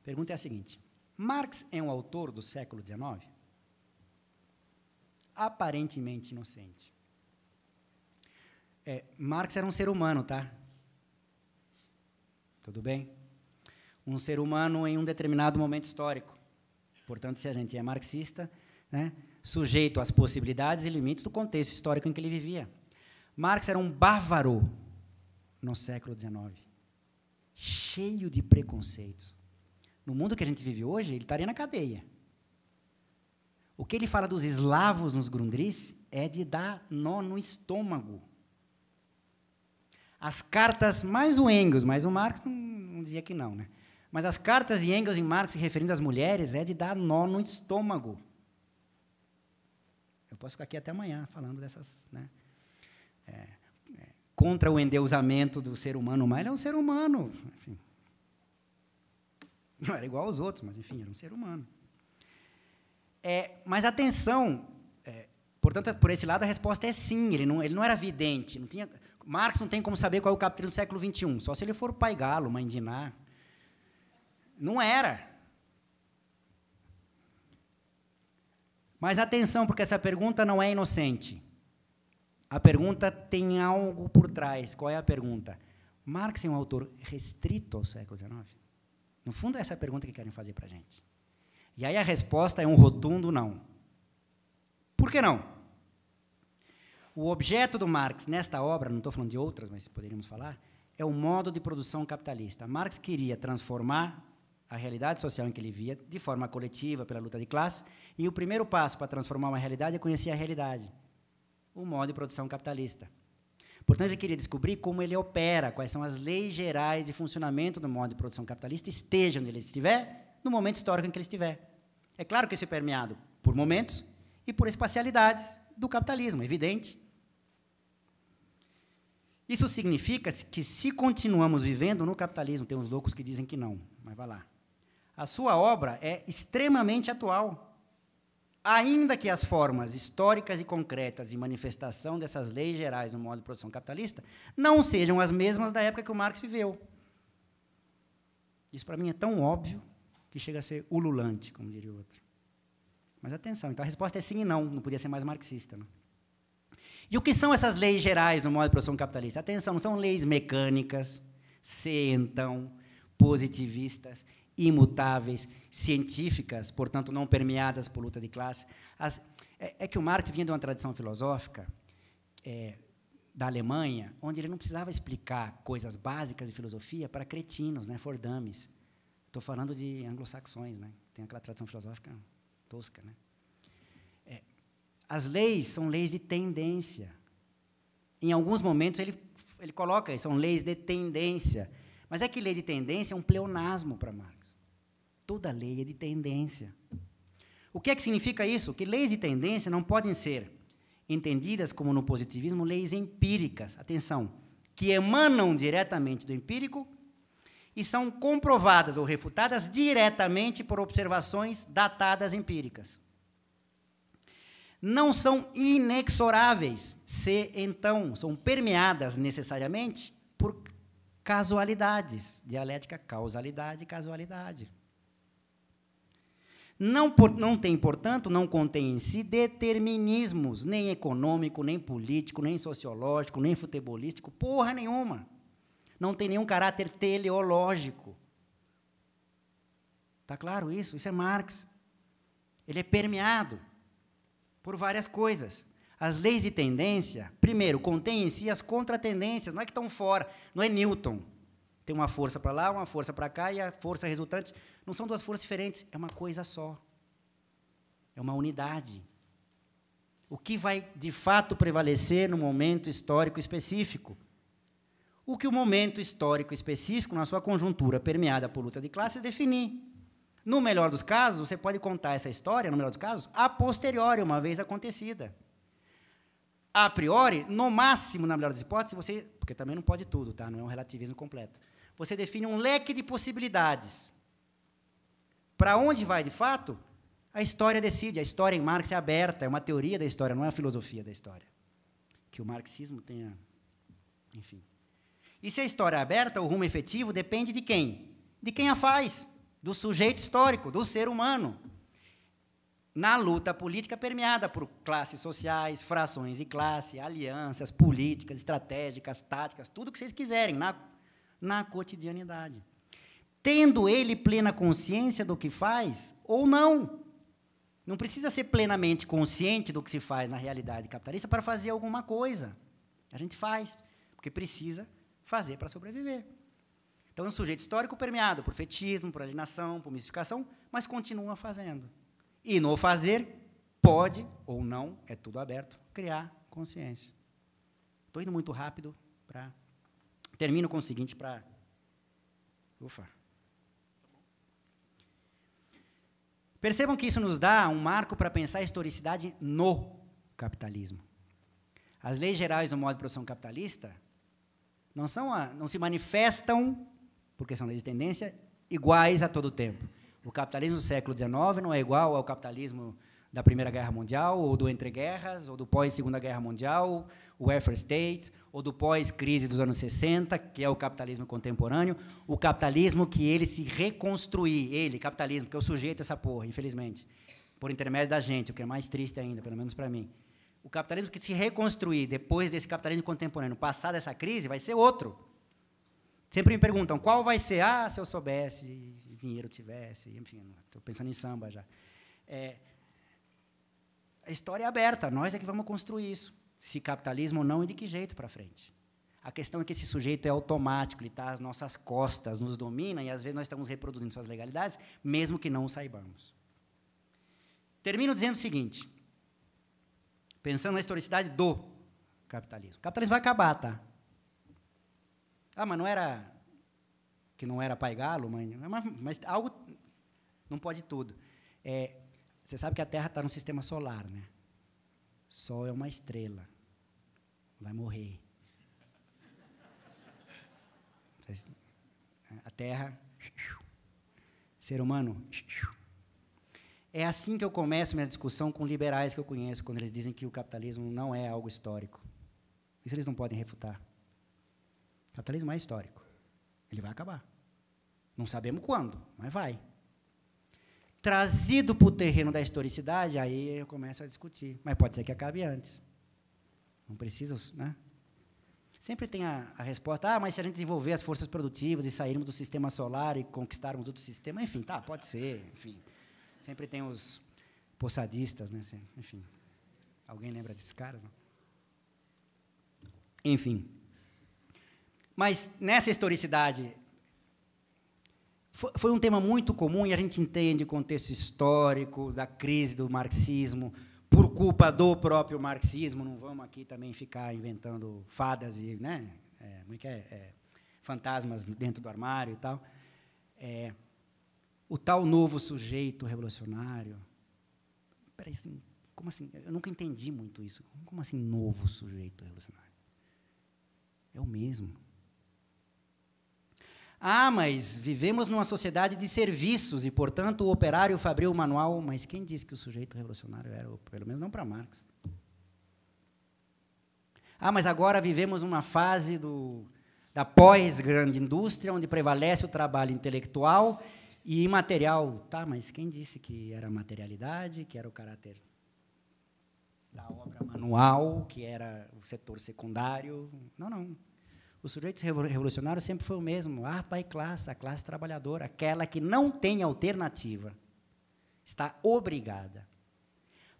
A pergunta é a seguinte: Marx é um autor do século XIX? Aparentemente inocente. É, Marx era um ser humano, tá? Tudo bem? um ser humano em um determinado momento histórico. Portanto, se a gente é marxista, né, sujeito às possibilidades e limites do contexto histórico em que ele vivia. Marx era um bávaro no século XIX, cheio de preconceitos. No mundo que a gente vive hoje, ele estaria na cadeia. O que ele fala dos eslavos nos Grundris é de dar nó no estômago. As cartas, mais o Engels, mas o Marx não, não dizia que não, né? Mas as cartas de Engels e Marx referindo às mulheres é de dar nó no estômago. Eu posso ficar aqui até amanhã falando dessas. Né? É, é, contra o endeusamento do ser humano, mas ele é um ser humano. Enfim. Não era igual aos outros, mas enfim, era um ser humano. É, mas atenção, é, portanto, por esse lado a resposta é sim, ele não, ele não era vidente. Não tinha, Marx não tem como saber qual é o capítulo do século XXI, só se ele for pai galo, mãe de Ná. Não era. Mas atenção, porque essa pergunta não é inocente. A pergunta tem algo por trás. Qual é a pergunta? Marx é um autor restrito ao século XIX? No fundo, é essa a pergunta que querem fazer para a gente. E aí a resposta é um rotundo não. Por que não? O objeto do Marx nesta obra, não estou falando de outras, mas poderíamos falar, é o modo de produção capitalista. Marx queria transformar a realidade social em que ele via de forma coletiva, pela luta de classe, e o primeiro passo para transformar uma realidade é conhecer a realidade, o modo de produção capitalista. Portanto, ele queria descobrir como ele opera, quais são as leis gerais de funcionamento do modo de produção capitalista, esteja onde ele estiver, no momento histórico em que ele estiver. É claro que isso é permeado por momentos e por espacialidades do capitalismo, é evidente. Isso significa que, se continuamos vivendo no capitalismo, tem uns loucos que dizem que não, mas vai lá. A sua obra é extremamente atual. Ainda que as formas históricas e concretas de manifestação dessas leis gerais no modo de produção capitalista não sejam as mesmas da época que o Marx viveu. Isso, para mim, é tão óbvio que chega a ser ululante, como diria o outro. Mas atenção, então a resposta é sim e não, não podia ser mais marxista. Não? Né? E o que são essas leis gerais no modo de produção capitalista? Atenção, não são leis mecânicas, então positivistas, imutáveis, científicas, portanto não permeadas por luta de classe. As, é, é, que o Marx vinha de uma tradição filosófica é, da Alemanha, onde ele não precisava explicar coisas básicas de filosofia para cretinos, né, fordames. Estou falando de anglo-saxões, né? tem aquela tradição filosófica tosca. Né? É, as leis são leis de tendência. Em alguns momentos ele, ele coloca, são leis de tendência. Mas é que lei de tendência é um pleonasmo para Marx. Toda lei é de tendência. O que é que significa isso? Que leis de tendência não podem ser entendidas como no positivismo leis empíricas, atenção, que emanam diretamente do empírico e são comprovadas ou refutadas diretamente por observações datadas empíricas. Não são inexoráveis, se então são permeadas necessariamente por casualidades, dialética causalidade e casualidade. Não, por, não tem, portanto, não contém em si determinismos, nem econômico, nem político, nem sociológico, nem futebolístico, porra nenhuma. Não tem nenhum caráter teleológico. Está claro isso? Isso é Marx. Ele é permeado por várias coisas. As leis de tendência, primeiro, contém em si as contratendências, não é que estão fora, não é Newton. Tem uma força para lá, uma força para cá e a força resultante não são duas forças diferentes, é uma coisa só. É uma unidade. O que vai de fato prevalecer no momento histórico específico? O que o momento histórico específico, na sua conjuntura permeada por luta de classes, definir. No melhor dos casos, você pode contar essa história, no melhor dos casos, a posteriori, uma vez acontecida. A priori, no máximo, na melhor das hipóteses, você. Porque também não pode tudo, tá? Não é um relativismo completo. Você define um leque de possibilidades. Para onde vai de fato? A história decide. A história em Marx é aberta, é uma teoria da história, não é uma filosofia da história. Que o marxismo tenha. Enfim. E se a história é aberta, o rumo efetivo depende de quem? De quem a faz, do sujeito histórico, do ser humano. Na luta política permeada por classes sociais, frações de classe, alianças políticas, estratégicas, táticas, tudo o que vocês quiserem, na, na cotidianidade tendo ele plena consciência do que faz ou não. Não precisa ser plenamente consciente do que se faz na realidade capitalista para fazer alguma coisa. A gente faz, porque precisa fazer para sobreviver. Então, é um sujeito histórico permeado por fetismo, por alienação, por mistificação, mas continua fazendo. E no fazer, pode ou não, é tudo aberto, criar consciência. Estou indo muito rápido para. Termino com o seguinte para. Ufa. Percebam que isso nos dá um marco para pensar a historicidade no capitalismo. As leis gerais do modo de produção capitalista não, são a, não se manifestam, porque são leis de tendência, iguais a todo tempo. O capitalismo do século XIX não é igual ao capitalismo da Primeira Guerra Mundial, ou do entre-guerras ou do pós-Segunda Guerra Mundial, o welfare state, ou do pós-crise dos anos 60, que é o capitalismo contemporâneo, o capitalismo que ele se reconstruir, ele, capitalismo, que é o sujeito essa porra, infelizmente, por intermédio da gente, o que é mais triste ainda, pelo menos para mim. O capitalismo que se reconstruir depois desse capitalismo contemporâneo, passar dessa crise, vai ser outro. Sempre me perguntam qual vai ser. Ah, se eu soubesse, dinheiro tivesse, enfim, estou pensando em samba já. É, a história é aberta, nós é que vamos construir isso. Se capitalismo ou não e de que jeito para frente. A questão é que esse sujeito é automático, ele está às nossas costas, nos domina, e às vezes nós estamos reproduzindo suas legalidades, mesmo que não o saibamos. Termino dizendo o seguinte, pensando na historicidade do capitalismo. O capitalismo vai acabar, tá? Ah, mas não era que não era pai galo, mãe, mas, mas algo não pode tudo. É, você sabe que a Terra está no sistema solar, né? Sol é uma estrela. Vai morrer. A Terra. Ser humano. É assim que eu começo minha discussão com liberais que eu conheço, quando eles dizem que o capitalismo não é algo histórico. Isso eles não podem refutar. O capitalismo é histórico. Ele vai acabar. Não sabemos quando, mas vai trazido para o terreno da historicidade, aí eu começo a discutir. Mas pode ser que acabe antes. Não precisa, né? Sempre tem a, a, resposta, ah, mas se a gente desenvolver as forças produtivas e sairmos do sistema solar e conquistarmos outro sistema, enfim, tá, pode ser, enfim. Sempre tem os possadistas, né? Enfim. Alguém lembra desses caras? Não? Enfim. Mas nessa historicidade foi um tema muito comum e a gente entende o contexto histórico da crise do marxismo por culpa do próprio marxismo. Não vamos aqui também ficar inventando fadas e né, é, é, é? é, fantasmas dentro do armário e tal. É, o tal novo sujeito revolucionário. Peraí, assim, como assim? Eu nunca entendi muito isso. Como assim novo sujeito revolucionário? É o mesmo. Ah, mas vivemos numa sociedade de serviços e, portanto, o operário fabriu o manual. Mas quem disse que o sujeito revolucionário era, pelo menos não para Marx? Ah, mas agora vivemos uma fase do, da pós-grande indústria, onde prevalece o trabalho intelectual e imaterial. Tá, mas quem disse que era a materialidade, que era o caráter da obra manual, que era o setor secundário? Não, não o sujeito revolucionário sempre foi o mesmo, art ah, tá e classe. a classe trabalhadora, aquela que não tem alternativa, está obrigada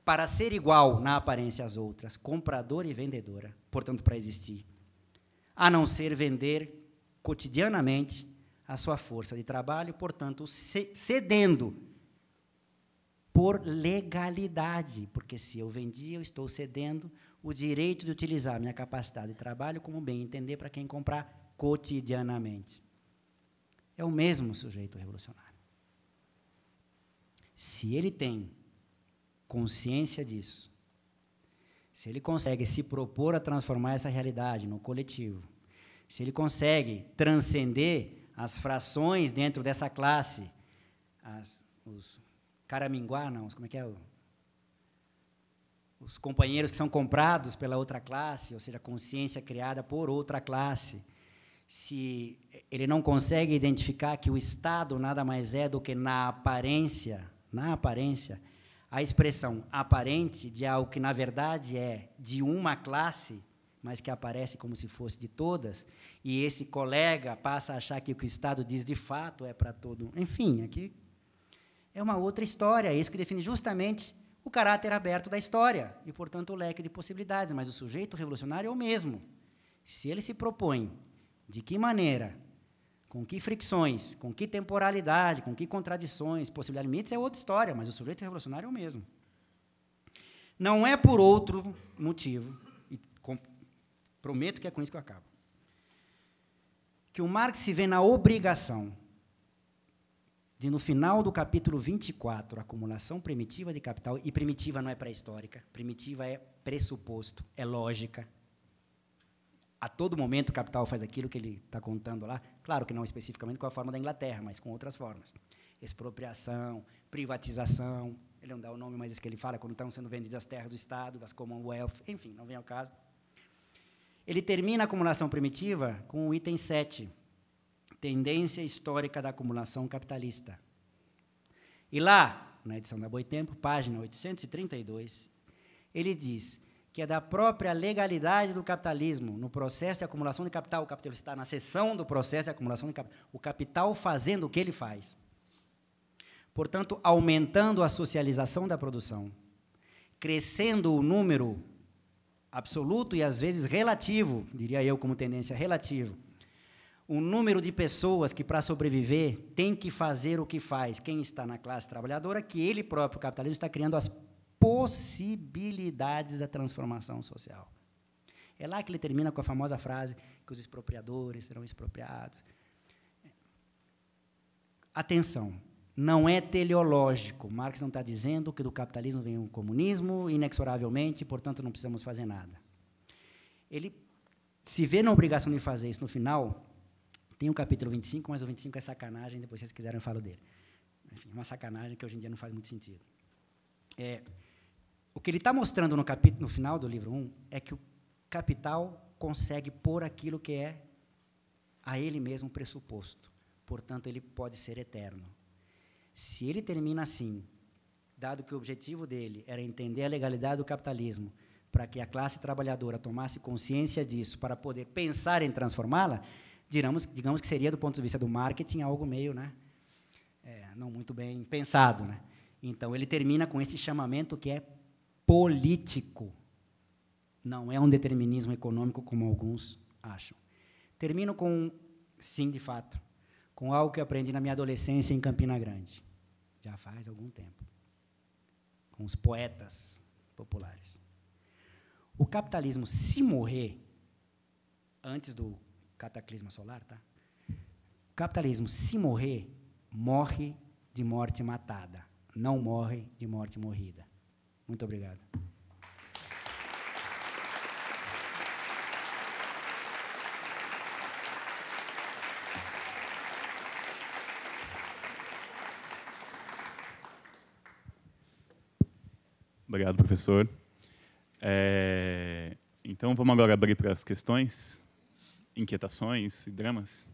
para ser igual na aparência às outras, compradora e vendedora, portanto, para existir, a não ser vender cotidianamente a sua força de trabalho, portanto, cedendo por legalidade, porque se eu vendia, eu estou cedendo o direito de utilizar minha capacidade de trabalho como bem entender para quem comprar cotidianamente. É o mesmo sujeito revolucionário. Se ele tem consciência disso, se ele consegue se propor a transformar essa realidade no coletivo, se ele consegue transcender as frações dentro dessa classe, as, os caraminguá, não, como é que é? os companheiros que são comprados pela outra classe, ou seja, a consciência criada por outra classe, se ele não consegue identificar que o Estado nada mais é do que na aparência, na aparência, a expressão aparente de algo que na verdade é de uma classe, mas que aparece como se fosse de todas, e esse colega passa a achar que o que o Estado diz de fato é para todo. Enfim, aqui é uma outra história, é isso que define justamente o caráter aberto da história e, portanto, o leque de possibilidades, mas o sujeito revolucionário é o mesmo. Se ele se propõe, de que maneira, com que fricções, com que temporalidade, com que contradições, possibilidades, limites, é outra história, mas o sujeito revolucionário é o mesmo. Não é por outro motivo, e prometo que é com isso que eu acabo, que o Marx se vê na obrigação de no final do capítulo 24, acumulação primitiva de capital, e primitiva não é pré-histórica, primitiva é pressuposto, é lógica. A todo momento o capital faz aquilo que ele está contando lá, claro que não especificamente com a forma da Inglaterra, mas com outras formas. Expropriação, privatização, ele não dá o nome, mas isso que ele fala, quando estão sendo vendidas as terras do Estado, das Commonwealth, enfim, não vem ao caso. Ele termina a acumulação primitiva com o item 7, Tendência Histórica da Acumulação Capitalista. E lá, na edição da Boitempo, página 832, ele diz que é da própria legalidade do capitalismo, no processo de acumulação de capital, o capital está na seção do processo de acumulação de capital, o capital fazendo o que ele faz. Portanto, aumentando a socialização da produção, crescendo o número absoluto e às vezes relativo, diria eu como tendência relativo, um número de pessoas que, para sobreviver, tem que fazer o que faz quem está na classe trabalhadora, que ele próprio, o capitalismo, está criando as possibilidades da transformação social. É lá que ele termina com a famosa frase que os expropriadores serão expropriados. Atenção, não é teleológico. Marx não está dizendo que do capitalismo vem o comunismo, inexoravelmente, portanto não precisamos fazer nada. Ele se vê na obrigação de fazer isso no final, tem o capítulo 25, mas o 25 é sacanagem, depois, se vocês quiserem, eu falo dele. Enfim, uma sacanagem que hoje em dia não faz muito sentido. É, o que ele está mostrando no, capítulo, no final do livro 1 é que o capital consegue pôr aquilo que é a ele mesmo pressuposto. Portanto, ele pode ser eterno. Se ele termina assim, dado que o objetivo dele era entender a legalidade do capitalismo, para que a classe trabalhadora tomasse consciência disso, para poder pensar em transformá-la, digamos, digamos que seria, do ponto de vista do marketing, algo meio né, é, não muito bem pensado. Né? Então, ele termina com esse chamamento que é político. Não é um determinismo econômico, como alguns acham. Termino com, sim, de fato, com algo que aprendi na minha adolescência em Campina Grande, já faz algum tempo, com os poetas populares. O capitalismo, se morrer antes do cataclisma solar, tá? Capitalismo, se morrer, morre de morte matada, não morre de morte morrida. Muito obrigado. Obrigado, professor. É, então, vamos agora abrir para as questões inquietações e dramas?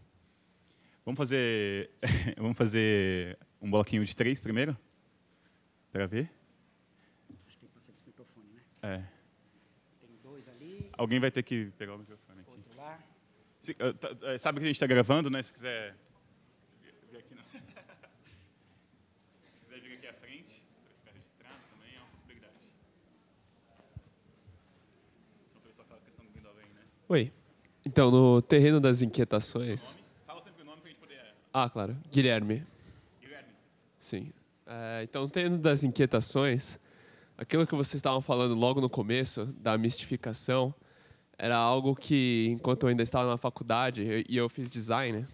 Vamos fazer, vamos fazer um bloquinho de três primeiro? Para ver? Acho que tem que passar esse microfone, né? É. Tem dois ali. Alguém vai ter que pegar o microfone aqui. Outro lá. Se, é, sabe que a gente está gravando, né? Se quiser vir aqui, não. Se quiser vir aqui à frente, para ficar registrado também, é uma possibilidade. Né? Oi. Então, no terreno das inquietações. Fala sempre o nome para a gente poder. É. Ah, claro. Guilherme. Guilherme. Sim. É, então, no terreno das inquietações, aquilo que vocês estavam falando logo no começo, da mistificação, era algo que, enquanto eu ainda estava na faculdade, e eu fiz design, né?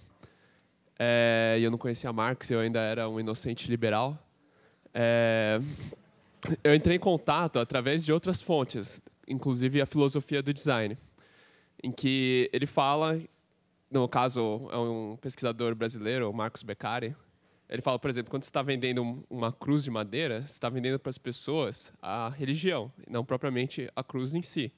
É, eu não conhecia Marx, eu ainda era um inocente liberal. É, eu entrei em contato através de outras fontes, inclusive a filosofia do design em que ele fala, no caso, é um pesquisador brasileiro, o Marcos Beccari, ele fala, por exemplo, quando você está vendendo uma cruz de madeira, você está vendendo para as pessoas a religião, não propriamente a cruz em si.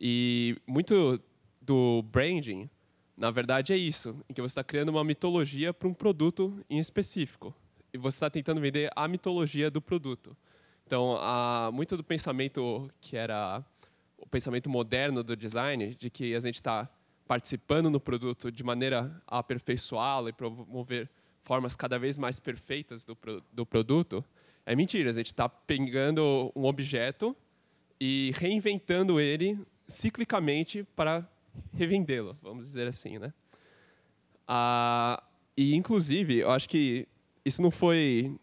E muito do branding, na verdade, é isso, em que você está criando uma mitologia para um produto em específico. E você está tentando vender a mitologia do produto. Então, há muito do pensamento que era pensamento moderno do design, de que a gente está participando no produto de maneira a aperfeiçoá-lo e promover formas cada vez mais perfeitas do, do produto, é mentira. A gente está pegando um objeto e reinventando ele ciclicamente para revendê-lo, vamos dizer assim, né? Ah, e inclusive, eu acho que isso não foi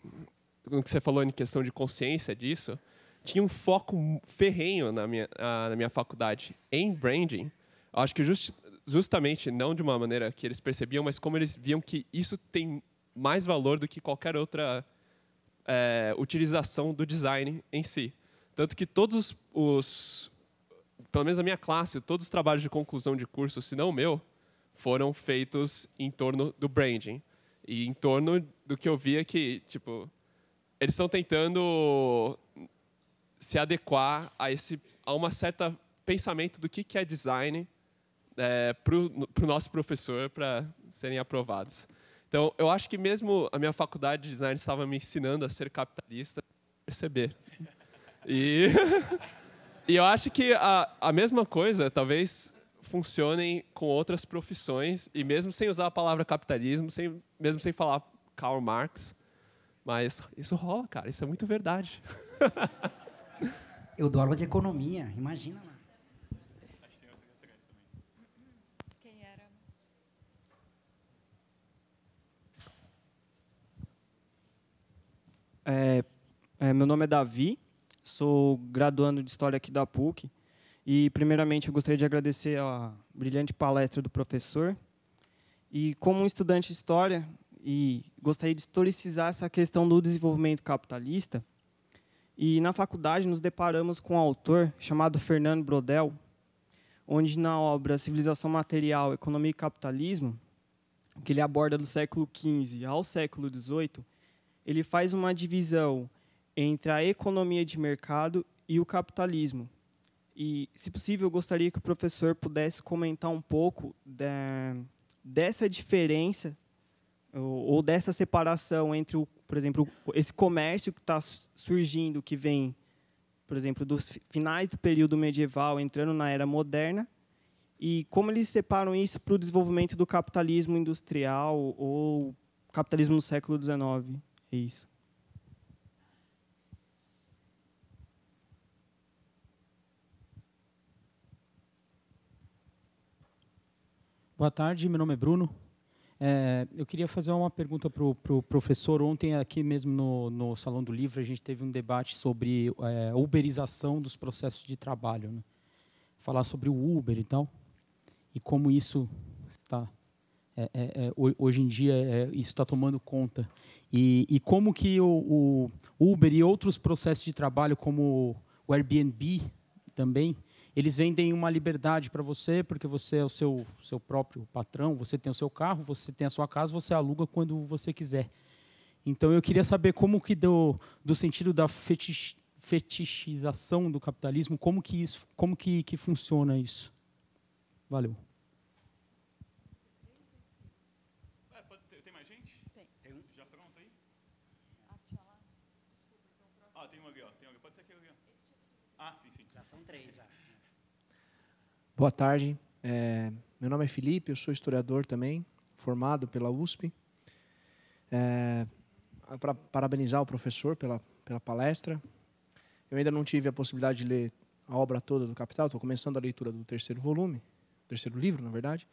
o que você falou em questão de consciência disso, tinha um foco ferrenho na minha, na minha faculdade em branding. Acho que just, justamente, não de uma maneira que eles percebiam, mas como eles viam que isso tem mais valor do que qualquer outra é, utilização do design em si. Tanto que todos os, pelo menos a minha classe, todos os trabalhos de conclusão de curso, se não o meu, foram feitos em torno do branding. E em torno do que eu via que, tipo, eles estão tentando se adequar a esse a uma certa pensamento do que que é design é, para o pro nosso professor para serem aprovados. Então, eu acho que mesmo a minha faculdade de design estava me ensinando a ser capitalista, perceber. E, e eu acho que a, a mesma coisa, talvez funcionem com outras profissões e mesmo sem usar a palavra capitalismo, sem, mesmo sem falar Karl Marx, mas isso rola, cara, isso é muito verdade. eu dou aula de economia, imagina lá. É, é, meu nome é Davi, sou graduando de História aqui da PUC. E, primeiramente, eu gostaria de agradecer a brilhante palestra do professor. E, como um estudante de História, e gostaria de historicizar essa questão do desenvolvimento capitalista, e na faculdade nos deparamos com um autor chamado Fernando Brodel, onde na obra Civilização Material, Economia e Capitalismo, que ele aborda do século XV ao século XVIII, ele faz uma divisão entre a economia de mercado e o capitalismo. E, se possível, eu gostaria que o professor pudesse comentar um pouco dessa diferença ou dessa separação entre, o, por exemplo, esse comércio que está surgindo, que vem, por exemplo, dos finais do período medieval, entrando na era moderna, e como eles separam isso para o desenvolvimento do capitalismo industrial ou capitalismo do século XIX. É isso. Boa tarde, meu nome é Bruno. É, eu queria fazer uma pergunta para o pro professor. Ontem, aqui mesmo no, no, Salão do Livro, a gente teve um debate sobre é, uberização dos processos de trabalho. Né? Falar sobre o Uber e tal, e como isso está. É, é, é hoje em dia, é, isso está tomando conta. E, e como que o, o Uber e outros processos de trabalho, como o Airbnb também, eles vendem uma liberdade para você, porque você é o seu, seu próprio patrão, você tem o seu carro, você tem a sua casa, você aluga quando você quiser. Então eu queria saber como que do, do sentido da fetich, fetichização do capitalismo, como que isso, como que, que funciona isso? Valeu. Ah, sim, sim. Já são três, já. Boa tarde. É, meu nome é Felipe, eu sou historiador também, formado pela USP. É, para parabenizar o professor pela, pela palestra. Eu ainda não tive a possibilidade de ler a obra toda do Capital, estou começando a leitura do terceiro volume, terceiro livro, na verdade.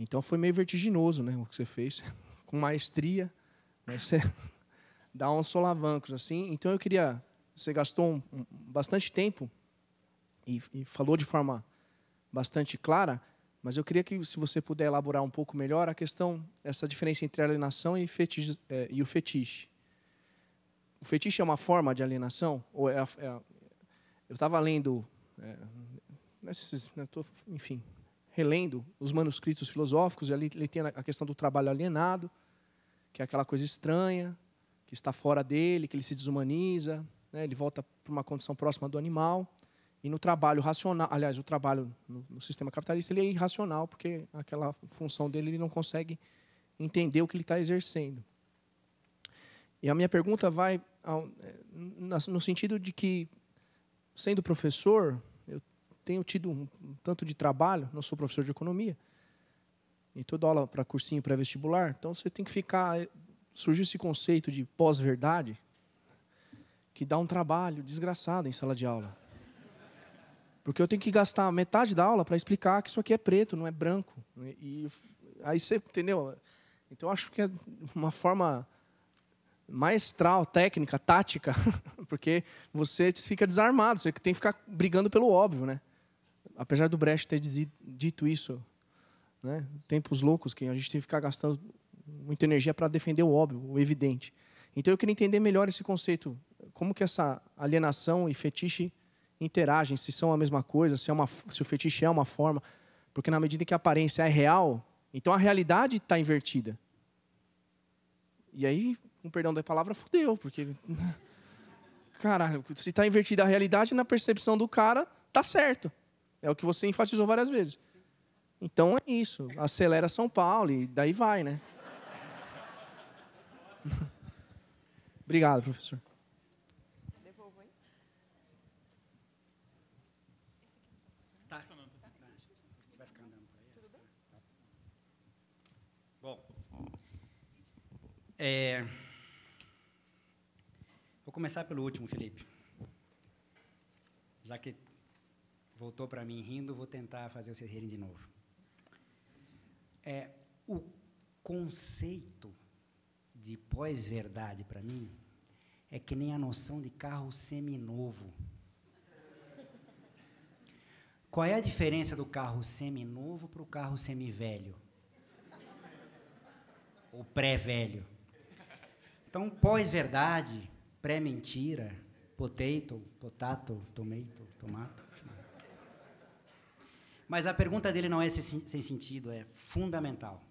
Então foi meio vertiginoso né, o que você fez, com maestria. Né, você dá uns solavancos assim. Então eu queria. Você gastou um, um, bastante tempo e, e falou de forma bastante clara, mas eu queria que, se você puder elaborar um pouco melhor a questão, essa diferença entre alienação e, fetiche, é, e o fetiche. O fetiche é uma forma de alienação? Ou é, é eu estava lendo, é, né, tô, enfim, relendo os manuscritos filosóficos, e ali, ali tem a questão do trabalho alienado, que é aquela coisa estranha, que está fora dele, que ele se desumaniza, né, ele volta para uma condição próxima do animal. E no trabalho racional, aliás, o trabalho no, no, sistema capitalista ele é irracional, porque aquela função dele ele não consegue entender o que ele está exercendo. E a minha pergunta vai ao, é, no sentido de que, sendo professor, eu tenho tido um, um tanto de trabalho, não sou professor de economia, e toda aula para cursinho pré-vestibular, então você tem que ficar. É, surgiu esse conceito de pós-verdade, que dá um trabalho desgraçado em sala de aula porque eu tenho que gastar metade da aula para explicar que isso aqui é preto, não é branco. E, e aí você entendeu? Então acho que é uma forma maestral, técnica, tática, porque você fica desarmado, você tem que ficar brigando pelo óbvio, né? Apesar do Brecht ter dito isso, né? Tempos loucos que a gente tem que ficar gastando muita energia para defender o óbvio, o evidente. Então eu queria entender melhor esse conceito, como que essa alienação e fetiche interagem, se são a mesma coisa, se, é uma, se o fetiche é uma forma. Porque na medida que a aparência é real, então a realidade está invertida. E aí, com perdão da palavra, fudeu, porque. caralho, se está invertida a realidade, na percepção do cara, tá certo. É o que você enfatizou várias vezes. Então é isso. Acelera São Paulo e daí vai, né? Obrigado, professor. É, vou começar pelo último, Felipe. Já que voltou para mim rindo, vou tentar fazer vocês rirem de novo. É, o conceito de pós-verdade para mim é que nem a noção de carro seminovo. Qual é a diferença do carro seminovo para o carro semivelho? Ou pré-velho? Então, pós-verdade, pré-mentira, potato, potato, tomato, tomato. Mas a pergunta dele não é sem sentido, é fundamental.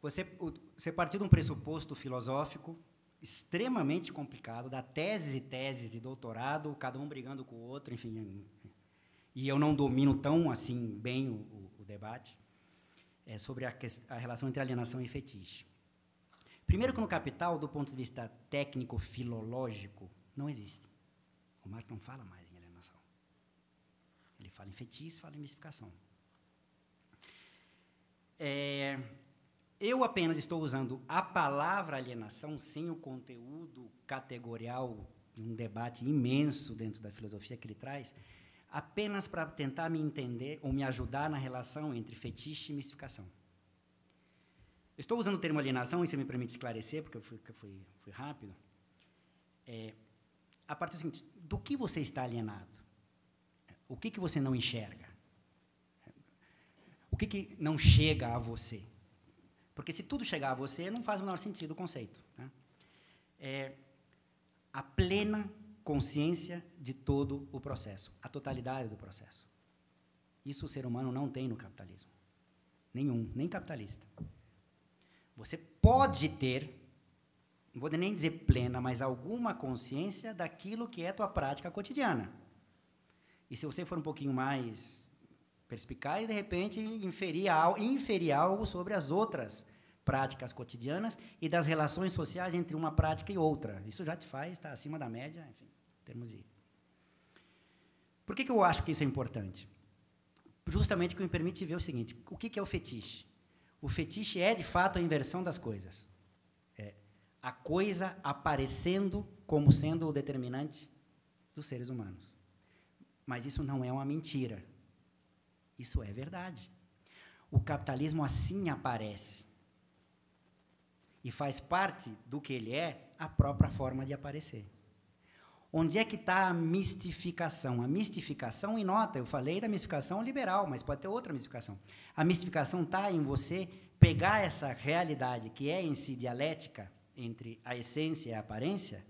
Você, você partiu de um pressuposto filosófico extremamente complicado, da teses e teses de doutorado, cada um brigando com o outro, enfim. É, e eu não domino tão assim bem o, o, o debate é sobre a, a relação entre alienação e fetiche. Primeiro que no capital, do ponto de vista técnico-filológico, não existe. O Marx não fala mais em alienação. Ele fala em fetiche, fala em mistificação. É, eu apenas estou usando a palavra alienação sem o conteúdo categorial de um debate imenso dentro da filosofia que ele traz, apenas para tentar me entender ou me ajudar na relação entre fetiche e mistificação. Estou usando o termo alienação, e você me permite esclarecer, porque eu fui, fui, fui rápido. É, a partir do é seguinte, do que você está alienado? O que, que você não enxerga? O que, que não chega a você? Porque se tudo chegar a você, não faz o menor sentido o conceito. Né? É a plena consciência de todo o processo, a totalidade do processo. Isso o ser humano não tem no capitalismo. Nenhum, nem capitalista. Você pode ter, não vou nem dizer plena, mas alguma consciência daquilo que é tua prática cotidiana. E se você for um pouquinho mais perspicaz, de repente inferir, inferir algo sobre as outras práticas cotidianas e das relações sociais entre uma prática e outra. Isso já te faz estar acima da média, enfim, em termos de. Por que, que eu acho que isso é importante? Justamente que me permite ver o seguinte: o que, que é o fetiche? O fetiche é, de fato, a inversão das coisas. É a coisa aparecendo como sendo o determinante dos seres humanos. Mas isso não é uma mentira. Isso é verdade. O capitalismo assim aparece. E faz parte do que ele é a própria forma de aparecer. Onde é que está a mistificação? A mistificação, e nota, eu falei da mistificação liberal, mas pode ter outra mistificação. A mistificação está em você pegar essa realidade que é em si dialética entre a essência e a aparência,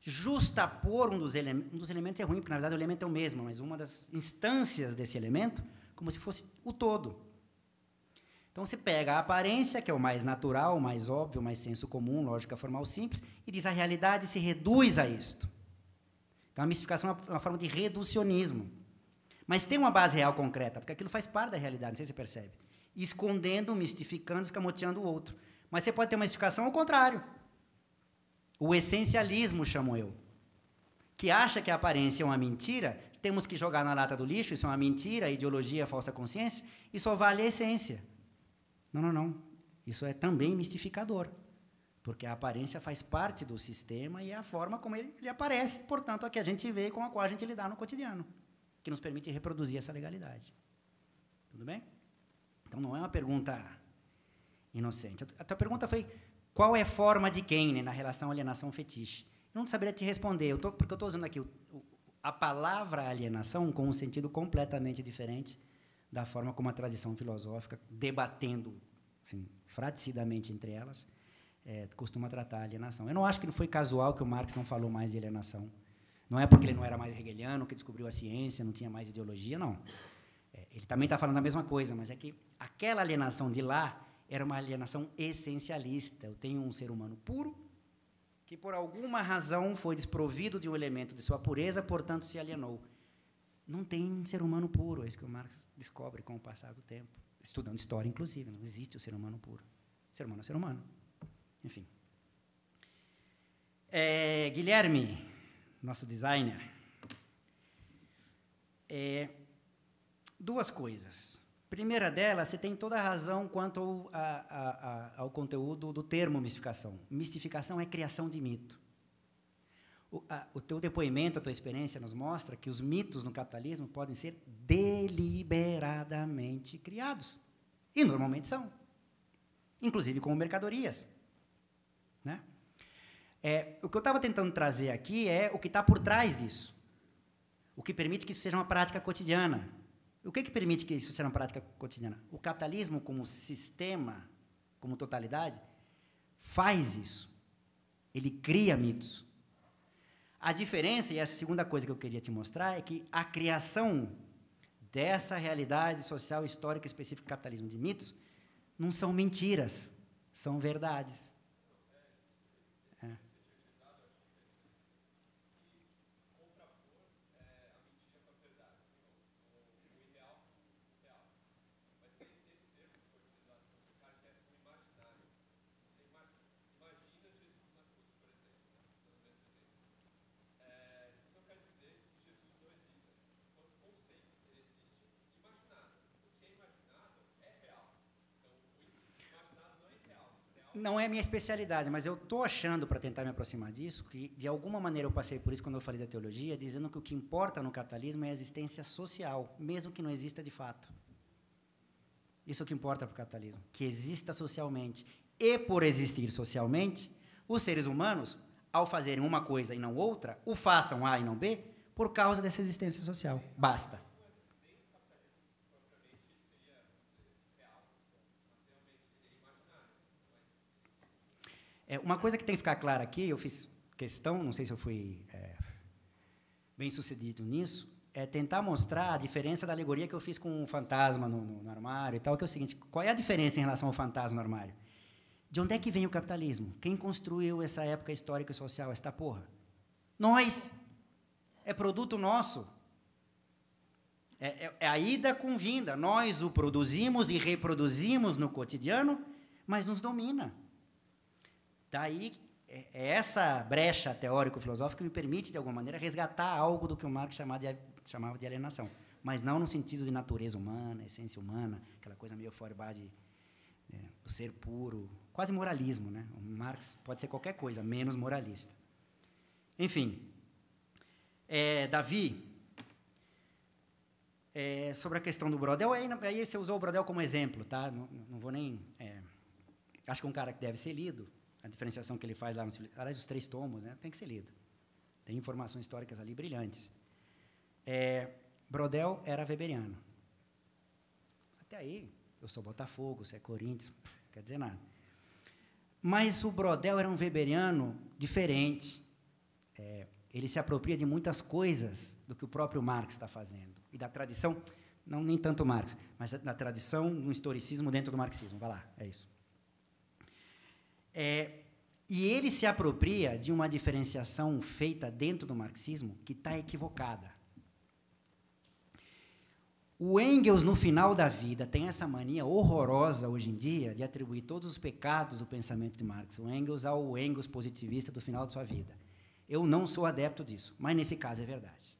justapor um dos, ele, um dos elementos é ruim, porque na verdade o elemento é o mesmo, mas uma das instâncias desse elemento, como se fosse o todo. Então você pega a aparência, que é o mais natural, o mais óbvio, o mais senso comum, lógica formal simples, e diz a realidade se reduz a isto. Então, a mistificação é uma forma de reducionismo. Mas tem uma base real concreta, porque aquilo faz parte da realidade, não sei se você percebe. Escondendo, mistificando, escamoteando o outro. Mas você pode ter uma mistificação ao contrário. O essencialismo, chamo eu. Que acha que a aparência é uma mentira, temos que jogar na lata do lixo, isso é uma mentira, ideologia, falsa consciência, e só vale a essência. Não, não, não. Isso é também mistificador porque a aparência faz parte do sistema e é a forma como ele, ele aparece, portanto, a que a gente vê e com a qual a gente lidar no cotidiano, que nos permite reproduzir essa legalidade. Tudo bem? Então, não é uma pergunta inocente. A tua pergunta foi qual é a forma de Kane na relação alienação-fetiche? Eu não saberia te responder, eu tô, porque eu estou usando aqui o, o, a palavra alienação com um sentido completamente diferente da forma como a tradição filosófica, debatendo assim, fraticidamente entre elas, é, costuma tratar a alienação. Eu não acho que não foi casual que o Marx não falou mais de alienação. Não é porque ele não era mais hegeliano, que descobriu a ciência, não tinha mais ideologia, não. É, ele também está falando a mesma coisa, mas é que aquela alienação de lá era uma alienação essencialista. Eu tenho um ser humano puro que, por alguma razão, foi desprovido de um elemento de sua pureza, portanto, se alienou. Não tem ser humano puro, é isso que o Marx descobre com o passar do tempo. Estudando história, inclusive, não existe o ser humano puro. O ser humano é ser humano. Enfim. É, Guilherme, nosso designer. É, duas coisas. Primeira delas, você tem toda a razão quanto a, a, a, ao conteúdo do termo mistificação. Mistificação é criação de mito. O, o teu depoimento, a tua experiência nos mostra que os mitos no capitalismo podem ser deliberadamente criados. E normalmente são. Inclusive como mercadorias. Né? É, o que eu estava tentando trazer aqui é o que está por trás disso. O que permite que isso seja uma prática cotidiana. O que, que permite que isso seja uma prática cotidiana? O capitalismo, como sistema, como totalidade, faz isso. Ele cria mitos. A diferença, e essa é segunda coisa que eu queria te mostrar, é que a criação dessa realidade social, histórica, específica do capitalismo de mitos, não são mentiras, são verdades. não é minha especialidade, mas eu estou achando, para tentar me aproximar disso, que de alguma maneira eu passei por isso quando eu falei da teologia, dizendo que o que importa no capitalismo é a existência social, mesmo que não exista de fato. Isso é o que importa para o capitalismo, que exista socialmente. E por existir socialmente, os seres humanos, ao fazerem uma coisa e não outra, o façam A e não B, por causa dessa existência social. Basta. É, uma coisa que tem que ficar clara aqui, eu fiz questão, não sei se eu fui é, bem sucedido nisso, é tentar mostrar a diferença da alegoria que eu fiz com o fantasma no, no, no, armário e tal, que é o seguinte: qual é a diferença em relação ao fantasma no armário? De onde é que vem o capitalismo? Quem construiu essa época histórica e social, esta porra? Nós! É produto nosso. É, é, é a ida com vinda. Nós o produzimos e reproduzimos no cotidiano, mas nos domina. Daí, é, é essa brecha teórico-filosófica me permite, de alguma maneira, resgatar algo do que o Marx chamava de, chamava de alienação. Mas não no sentido de natureza humana, essência humana, aquela coisa meio fora de, é, né, do ser puro, quase moralismo. Né? O Marx pode ser qualquer coisa, menos moralista. Enfim, é, Davi, é, sobre a questão do Brodel, aí, aí, você usou o Brodel como exemplo, tá? não, não vou nem. É, acho que é um cara que deve ser lido, a diferenciação que ele faz lá no Aliás, os três tomos, né? Tem que ser lido. Tem informações históricas ali brilhantes. É, Brodel era weberiano. Até aí, eu sou Botafogo, você é Corinthians, não quer dizer nada. Mas o Brodel era um weberiano diferente. É, ele se apropria de muitas coisas do que o próprio Marx está fazendo. E da tradição, não nem tanto Marx, mas da tradição do historicismo dentro do marxismo. Vai lá, é isso. É, e ele se apropria de uma diferenciação feita dentro do marxismo que está equivocada. O Engels, no final da vida, tem essa mania horrorosa hoje em dia de atribuir todos os pecados do pensamento de Marx, o Engels, ao Engels positivista do final de sua vida. Eu não sou adepto disso, mas nesse caso é verdade.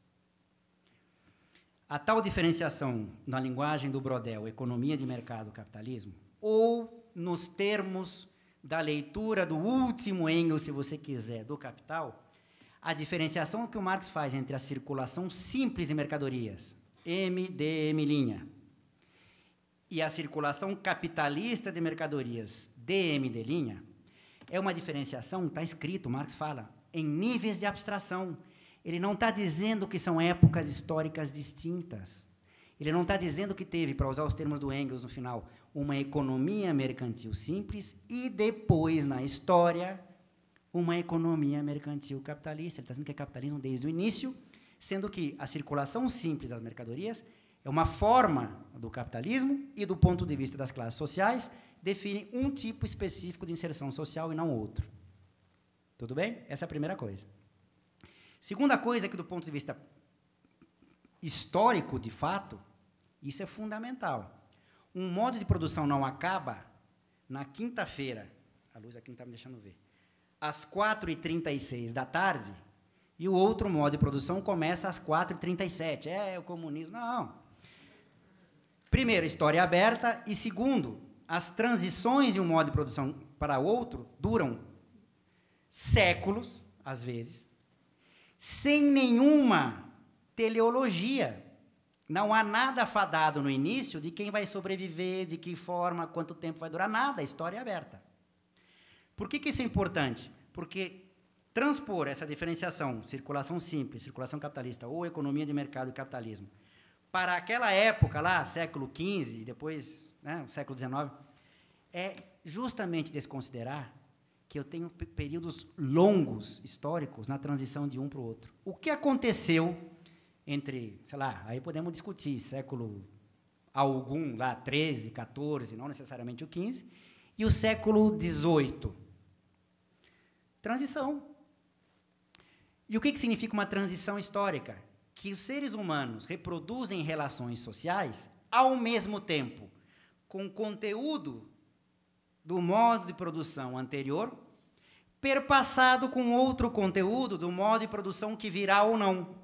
A tal diferenciação na linguagem do Brodel, economia de mercado, capitalismo, ou nos termos da leitura do último Engels, se você quiser, do Capital, a diferenciação que o Marx faz entre a circulação simples de mercadorias, MDM', e a circulação capitalista de mercadorias, DMD', é uma diferenciação, está escrito, Marx fala, em níveis de abstração. Ele não está dizendo que são épocas históricas distintas. Ele não está dizendo que teve, para usar os termos do Engels no final, uma economia mercantil simples e depois, na história, uma economia mercantil capitalista. Ele está dizendo que é capitalismo desde o início, sendo que a circulação simples das mercadorias é uma forma do capitalismo e, do ponto de vista das classes sociais, define um tipo específico de inserção social e não outro. Tudo bem? Essa é a primeira coisa. Segunda coisa é que, do ponto de vista histórico, de fato, isso é fundamental um modo de produção não acaba, na quinta-feira, a luz aqui não está me deixando ver, às 4h36 da tarde, e o outro modo de produção começa às 4h37. É, é o comunismo. Não. Primeiro, história aberta, e segundo, as transições de um modo de produção para outro duram séculos, às vezes, sem nenhuma teleologia não há nada fadado no início de quem vai sobreviver, de que forma, quanto tempo vai durar, nada, a história é aberta. Por que, que isso é importante? Porque transpor essa diferenciação, circulação simples, circulação capitalista, ou economia de mercado e capitalismo, para aquela época lá, século XV, depois né, século XIX, é justamente desconsiderar que eu tenho períodos longos, históricos, na transição de um para o outro. O que aconteceu entre, sei lá, aí podemos discutir século algum, lá 13, 14, não necessariamente o 15, e o século 18. Transição. E o que, que significa uma transição histórica? Que os seres humanos reproduzem relações sociais ao mesmo tempo com conteúdo do modo de produção anterior, perpassado com outro conteúdo do modo de produção que virá ou não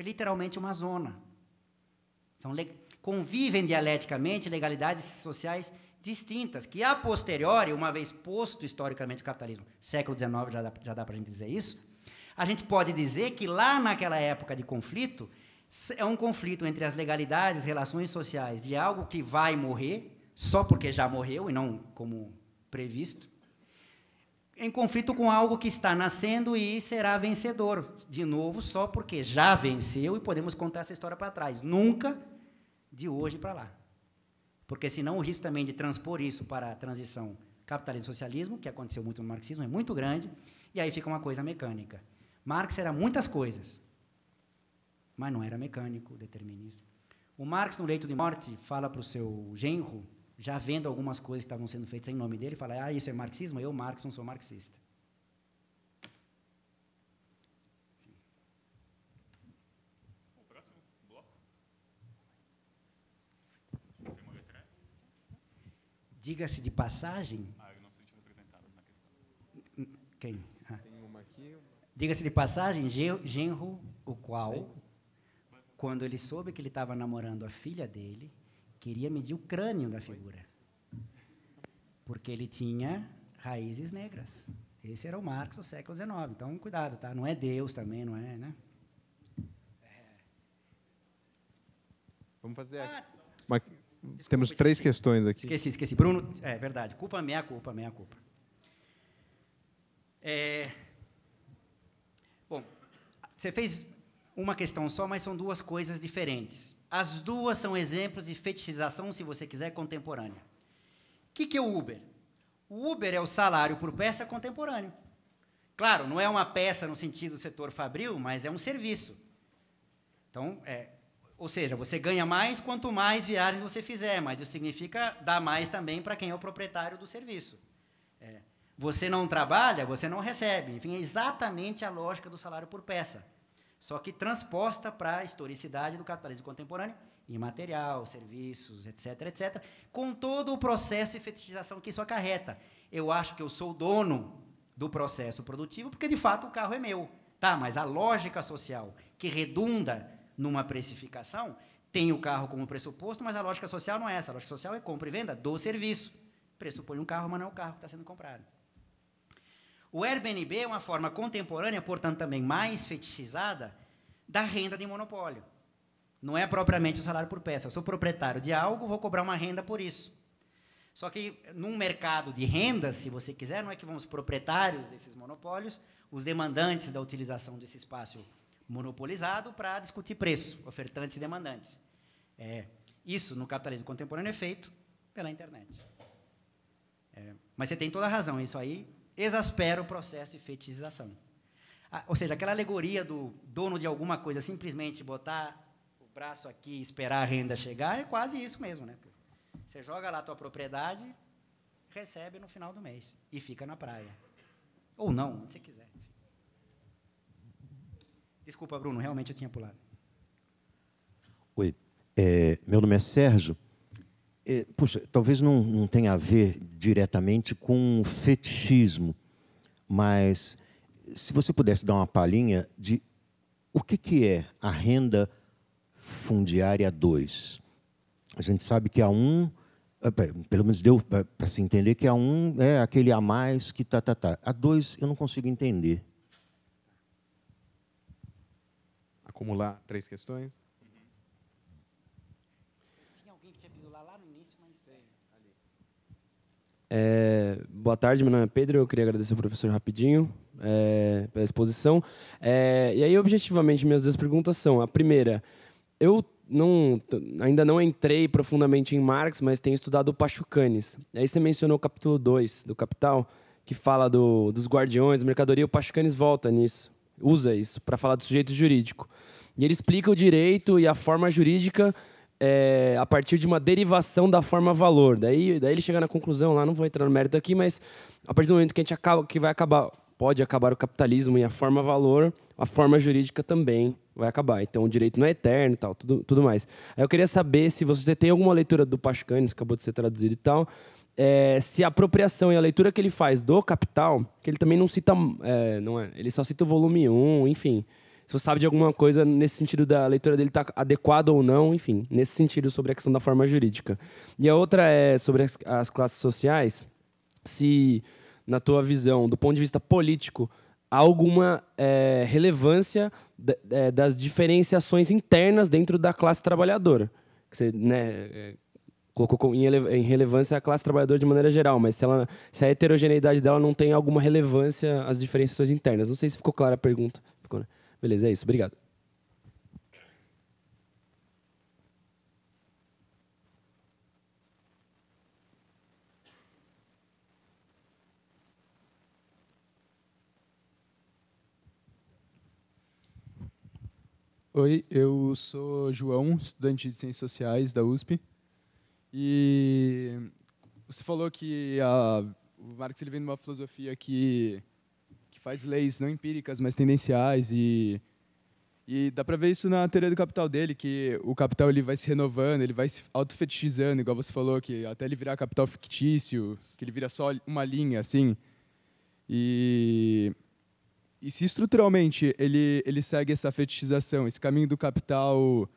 é literalmente uma zona. São convivem dialeticamente legalidades sociais distintas, que a posteriori, uma vez posto historicamente o capitalismo, século XIX já dá, já dá para a gente dizer isso, a gente pode dizer que lá naquela época de conflito, é um conflito entre as legalidades, relações sociais de algo que vai morrer, só porque já morreu e não como previsto, em conflito com algo que está nascendo e será vencedor. De novo, só porque já venceu e podemos contar essa história para trás. Nunca de hoje para lá. Porque senão o risco também de transpor isso para a transição capitalismo-socialismo, que aconteceu muito no marxismo, é muito grande, e aí fica uma coisa mecânica. Marx era muitas coisas, mas não era mecânico, determinista. O Marx, no leito de morte, fala para o seu genro, já vendo algumas coisas que estavam sendo feitas em nome dele, fala: ah, isso é marxismo? Eu, Marx, não sou marxista. O próximo bloco. Diga-se de passagem. Ah, eu não senti representado na questão. Quem? Ah. Tem uma aqui. Diga-se de passagem, genro, o qual, quando ele soube que ele estava namorando a filha dele, queria medir o crânio da figura, porque ele tinha raízes negras. Esse era o Marx do século XIX. Então, cuidado, tá? Não é Deus também, não é, né? Vamos fazer ah, uma... Desculpa, Temos três esqueci. questões aqui. Esqueci, esqueci. Bruno, é verdade. Culpa minha, culpa minha, culpa. É... Bom, você fez uma questão só, mas são duas coisas diferentes. As duas são exemplos de fetichização, se você quiser, contemporânea. O que, que é o Uber? O Uber é o salário por peça contemporâneo. Claro, não é uma peça no sentido do setor fabril, mas é um serviço. Então, é, ou seja, você ganha mais quanto mais viagens você fizer, mas isso significa dar mais também para quem é o proprietário do serviço. É, você não trabalha, você não recebe. Enfim, é exatamente a lógica do salário por peça. Só que transposta para a historicidade do capitalismo contemporâneo, em material, serviços, etc, etc, com todo o processo e fetichização que isso acarreta. Eu acho que eu sou dono do processo produtivo, porque de fato o carro é meu. Tá, mas a lógica social que redunda numa precificação tem o carro como pressuposto, mas a lógica social não é essa. A lógica social é compra e venda do serviço. Pressupõe um carro, mas não é o carro que está sendo comprado. O Airbnb é uma forma contemporânea, portanto também mais fetichizada, da renda de monopólio. Não é propriamente o salário por peça. Eu sou proprietário de algo, vou cobrar uma renda por isso. Só que num mercado de renda, se você quiser, não é que vão os proprietários desses monopólios, os demandantes da utilização desse espaço monopolizado para discutir preço, ofertantes e demandantes. É, isso no capitalismo contemporâneo é feito pela internet. É, mas você tem toda a razão, isso aí exaspera o processo de fetichização. Ah, ou seja, aquela alegoria do dono de alguma coisa simplesmente botar o braço aqui e esperar a renda chegar é quase isso mesmo. Né? Você joga lá a tua propriedade, recebe no final do mês e fica na praia. Ou não, onde você quiser. Desculpa, Bruno, realmente eu tinha pulado. Oi, é, meu nome é Sérgio. É, puxa, talvez não, não tenha a ver diretamente com fetichismo, mas se você pudesse dar uma palhinha de o que, que é a renda fundiária 2? A gente sabe que a 1, um, eh, pelo menos deu para se entender que a 1 um é aquele a mais que tá, tá, tá. A 2 eu não consigo entender. Acumular três questões? Tinha alguém que tinha pedido lá, lá no início, mas... Eh, é, boa tarde, meu nome é Pedro. Eu queria agradecer ao professor rapidinho é, pela exposição. É, e aí, objetivamente, minhas duas perguntas são: a primeira, eu não, ainda não entrei profundamente em Marx, mas tenho estudado o Pachucanes. Aí você mencionou o capítulo 2 do Capital, que fala do, dos guardiões, mercadoria. O Pachucanes volta nisso, usa isso para falar do sujeito jurídico. E ele explica o direito e a forma jurídica é, a partir de uma derivação da forma valor. Daí, daí ele chega na conclusão lá, não vou entrar no mérito aqui, mas a partir do momento que a gente acaba, que vai acabar, pode acabar o capitalismo e a forma valor, a forma jurídica também vai acabar. Então o direito não é eterno e tal, tudo, tudo mais. Aí eu queria saber se você tem alguma leitura do Pascanes, que acabou de ser traduzido e tal, é, se a apropriação e a leitura que ele faz do Capital, que ele também não cita, é, não é, ele só cita o volume 1, enfim, se você sabe de alguma coisa nesse sentido da leitura dele tá adequada ou não, enfim, nesse sentido sobre a questão da forma jurídica. E a outra é sobre as, as classes sociais, se na tua visão, do ponto de vista político, há alguma é, relevância é, das diferenciações internas dentro da classe trabalhadora. Que você, né, é, colocou em, relevância a classe trabalhadora de maneira geral, mas se, ela, se a heterogeneidade dela não tem alguma relevância às diferenciações internas. Não sei se ficou clara a pergunta. Beleza, é isso. Obrigado. Oi, eu sou João, estudante de Ciências Sociais da USP. E você falou que a, o Marx ele vem de uma filosofia que que faz leis não empíricas, mas tendenciais e e dá para ver isso na teoria do capital dele, que o capital ele vai se renovando, ele vai se autofetichizando, igual você falou que até ele virar capital fictício, que ele vira só uma linha assim. E e se estruturalmente ele ele segue essa fetichização, esse caminho do capital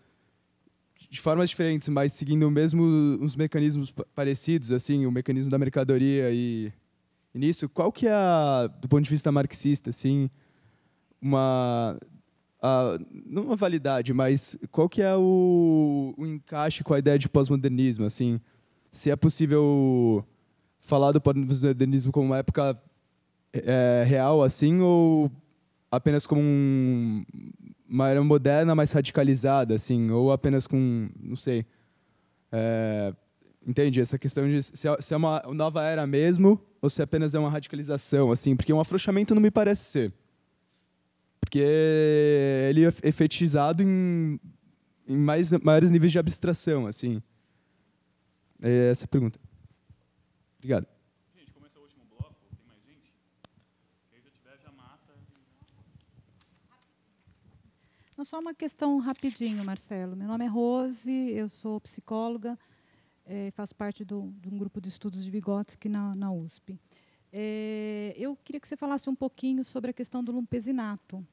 de formas diferentes, mas seguindo mesmo uns mecanismos parecidos, assim, o mecanismo da mercadoria e nisso, qual que é, a, do ponto de vista marxista, assim, uma a, não uma validade, mas qual que é o, o encaixe com a ideia de pós-modernismo, assim, se é possível falar do pós-modernismo como uma época é, real, assim, ou apenas como um, uma era moderna mais radicalizada, assim, ou apenas com, não sei, é, entende essa questão de se é, se é uma nova era mesmo ou se é apenas é uma radicalização, assim, porque um afrouxamento não me parece ser. Porque ele é efetizado em, em mais, maiores níveis de abstração, assim. É essa a pergunta. Obrigado. Só uma questão rapidinho, Marcelo. Meu nome é Rose, eu sou psicóloga, é, faço parte do, de um grupo de estudos de Vygotsky na, na USP. É, eu queria que você falasse um pouquinho sobre a questão do lumpesinato,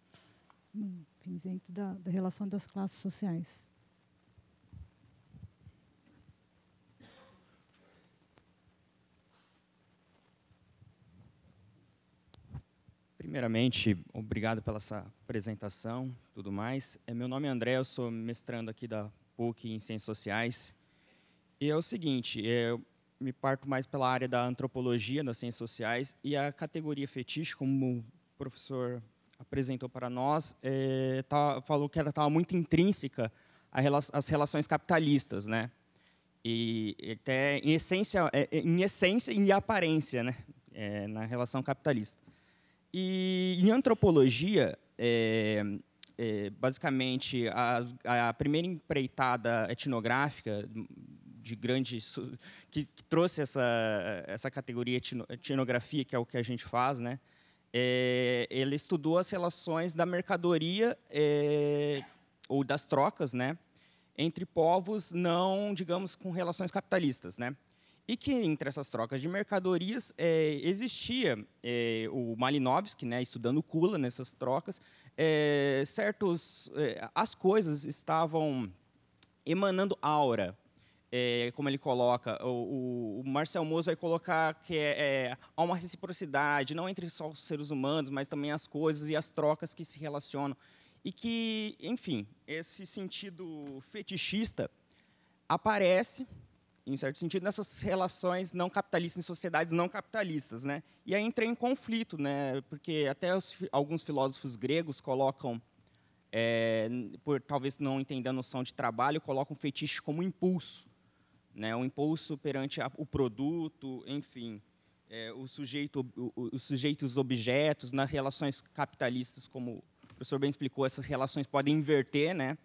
dentro da, da relação das classes sociais. Primeiramente, obrigado pela essa apresentação, tudo mais. É, meu nome é André, eu sou mestrando aqui da PUC em Ciências Sociais e é o seguinte, é, eu me parto mais pela área da antropologia, das ciências sociais, e a categoria fetiche, como o professor apresentou para nós, é, tá, falou que ela estava muito intrínseca às relações capitalistas, né? E até em essência, é, é, em essência e em aparência, né? É, na relação capitalista. E em antropologia, é, é, basicamente, a, a, primeira empreitada etnográfica de grande que, que, trouxe essa essa categoria etnografia que é o que a gente faz, né? É, ele estudou as relações da mercadoria é, ou das trocas, né? Entre povos não, digamos, com relações capitalistas, né? E que entre essas trocas de mercadorias é, existia é, o Malinowski, né, estudando Kula nessas trocas, é, certos é, as coisas estavam emanando aura, é, como ele coloca, o, o, Marcel Moos vai colocar que é, é, há uma reciprocidade, não entre só os seres humanos, mas também as coisas e as trocas que se relacionam. E que, enfim, esse sentido fetichista aparece, em certo sentido, nessas relações não capitalistas, em sociedades não capitalistas. Né? E aí entra em conflito, né? porque até os, alguns filósofos gregos colocam é, por talvez não entender a noção de trabalho, colocam um fetiche como impulso né, um impulso perante a, o produto, enfim, é, o sujeito, o, o, sujeito, os objetos, nas relações capitalistas, como o professor bem explicou, essas relações podem inverter, né?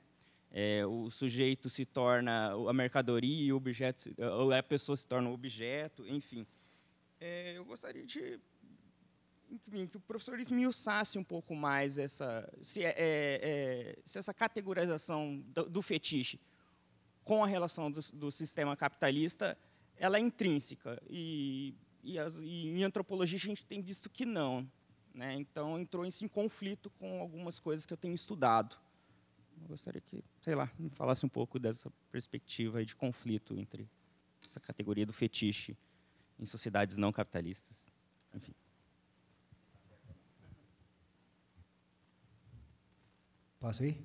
É, o sujeito se torna a mercadoria e o objeto, é, ou a pessoa se torna o objeto, enfim. É, eu gostaria de que o professor esmiuçasse um pouco mais essa, se, é, é, é se essa categorização do, do fetiche com a relação do, do sistema capitalista, ela é intrínseca. E, e, as, e, em antropologia a gente tem visto que não. Né? Então, entrou em conflito com algumas coisas que eu tenho estudado. Eu gostaria que, sei lá, me falasse um pouco dessa perspectiva de conflito entre essa categoria do fetiche em sociedades não capitalistas. Enfim. Posso ir?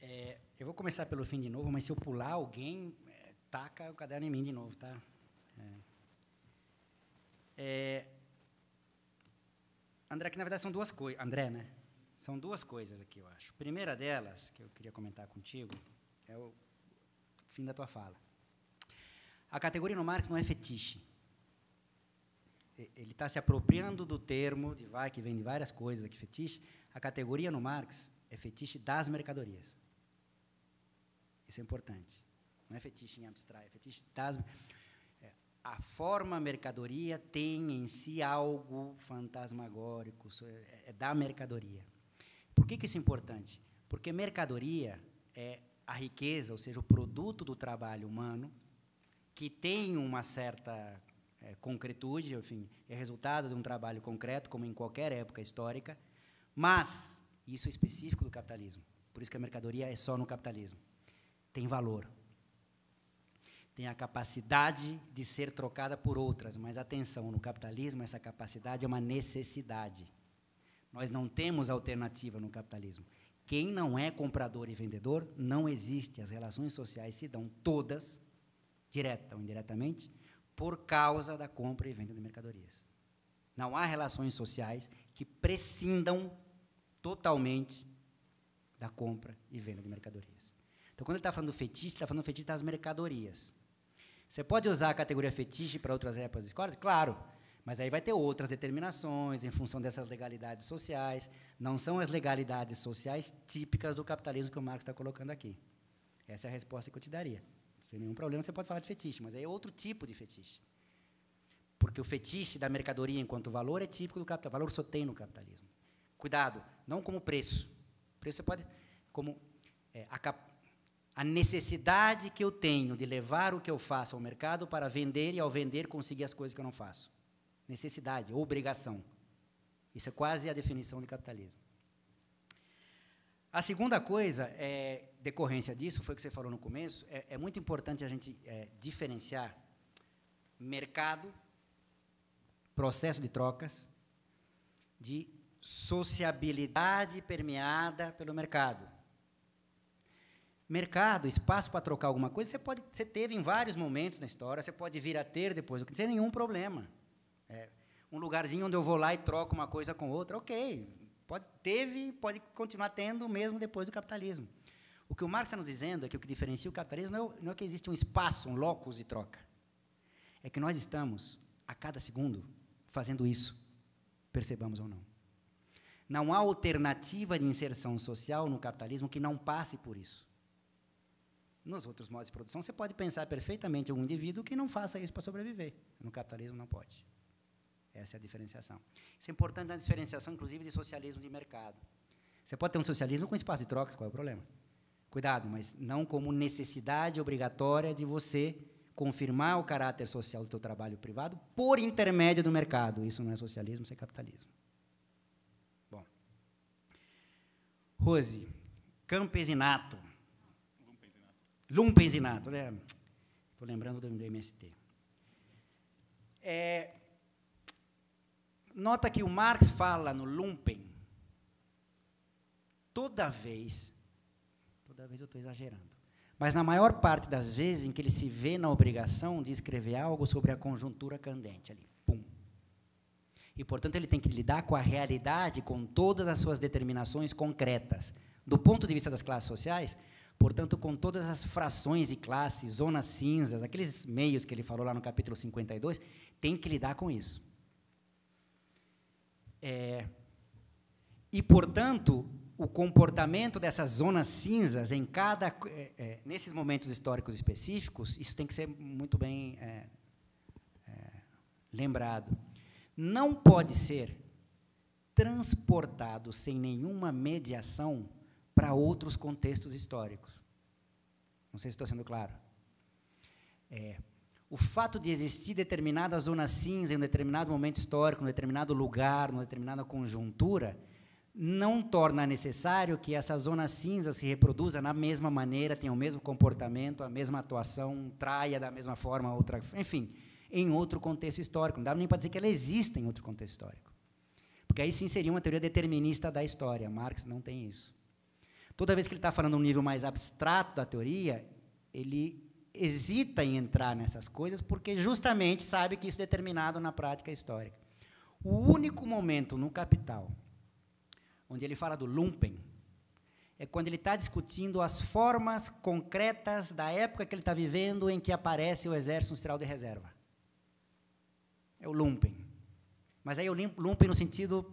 É, eu vou começar pelo fim de novo, mas se eu pular alguém, é, taca o caderno em mim de novo, tá? É. é André, que na verdade são duas coisas. André, né? São duas coisas aqui, eu acho. A primeira delas, que eu queria comentar contigo, é o fim da tua fala. A categoria no Marx não é fetiche. Ele está se apropriando do termo, de que vem de várias coisas aqui, fetiche. A categoria no Marx é fetiche das mercadorias. Isso é importante. Não é fetiche em abstrato, é fetiche É, a forma mercadoria tem em si algo fantasmagórico, é, é, é da mercadoria. Por que, que isso é importante? Porque mercadoria é a riqueza, ou seja, o produto do trabalho humano, que tem uma certa é, concretude, enfim, é resultado de um trabalho concreto, como em qualquer época histórica, mas isso é específico do capitalismo. Por isso que a mercadoria é só no capitalismo tem valor. Tem a capacidade de ser trocada por outras, mas atenção, no capitalismo essa capacidade é uma necessidade. Nós não temos alternativa no capitalismo. Quem não é comprador e vendedor não existe. As relações sociais se dão todas, direta ou indiretamente, por causa da compra e venda de mercadorias. Não há relações sociais que prescindam totalmente da compra e venda de mercadorias. Então, quando ele está falando fetiche, fetiche, está falando fetiche das mercadorias. Você pode usar a categoria fetiche para outras épocas históricas? Claro, mas aí vai ter outras determinações em função dessas legalidades sociais. Não são as legalidades sociais típicas do capitalismo que o Marx está colocando aqui. Essa é a resposta que eu te daria. Sem nenhum problema, você pode falar de fetiche, mas aí é outro tipo de fetiche. Porque o fetiche da mercadoria enquanto valor é típico do capitalismo. Valor só tem no capitalismo. Cuidado, não como preço. Preço você pode. Como é, a, cap a necessidade que eu tenho de levar o que eu faço ao mercado para vender e, ao vender, conseguir as coisas que eu não faço. Necessidade, obrigação. Isso é quase a definição de capitalismo. A segunda coisa, é, decorrência disso, foi o que você falou no começo, é, é muito importante a gente é, diferenciar mercado, processo de trocas, de sociabilidade permeada pelo mercado mercado, espaço para trocar alguma coisa, você pode, você teve em vários momentos na história, você pode vir a ter depois, sem nenhum problema. É, um lugarzinho onde eu vou lá e troco uma coisa com outra, ok, pode teve, pode continuar tendo mesmo depois do capitalismo. O que o Marx está nos dizendo é que o que diferencia o capitalismo não é, não é que existe um espaço, um locus de troca, é que nós estamos a cada segundo fazendo isso, percebamos ou não. Não há alternativa de inserção social no capitalismo que não passe por isso. Nos outros modos de produção, você pode pensar perfeitamente um indivíduo que não faça isso para sobreviver. No capitalismo, não pode. Essa é a diferenciação. Isso é importante na diferenciação, inclusive, de socialismo de mercado. Você pode ter um socialismo com espaço de trocas, qual é o problema? Cuidado, mas não como necessidade obrigatória de você confirmar o caráter social do seu trabalho privado por intermédio do mercado. Isso não é socialismo, isso é capitalismo. Bom. Rose, campesinato lumpenzinato, né? Estou lembrando do, MST. É, nota que o Marx fala no lumpen toda vez, toda vez eu estou exagerando, mas na maior parte das vezes em que ele se vê na obrigação de escrever algo sobre a conjuntura candente ali, E portanto ele tem que lidar com a realidade, com todas as suas determinações concretas. Do ponto de vista das classes sociais, Portanto, com todas as frações e classes, zonas cinzas, aqueles meios que ele falou lá no capítulo 52, tem que lidar com isso. É, e, portanto, o comportamento dessas zonas cinzas em cada. É, é, nesses momentos históricos específicos, isso tem que ser muito bem é, é, lembrado. Não pode ser transportado sem nenhuma mediação para outros contextos históricos. Não sei se estou sendo claro. É, o fato de existir determinada zona cinza em um determinado momento histórico, em um determinado lugar, em uma determinada conjuntura, não torna necessário que essa zona cinza se reproduza na mesma maneira, tenha o mesmo comportamento, a mesma atuação, traia da mesma forma, outra, enfim, em outro contexto histórico. Não dá nem para dizer que ela exista em outro contexto histórico. Porque aí sim seria uma teoria determinista da história. Marx não tem isso. Toda vez que ele está falando um nível mais abstrato da teoria, ele hesita em entrar nessas coisas porque justamente sabe que isso é determinado na prática histórica. O único momento no Capital onde ele fala do lumpen é quando ele está discutindo as formas concretas da época que ele está vivendo em que aparece o Exército Industrial de Reserva. É o lumpen. Mas aí é o lumpen no sentido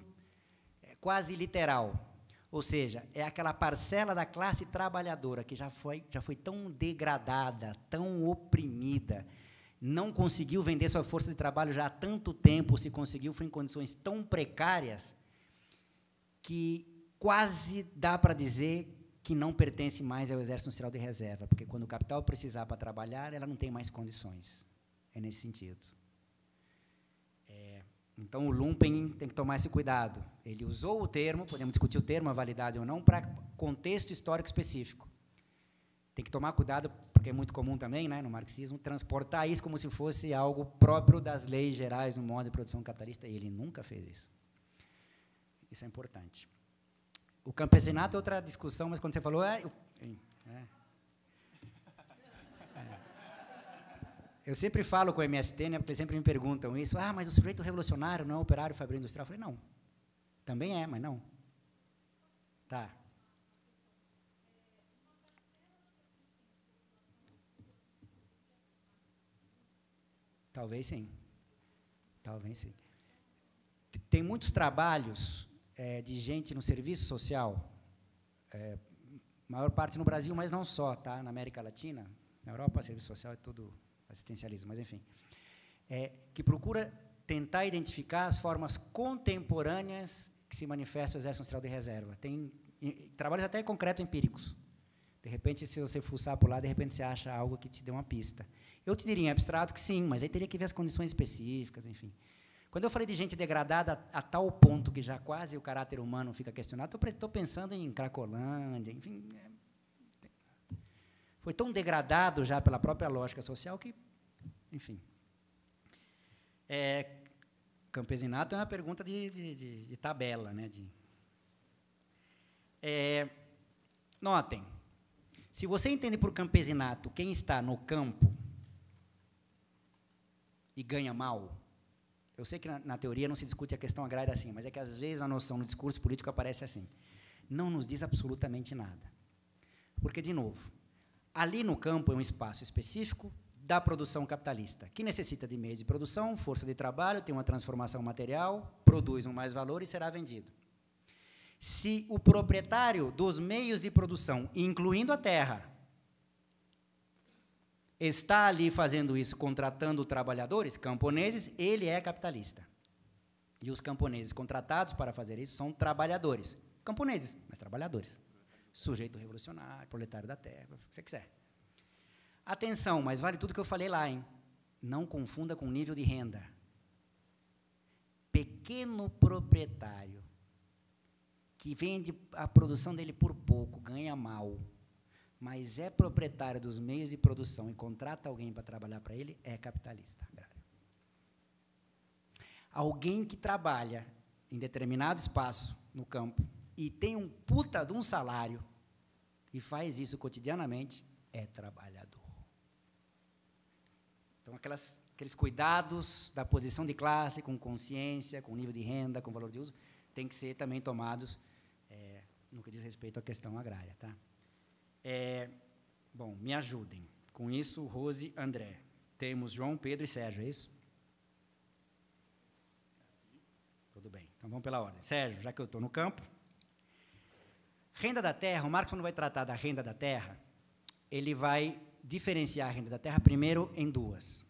é, quase literal. Ou seja, é aquela parcela da classe trabalhadora que já foi, já foi tão degradada, tão oprimida, não conseguiu vender sua força de trabalho já há tanto tempo, se conseguiu, foi em condições tão precárias, que quase dá para dizer que não pertence mais ao Exército Industrial de Reserva, porque quando o capital precisar para trabalhar, ela não tem mais condições. É nesse sentido. Então, o Lumpen tem que tomar esse cuidado. Ele usou o termo, podemos discutir o termo, a validade ou não, para contexto histórico específico. Tem que tomar cuidado, porque é muito comum também, né, no marxismo, transportar isso como se fosse algo próprio das leis gerais no modo de produção capitalista, e ele nunca fez isso. Isso é importante. O campesinato é outra discussão, mas quando você falou, é, Eu sempre falo com o MST, né, porque sempre me perguntam isso. Ah, mas o sujeito revolucionário não é operário fabril industrial? Eu falei, não. Também é, mas não. Tá. Talvez sim. Talvez sim. Tem muitos trabalhos é, de gente no serviço social, é, maior parte no Brasil, mas não só, tá? Na América Latina, na Europa, serviço social é tudo assistencialismo, mas enfim, é, que procura tentar identificar as formas contemporâneas que se manifesta o Exército Industrial de Reserva. Tem trabalhos até concreto empíricos. De repente, se você fuçar por lá, de repente você acha algo que te dê uma pista. Eu te diria em abstrato que sim, mas aí teria que ver as condições específicas, enfim. Quando eu falei de gente degradada a, a tal ponto que já quase o caráter humano fica questionado, estou pensando em Cracolândia, enfim, foi tão degradado já pela própria lógica social que, enfim. É, campesinato é uma pergunta de, de, de, de tabela, né? De, é, notem, se você entende por campesinato quem está no campo e ganha mal, eu sei que na, na, teoria não se discute a questão agrária assim, mas é que às vezes a noção no discurso político aparece assim. Não nos diz absolutamente nada. Porque, de novo, Ali no campo é um espaço específico da produção capitalista, que necessita de meios de produção, força de trabalho, tem uma transformação material, produz um mais valor e será vendido. Se o proprietário dos meios de produção, incluindo a terra, está ali fazendo isso, contratando trabalhadores, camponeses, ele é capitalista. E os camponeses contratados para fazer isso são trabalhadores. Camponeses, mas trabalhadores sujeito revolucionário, proletário da terra, o que você quiser. Atenção, mas vale tudo que eu falei lá, hein? Não confunda com nível de renda. Pequeno proprietário que vende a produção dele por pouco, ganha mal, mas é proprietário dos meios de produção e contrata alguém para trabalhar para ele, é capitalista Alguém que trabalha em determinado espaço no campo e tem um puta de um salário e faz isso cotidianamente, é trabalhador. Então, aquelas, aqueles cuidados da posição de classe, com consciência, com nível de renda, com valor de uso, tem que ser também tomados é, no que diz respeito à questão agrária. Tá? É, bom, me ajudem. Com isso, Rose, André. Temos João, Pedro e Sérgio, é isso? Tudo bem. Então, vamos pela ordem. Sérgio, já que eu estou no campo, Renda da terra, o Marx, quando vai tratar da renda da terra, ele vai diferenciar a renda da terra primeiro em duas.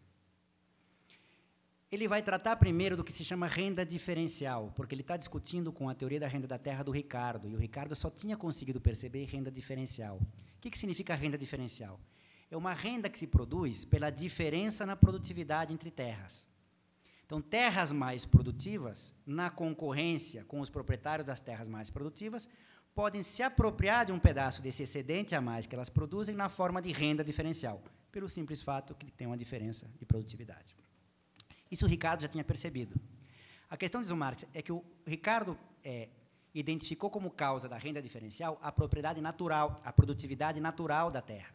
Ele vai tratar primeiro do que se chama renda diferencial, porque ele está discutindo com a teoria da renda da terra do Ricardo, e o Ricardo só tinha conseguido perceber renda diferencial. O que, que significa renda diferencial? É uma renda que se produz pela diferença na produtividade entre terras. Então, terras mais produtivas, na concorrência com os proprietários das terras mais produtivas, podem se apropriar de um pedaço desse excedente a mais que elas produzem na forma de renda diferencial, pelo simples fato que tem uma diferença de produtividade. Isso o Ricardo já tinha percebido. A questão, diz o Marx, é que o Ricardo é, identificou como causa da renda diferencial a propriedade natural, a produtividade natural da terra.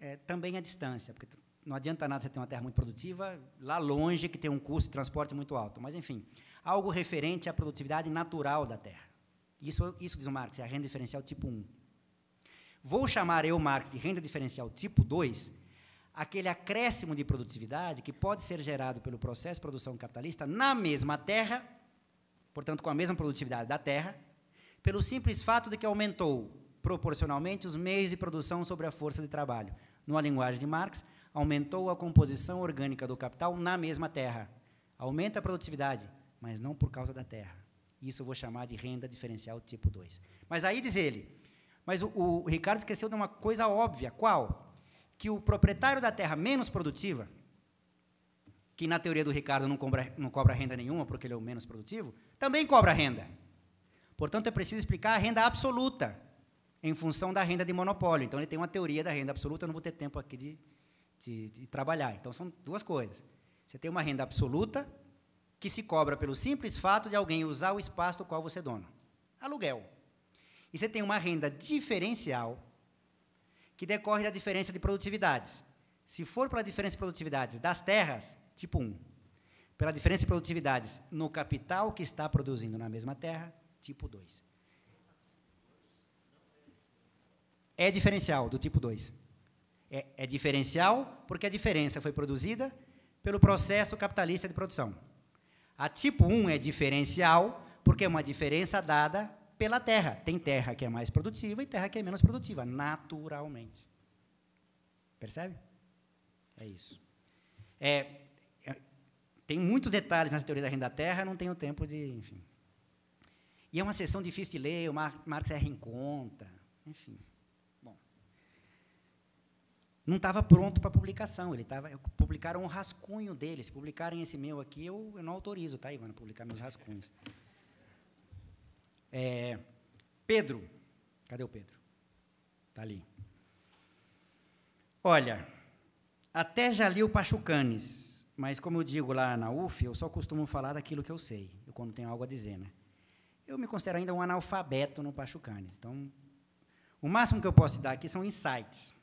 É, também a distância, porque não adianta nada você ter uma terra muito produtiva lá longe que tem um custo de transporte muito alto, mas enfim, algo referente à produtividade natural da terra. Isso, isso diz o Marx, é a renda diferencial tipo 1. Vou chamar eu, Marx, de renda diferencial tipo 2 aquele acréscimo de produtividade que pode ser gerado pelo processo de produção capitalista na mesma terra, portanto, com a mesma produtividade da terra, pelo simples fato de que aumentou proporcionalmente os meios de produção sobre a força de trabalho. Numa linguagem de Marx, aumentou a composição orgânica do capital na mesma terra. Aumenta a produtividade, mas não por causa da terra. Isso eu vou chamar de renda diferencial tipo 2. Mas aí diz ele, mas o, o Ricardo esqueceu de uma coisa óbvia, qual? Que o proprietário da terra menos produtiva, que na teoria do Ricardo não cobra, não cobra renda nenhuma porque ele é o menos produtivo, também cobra renda. Portanto, é preciso explicar a renda absoluta em função da renda de monopólio. Então, ele tem uma teoria da renda absoluta, eu não vou ter tempo aqui de, de, de trabalhar. Então, são duas coisas. Você tem uma renda absoluta, que se cobra pelo simples fato de alguém usar o espaço do qual você é dono. Aluguel. E você tem uma renda diferencial que decorre da diferença de produtividades. Se for pela diferença de produtividades das terras, tipo 1. Pela diferença de produtividades no capital que está produzindo na mesma terra, tipo 2. É diferencial do tipo 2. É, é diferencial porque a diferença foi produzida pelo processo capitalista de produção. A tipo 1 é diferencial, porque é uma diferença dada pela terra. Tem terra que é mais produtiva e terra que é menos produtiva, naturalmente. Percebe? É isso. É, é tem muitos detalhes nessa teoria da renda da terra, não tenho tempo de. Enfim. E é uma sessão difícil de ler, o Marx erra em conta, enfim não estava pronto para publicação. Ele tava, publicaram um rascunho dele. Se publicarem esse meu aqui, eu, eu não autorizo, tá, Ivana, publicar meus rascunhos. É, Pedro. Cadê o Pedro? Está ali. Olha, até já li o Pachucanes, mas, como eu digo lá na UF, eu só costumo falar daquilo que eu sei, eu, quando tenho algo a dizer. Né? Eu me considero ainda um analfabeto no Pachucanes. Então, o máximo que eu posso te dar aqui são insights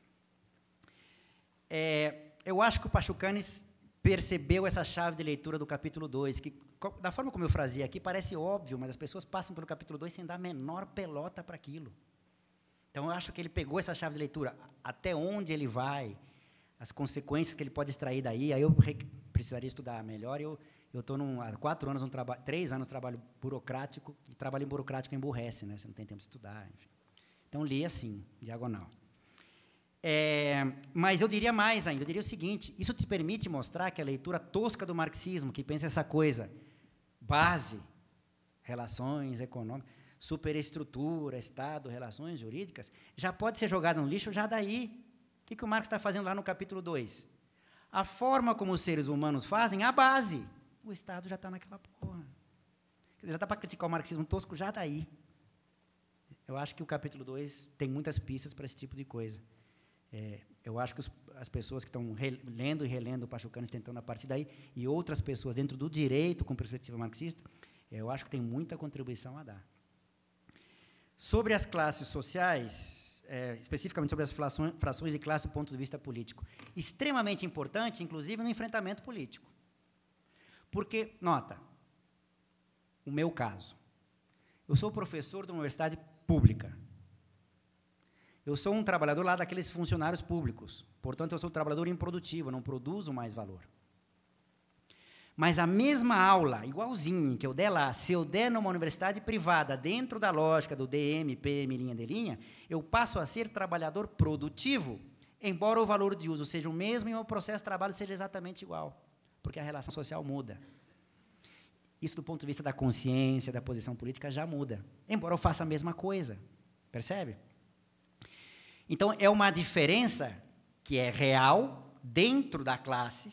é, eu acho que o Pachucanes percebeu essa chave de leitura do capítulo 2, que, da forma como eu frasei aqui, parece óbvio, mas as pessoas passam pelo capítulo 2 sem dar a menor pelota para aquilo. Então, eu acho que ele pegou essa chave de leitura, até onde ele vai, as consequências que ele pode extrair daí. Aí eu precisaria estudar melhor. Eu estou há quatro anos, um três anos de trabalho burocrático, e trabalho em burocrático emburrece, né? você não tem tempo de estudar. Enfim. Então, li assim, diagonal. É, mas eu diria mais ainda, eu diria o seguinte: isso te permite mostrar que a leitura tosca do marxismo, que pensa essa coisa, base, relações econômicas, superestrutura, Estado, relações jurídicas, já pode ser jogada no lixo já daí. O que, que o Marx está fazendo lá no capítulo 2? A forma como os seres humanos fazem, a base. O Estado já está naquela porra. Já dá para criticar o marxismo tosco já daí. Eu acho que o capítulo 2 tem muitas pistas para esse tipo de coisa. É, eu acho que os, as pessoas que estão lendo e relendo o Pachucanes tentando a partir daí, e outras pessoas dentro do direito com perspectiva marxista, é, eu acho que tem muita contribuição a dar. Sobre as classes sociais, é, especificamente sobre as frações, e classes do ponto de vista político, extremamente importante, inclusive, no enfrentamento político. Porque, nota, o meu caso, eu sou professor de uma universidade pública, eu sou um trabalhador lá daqueles funcionários públicos. Portanto, eu sou um trabalhador improdutivo, não produzo mais valor. Mas a mesma aula, igualzinha que eu der lá, se eu der numa universidade privada, dentro da lógica do DM, PM, linha de linha, eu passo a ser trabalhador produtivo, embora o valor de uso seja o mesmo e o processo de trabalho seja exatamente igual, porque a relação social muda. Isso, do ponto de vista da consciência, da posição política, já muda, embora eu faça a mesma coisa. Percebe? Então, é uma diferença que é real dentro da classe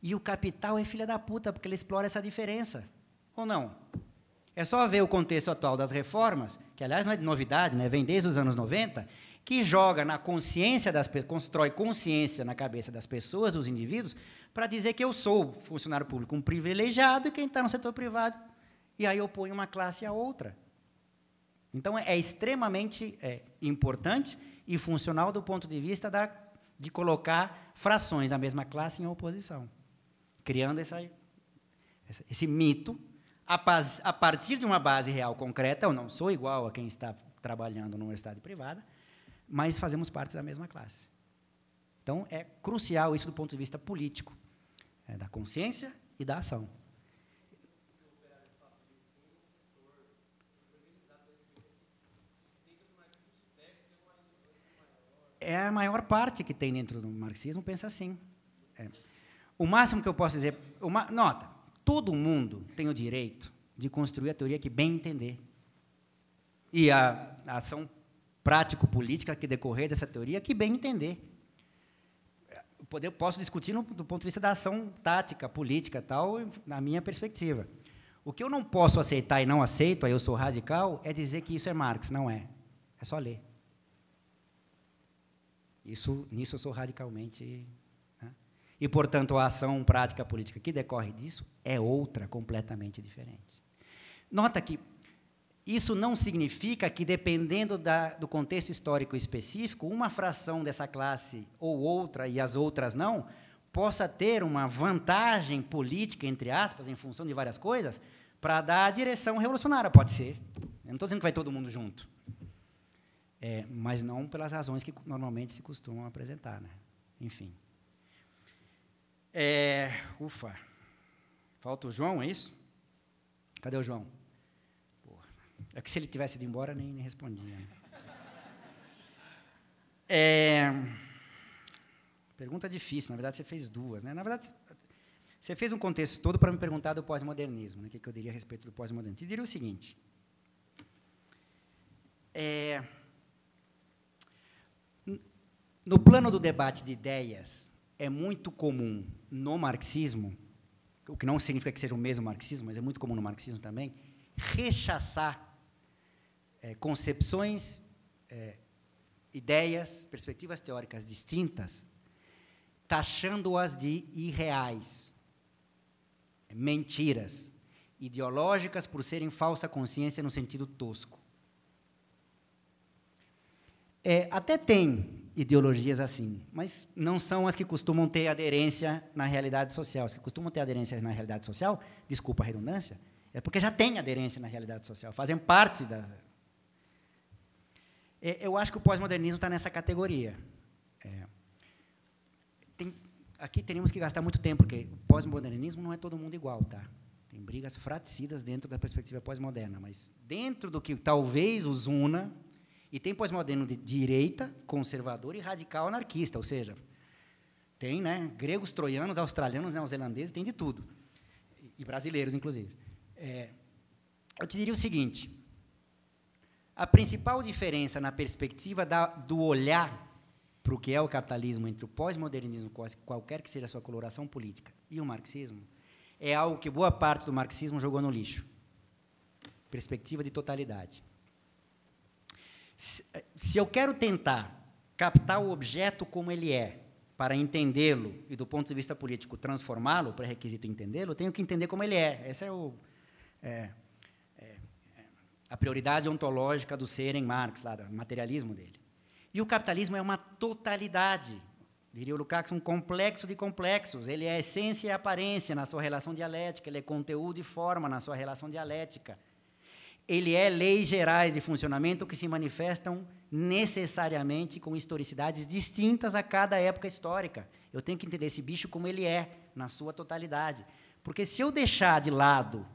e o capital é filha da puta, porque ele explora essa diferença. Ou não? É só ver o contexto atual das reformas, que aliás não é de novidade, né? vem desde os anos 90, que joga na consciência das constrói consciência na cabeça das pessoas, dos indivíduos, para dizer que eu sou funcionário público um privilegiado e quem está no setor privado. E aí eu ponho uma classe a outra. Então é extremamente é, importante e funcional do ponto de vista da, de colocar frações da mesma classe em oposição, criando essa, esse mito a, paz, a partir de uma base real concreta. Eu não sou igual a quem está trabalhando numa universidade privada, mas fazemos parte da mesma classe. Então, é crucial isso do ponto de vista político, é, da consciência e da ação. é a maior parte que tem dentro do marxismo pensa assim. É. O máximo que eu posso dizer, uma, nota, todo mundo tem o direito de construir a teoria que bem entender. E a, a ação prático-política que decorrer dessa teoria que bem entender. Eu posso discutir do ponto de vista da ação tática, política, tal, na minha perspectiva. O que eu não posso aceitar e não aceito, aí eu sou radical, é dizer que isso é Marx, não é. É só ler. Isso, nisso eu sou radicalmente. Né? E, portanto, a ação prática política que decorre disso é outra, completamente diferente. Nota que isso não significa que, dependendo da, do contexto histórico específico, uma fração dessa classe ou outra e as outras não, possa ter uma vantagem política, entre aspas, em função de várias coisas, para dar a direção revolucionária. Pode ser. Eu não estou dizendo que vai todo mundo junto. É, mas não pelas razões que normalmente se costumam apresentar. Né? Enfim. É, ufa. Falta o João, é isso? Cadê o João? Porra. É que se ele tivesse ido embora, nem, nem respondia. Né? É, pergunta difícil. Na verdade, você fez duas. Né? Na verdade, você fez um contexto todo para me perguntar do pós-modernismo, né? o que, que eu diria a respeito do pós-modernismo. Te diria o seguinte. É, no plano do debate de ideias, é muito comum no marxismo, o que não significa que seja o mesmo marxismo, mas é muito comum no marxismo também, rechaçar é, concepções, é, ideias, perspectivas teóricas distintas, taxando-as de irreais, mentiras, ideológicas por serem falsa consciência no sentido tosco. É, até tem ideologias assim, mas não são as que costumam ter aderência na realidade social. As que costumam ter aderência na realidade social, desculpa a redundância, é porque já têm aderência na realidade social, fazem parte da. É, eu acho que o pós-modernismo está nessa categoria. É. Tem, aqui teríamos que gastar muito tempo, porque o pós-modernismo não é todo mundo igual, tá? Tem brigas fraticidas dentro da perspectiva pós-moderna, mas dentro do que talvez os una, e tem pós-moderno de direita, conservador e radical anarquista, ou seja, tem né, gregos, troianos, australianos, neozelandeses, tem de tudo. E brasileiros, inclusive. É, eu te diria o seguinte: a principal diferença na perspectiva da, do olhar para o que é o capitalismo entre o pós-modernismo, qualquer que seja a sua coloração política, e o marxismo, é algo que boa parte do marxismo jogou no lixo perspectiva de totalidade. Se eu quero tentar captar o objeto como ele é, para entendê-lo e, do ponto de vista político, transformá-lo, pré-requisito é entendê-lo, tenho que entender como ele é. Essa é, o, é, é, a prioridade ontológica do ser em Marx, lá, do materialismo dele. E o capitalismo é uma totalidade, diria o Lukács, um complexo de complexos. Ele é essência e aparência na sua relação dialética, ele é conteúdo e forma na sua relação dialética ele é leis gerais de funcionamento que se manifestam necessariamente com historicidades distintas a cada época histórica. Eu tenho que entender esse bicho como ele é, na sua totalidade. Porque se eu deixar de lado,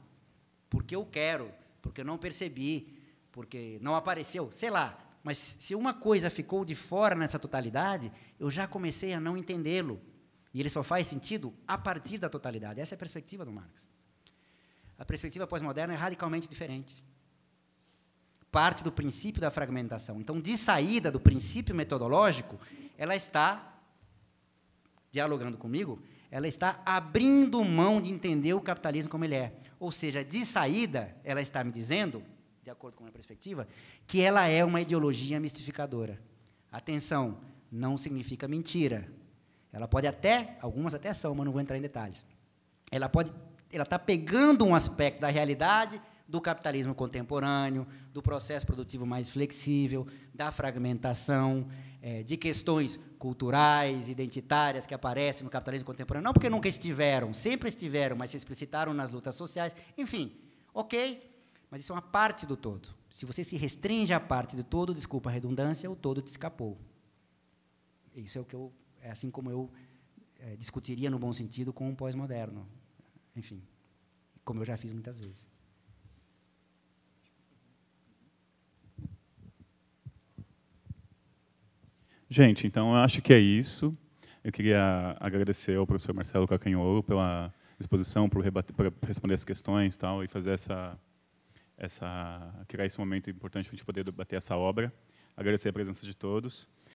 porque eu quero, porque eu não percebi, porque não apareceu, sei lá, mas se uma coisa ficou de fora nessa totalidade, eu já comecei a não entendê-lo. E ele só faz sentido a partir da totalidade. Essa é a perspectiva do Marx. A perspectiva pós-moderna é radicalmente diferente parte do princípio da fragmentação. Então, de saída do princípio metodológico, ela está dialogando comigo, ela está abrindo mão de entender o capitalismo como ele é. Ou seja, de saída, ela está me dizendo, de acordo com a minha perspectiva, que ela é uma ideologia mistificadora. Atenção, não significa mentira. Ela pode até, algumas até são, mas não vou entrar em detalhes. Ela pode, ela está pegando um aspecto da realidade do capitalismo contemporâneo, do processo produtivo mais flexível, da fragmentação, é, de questões culturais, identitárias que aparecem no capitalismo contemporâneo, não porque nunca estiveram, sempre estiveram, mas se explicitaram nas lutas sociais. Enfim, ok, mas isso é uma parte do todo. Se você se restringe à parte do todo, desculpa a redundância, o todo te escapou. Isso é o que eu, é assim como eu é, discutiria no bom sentido com o pós-moderno. Enfim, como eu já fiz muitas vezes. Gente, então eu acho que é isso. Eu queria agradecer ao professor Marcelo Cacanhoro pela exposição, por, rebater, por responder as questões tal, e fazer essa, essa, criar esse momento importante para a gente poder debater essa obra. Agradecer a presença de todos.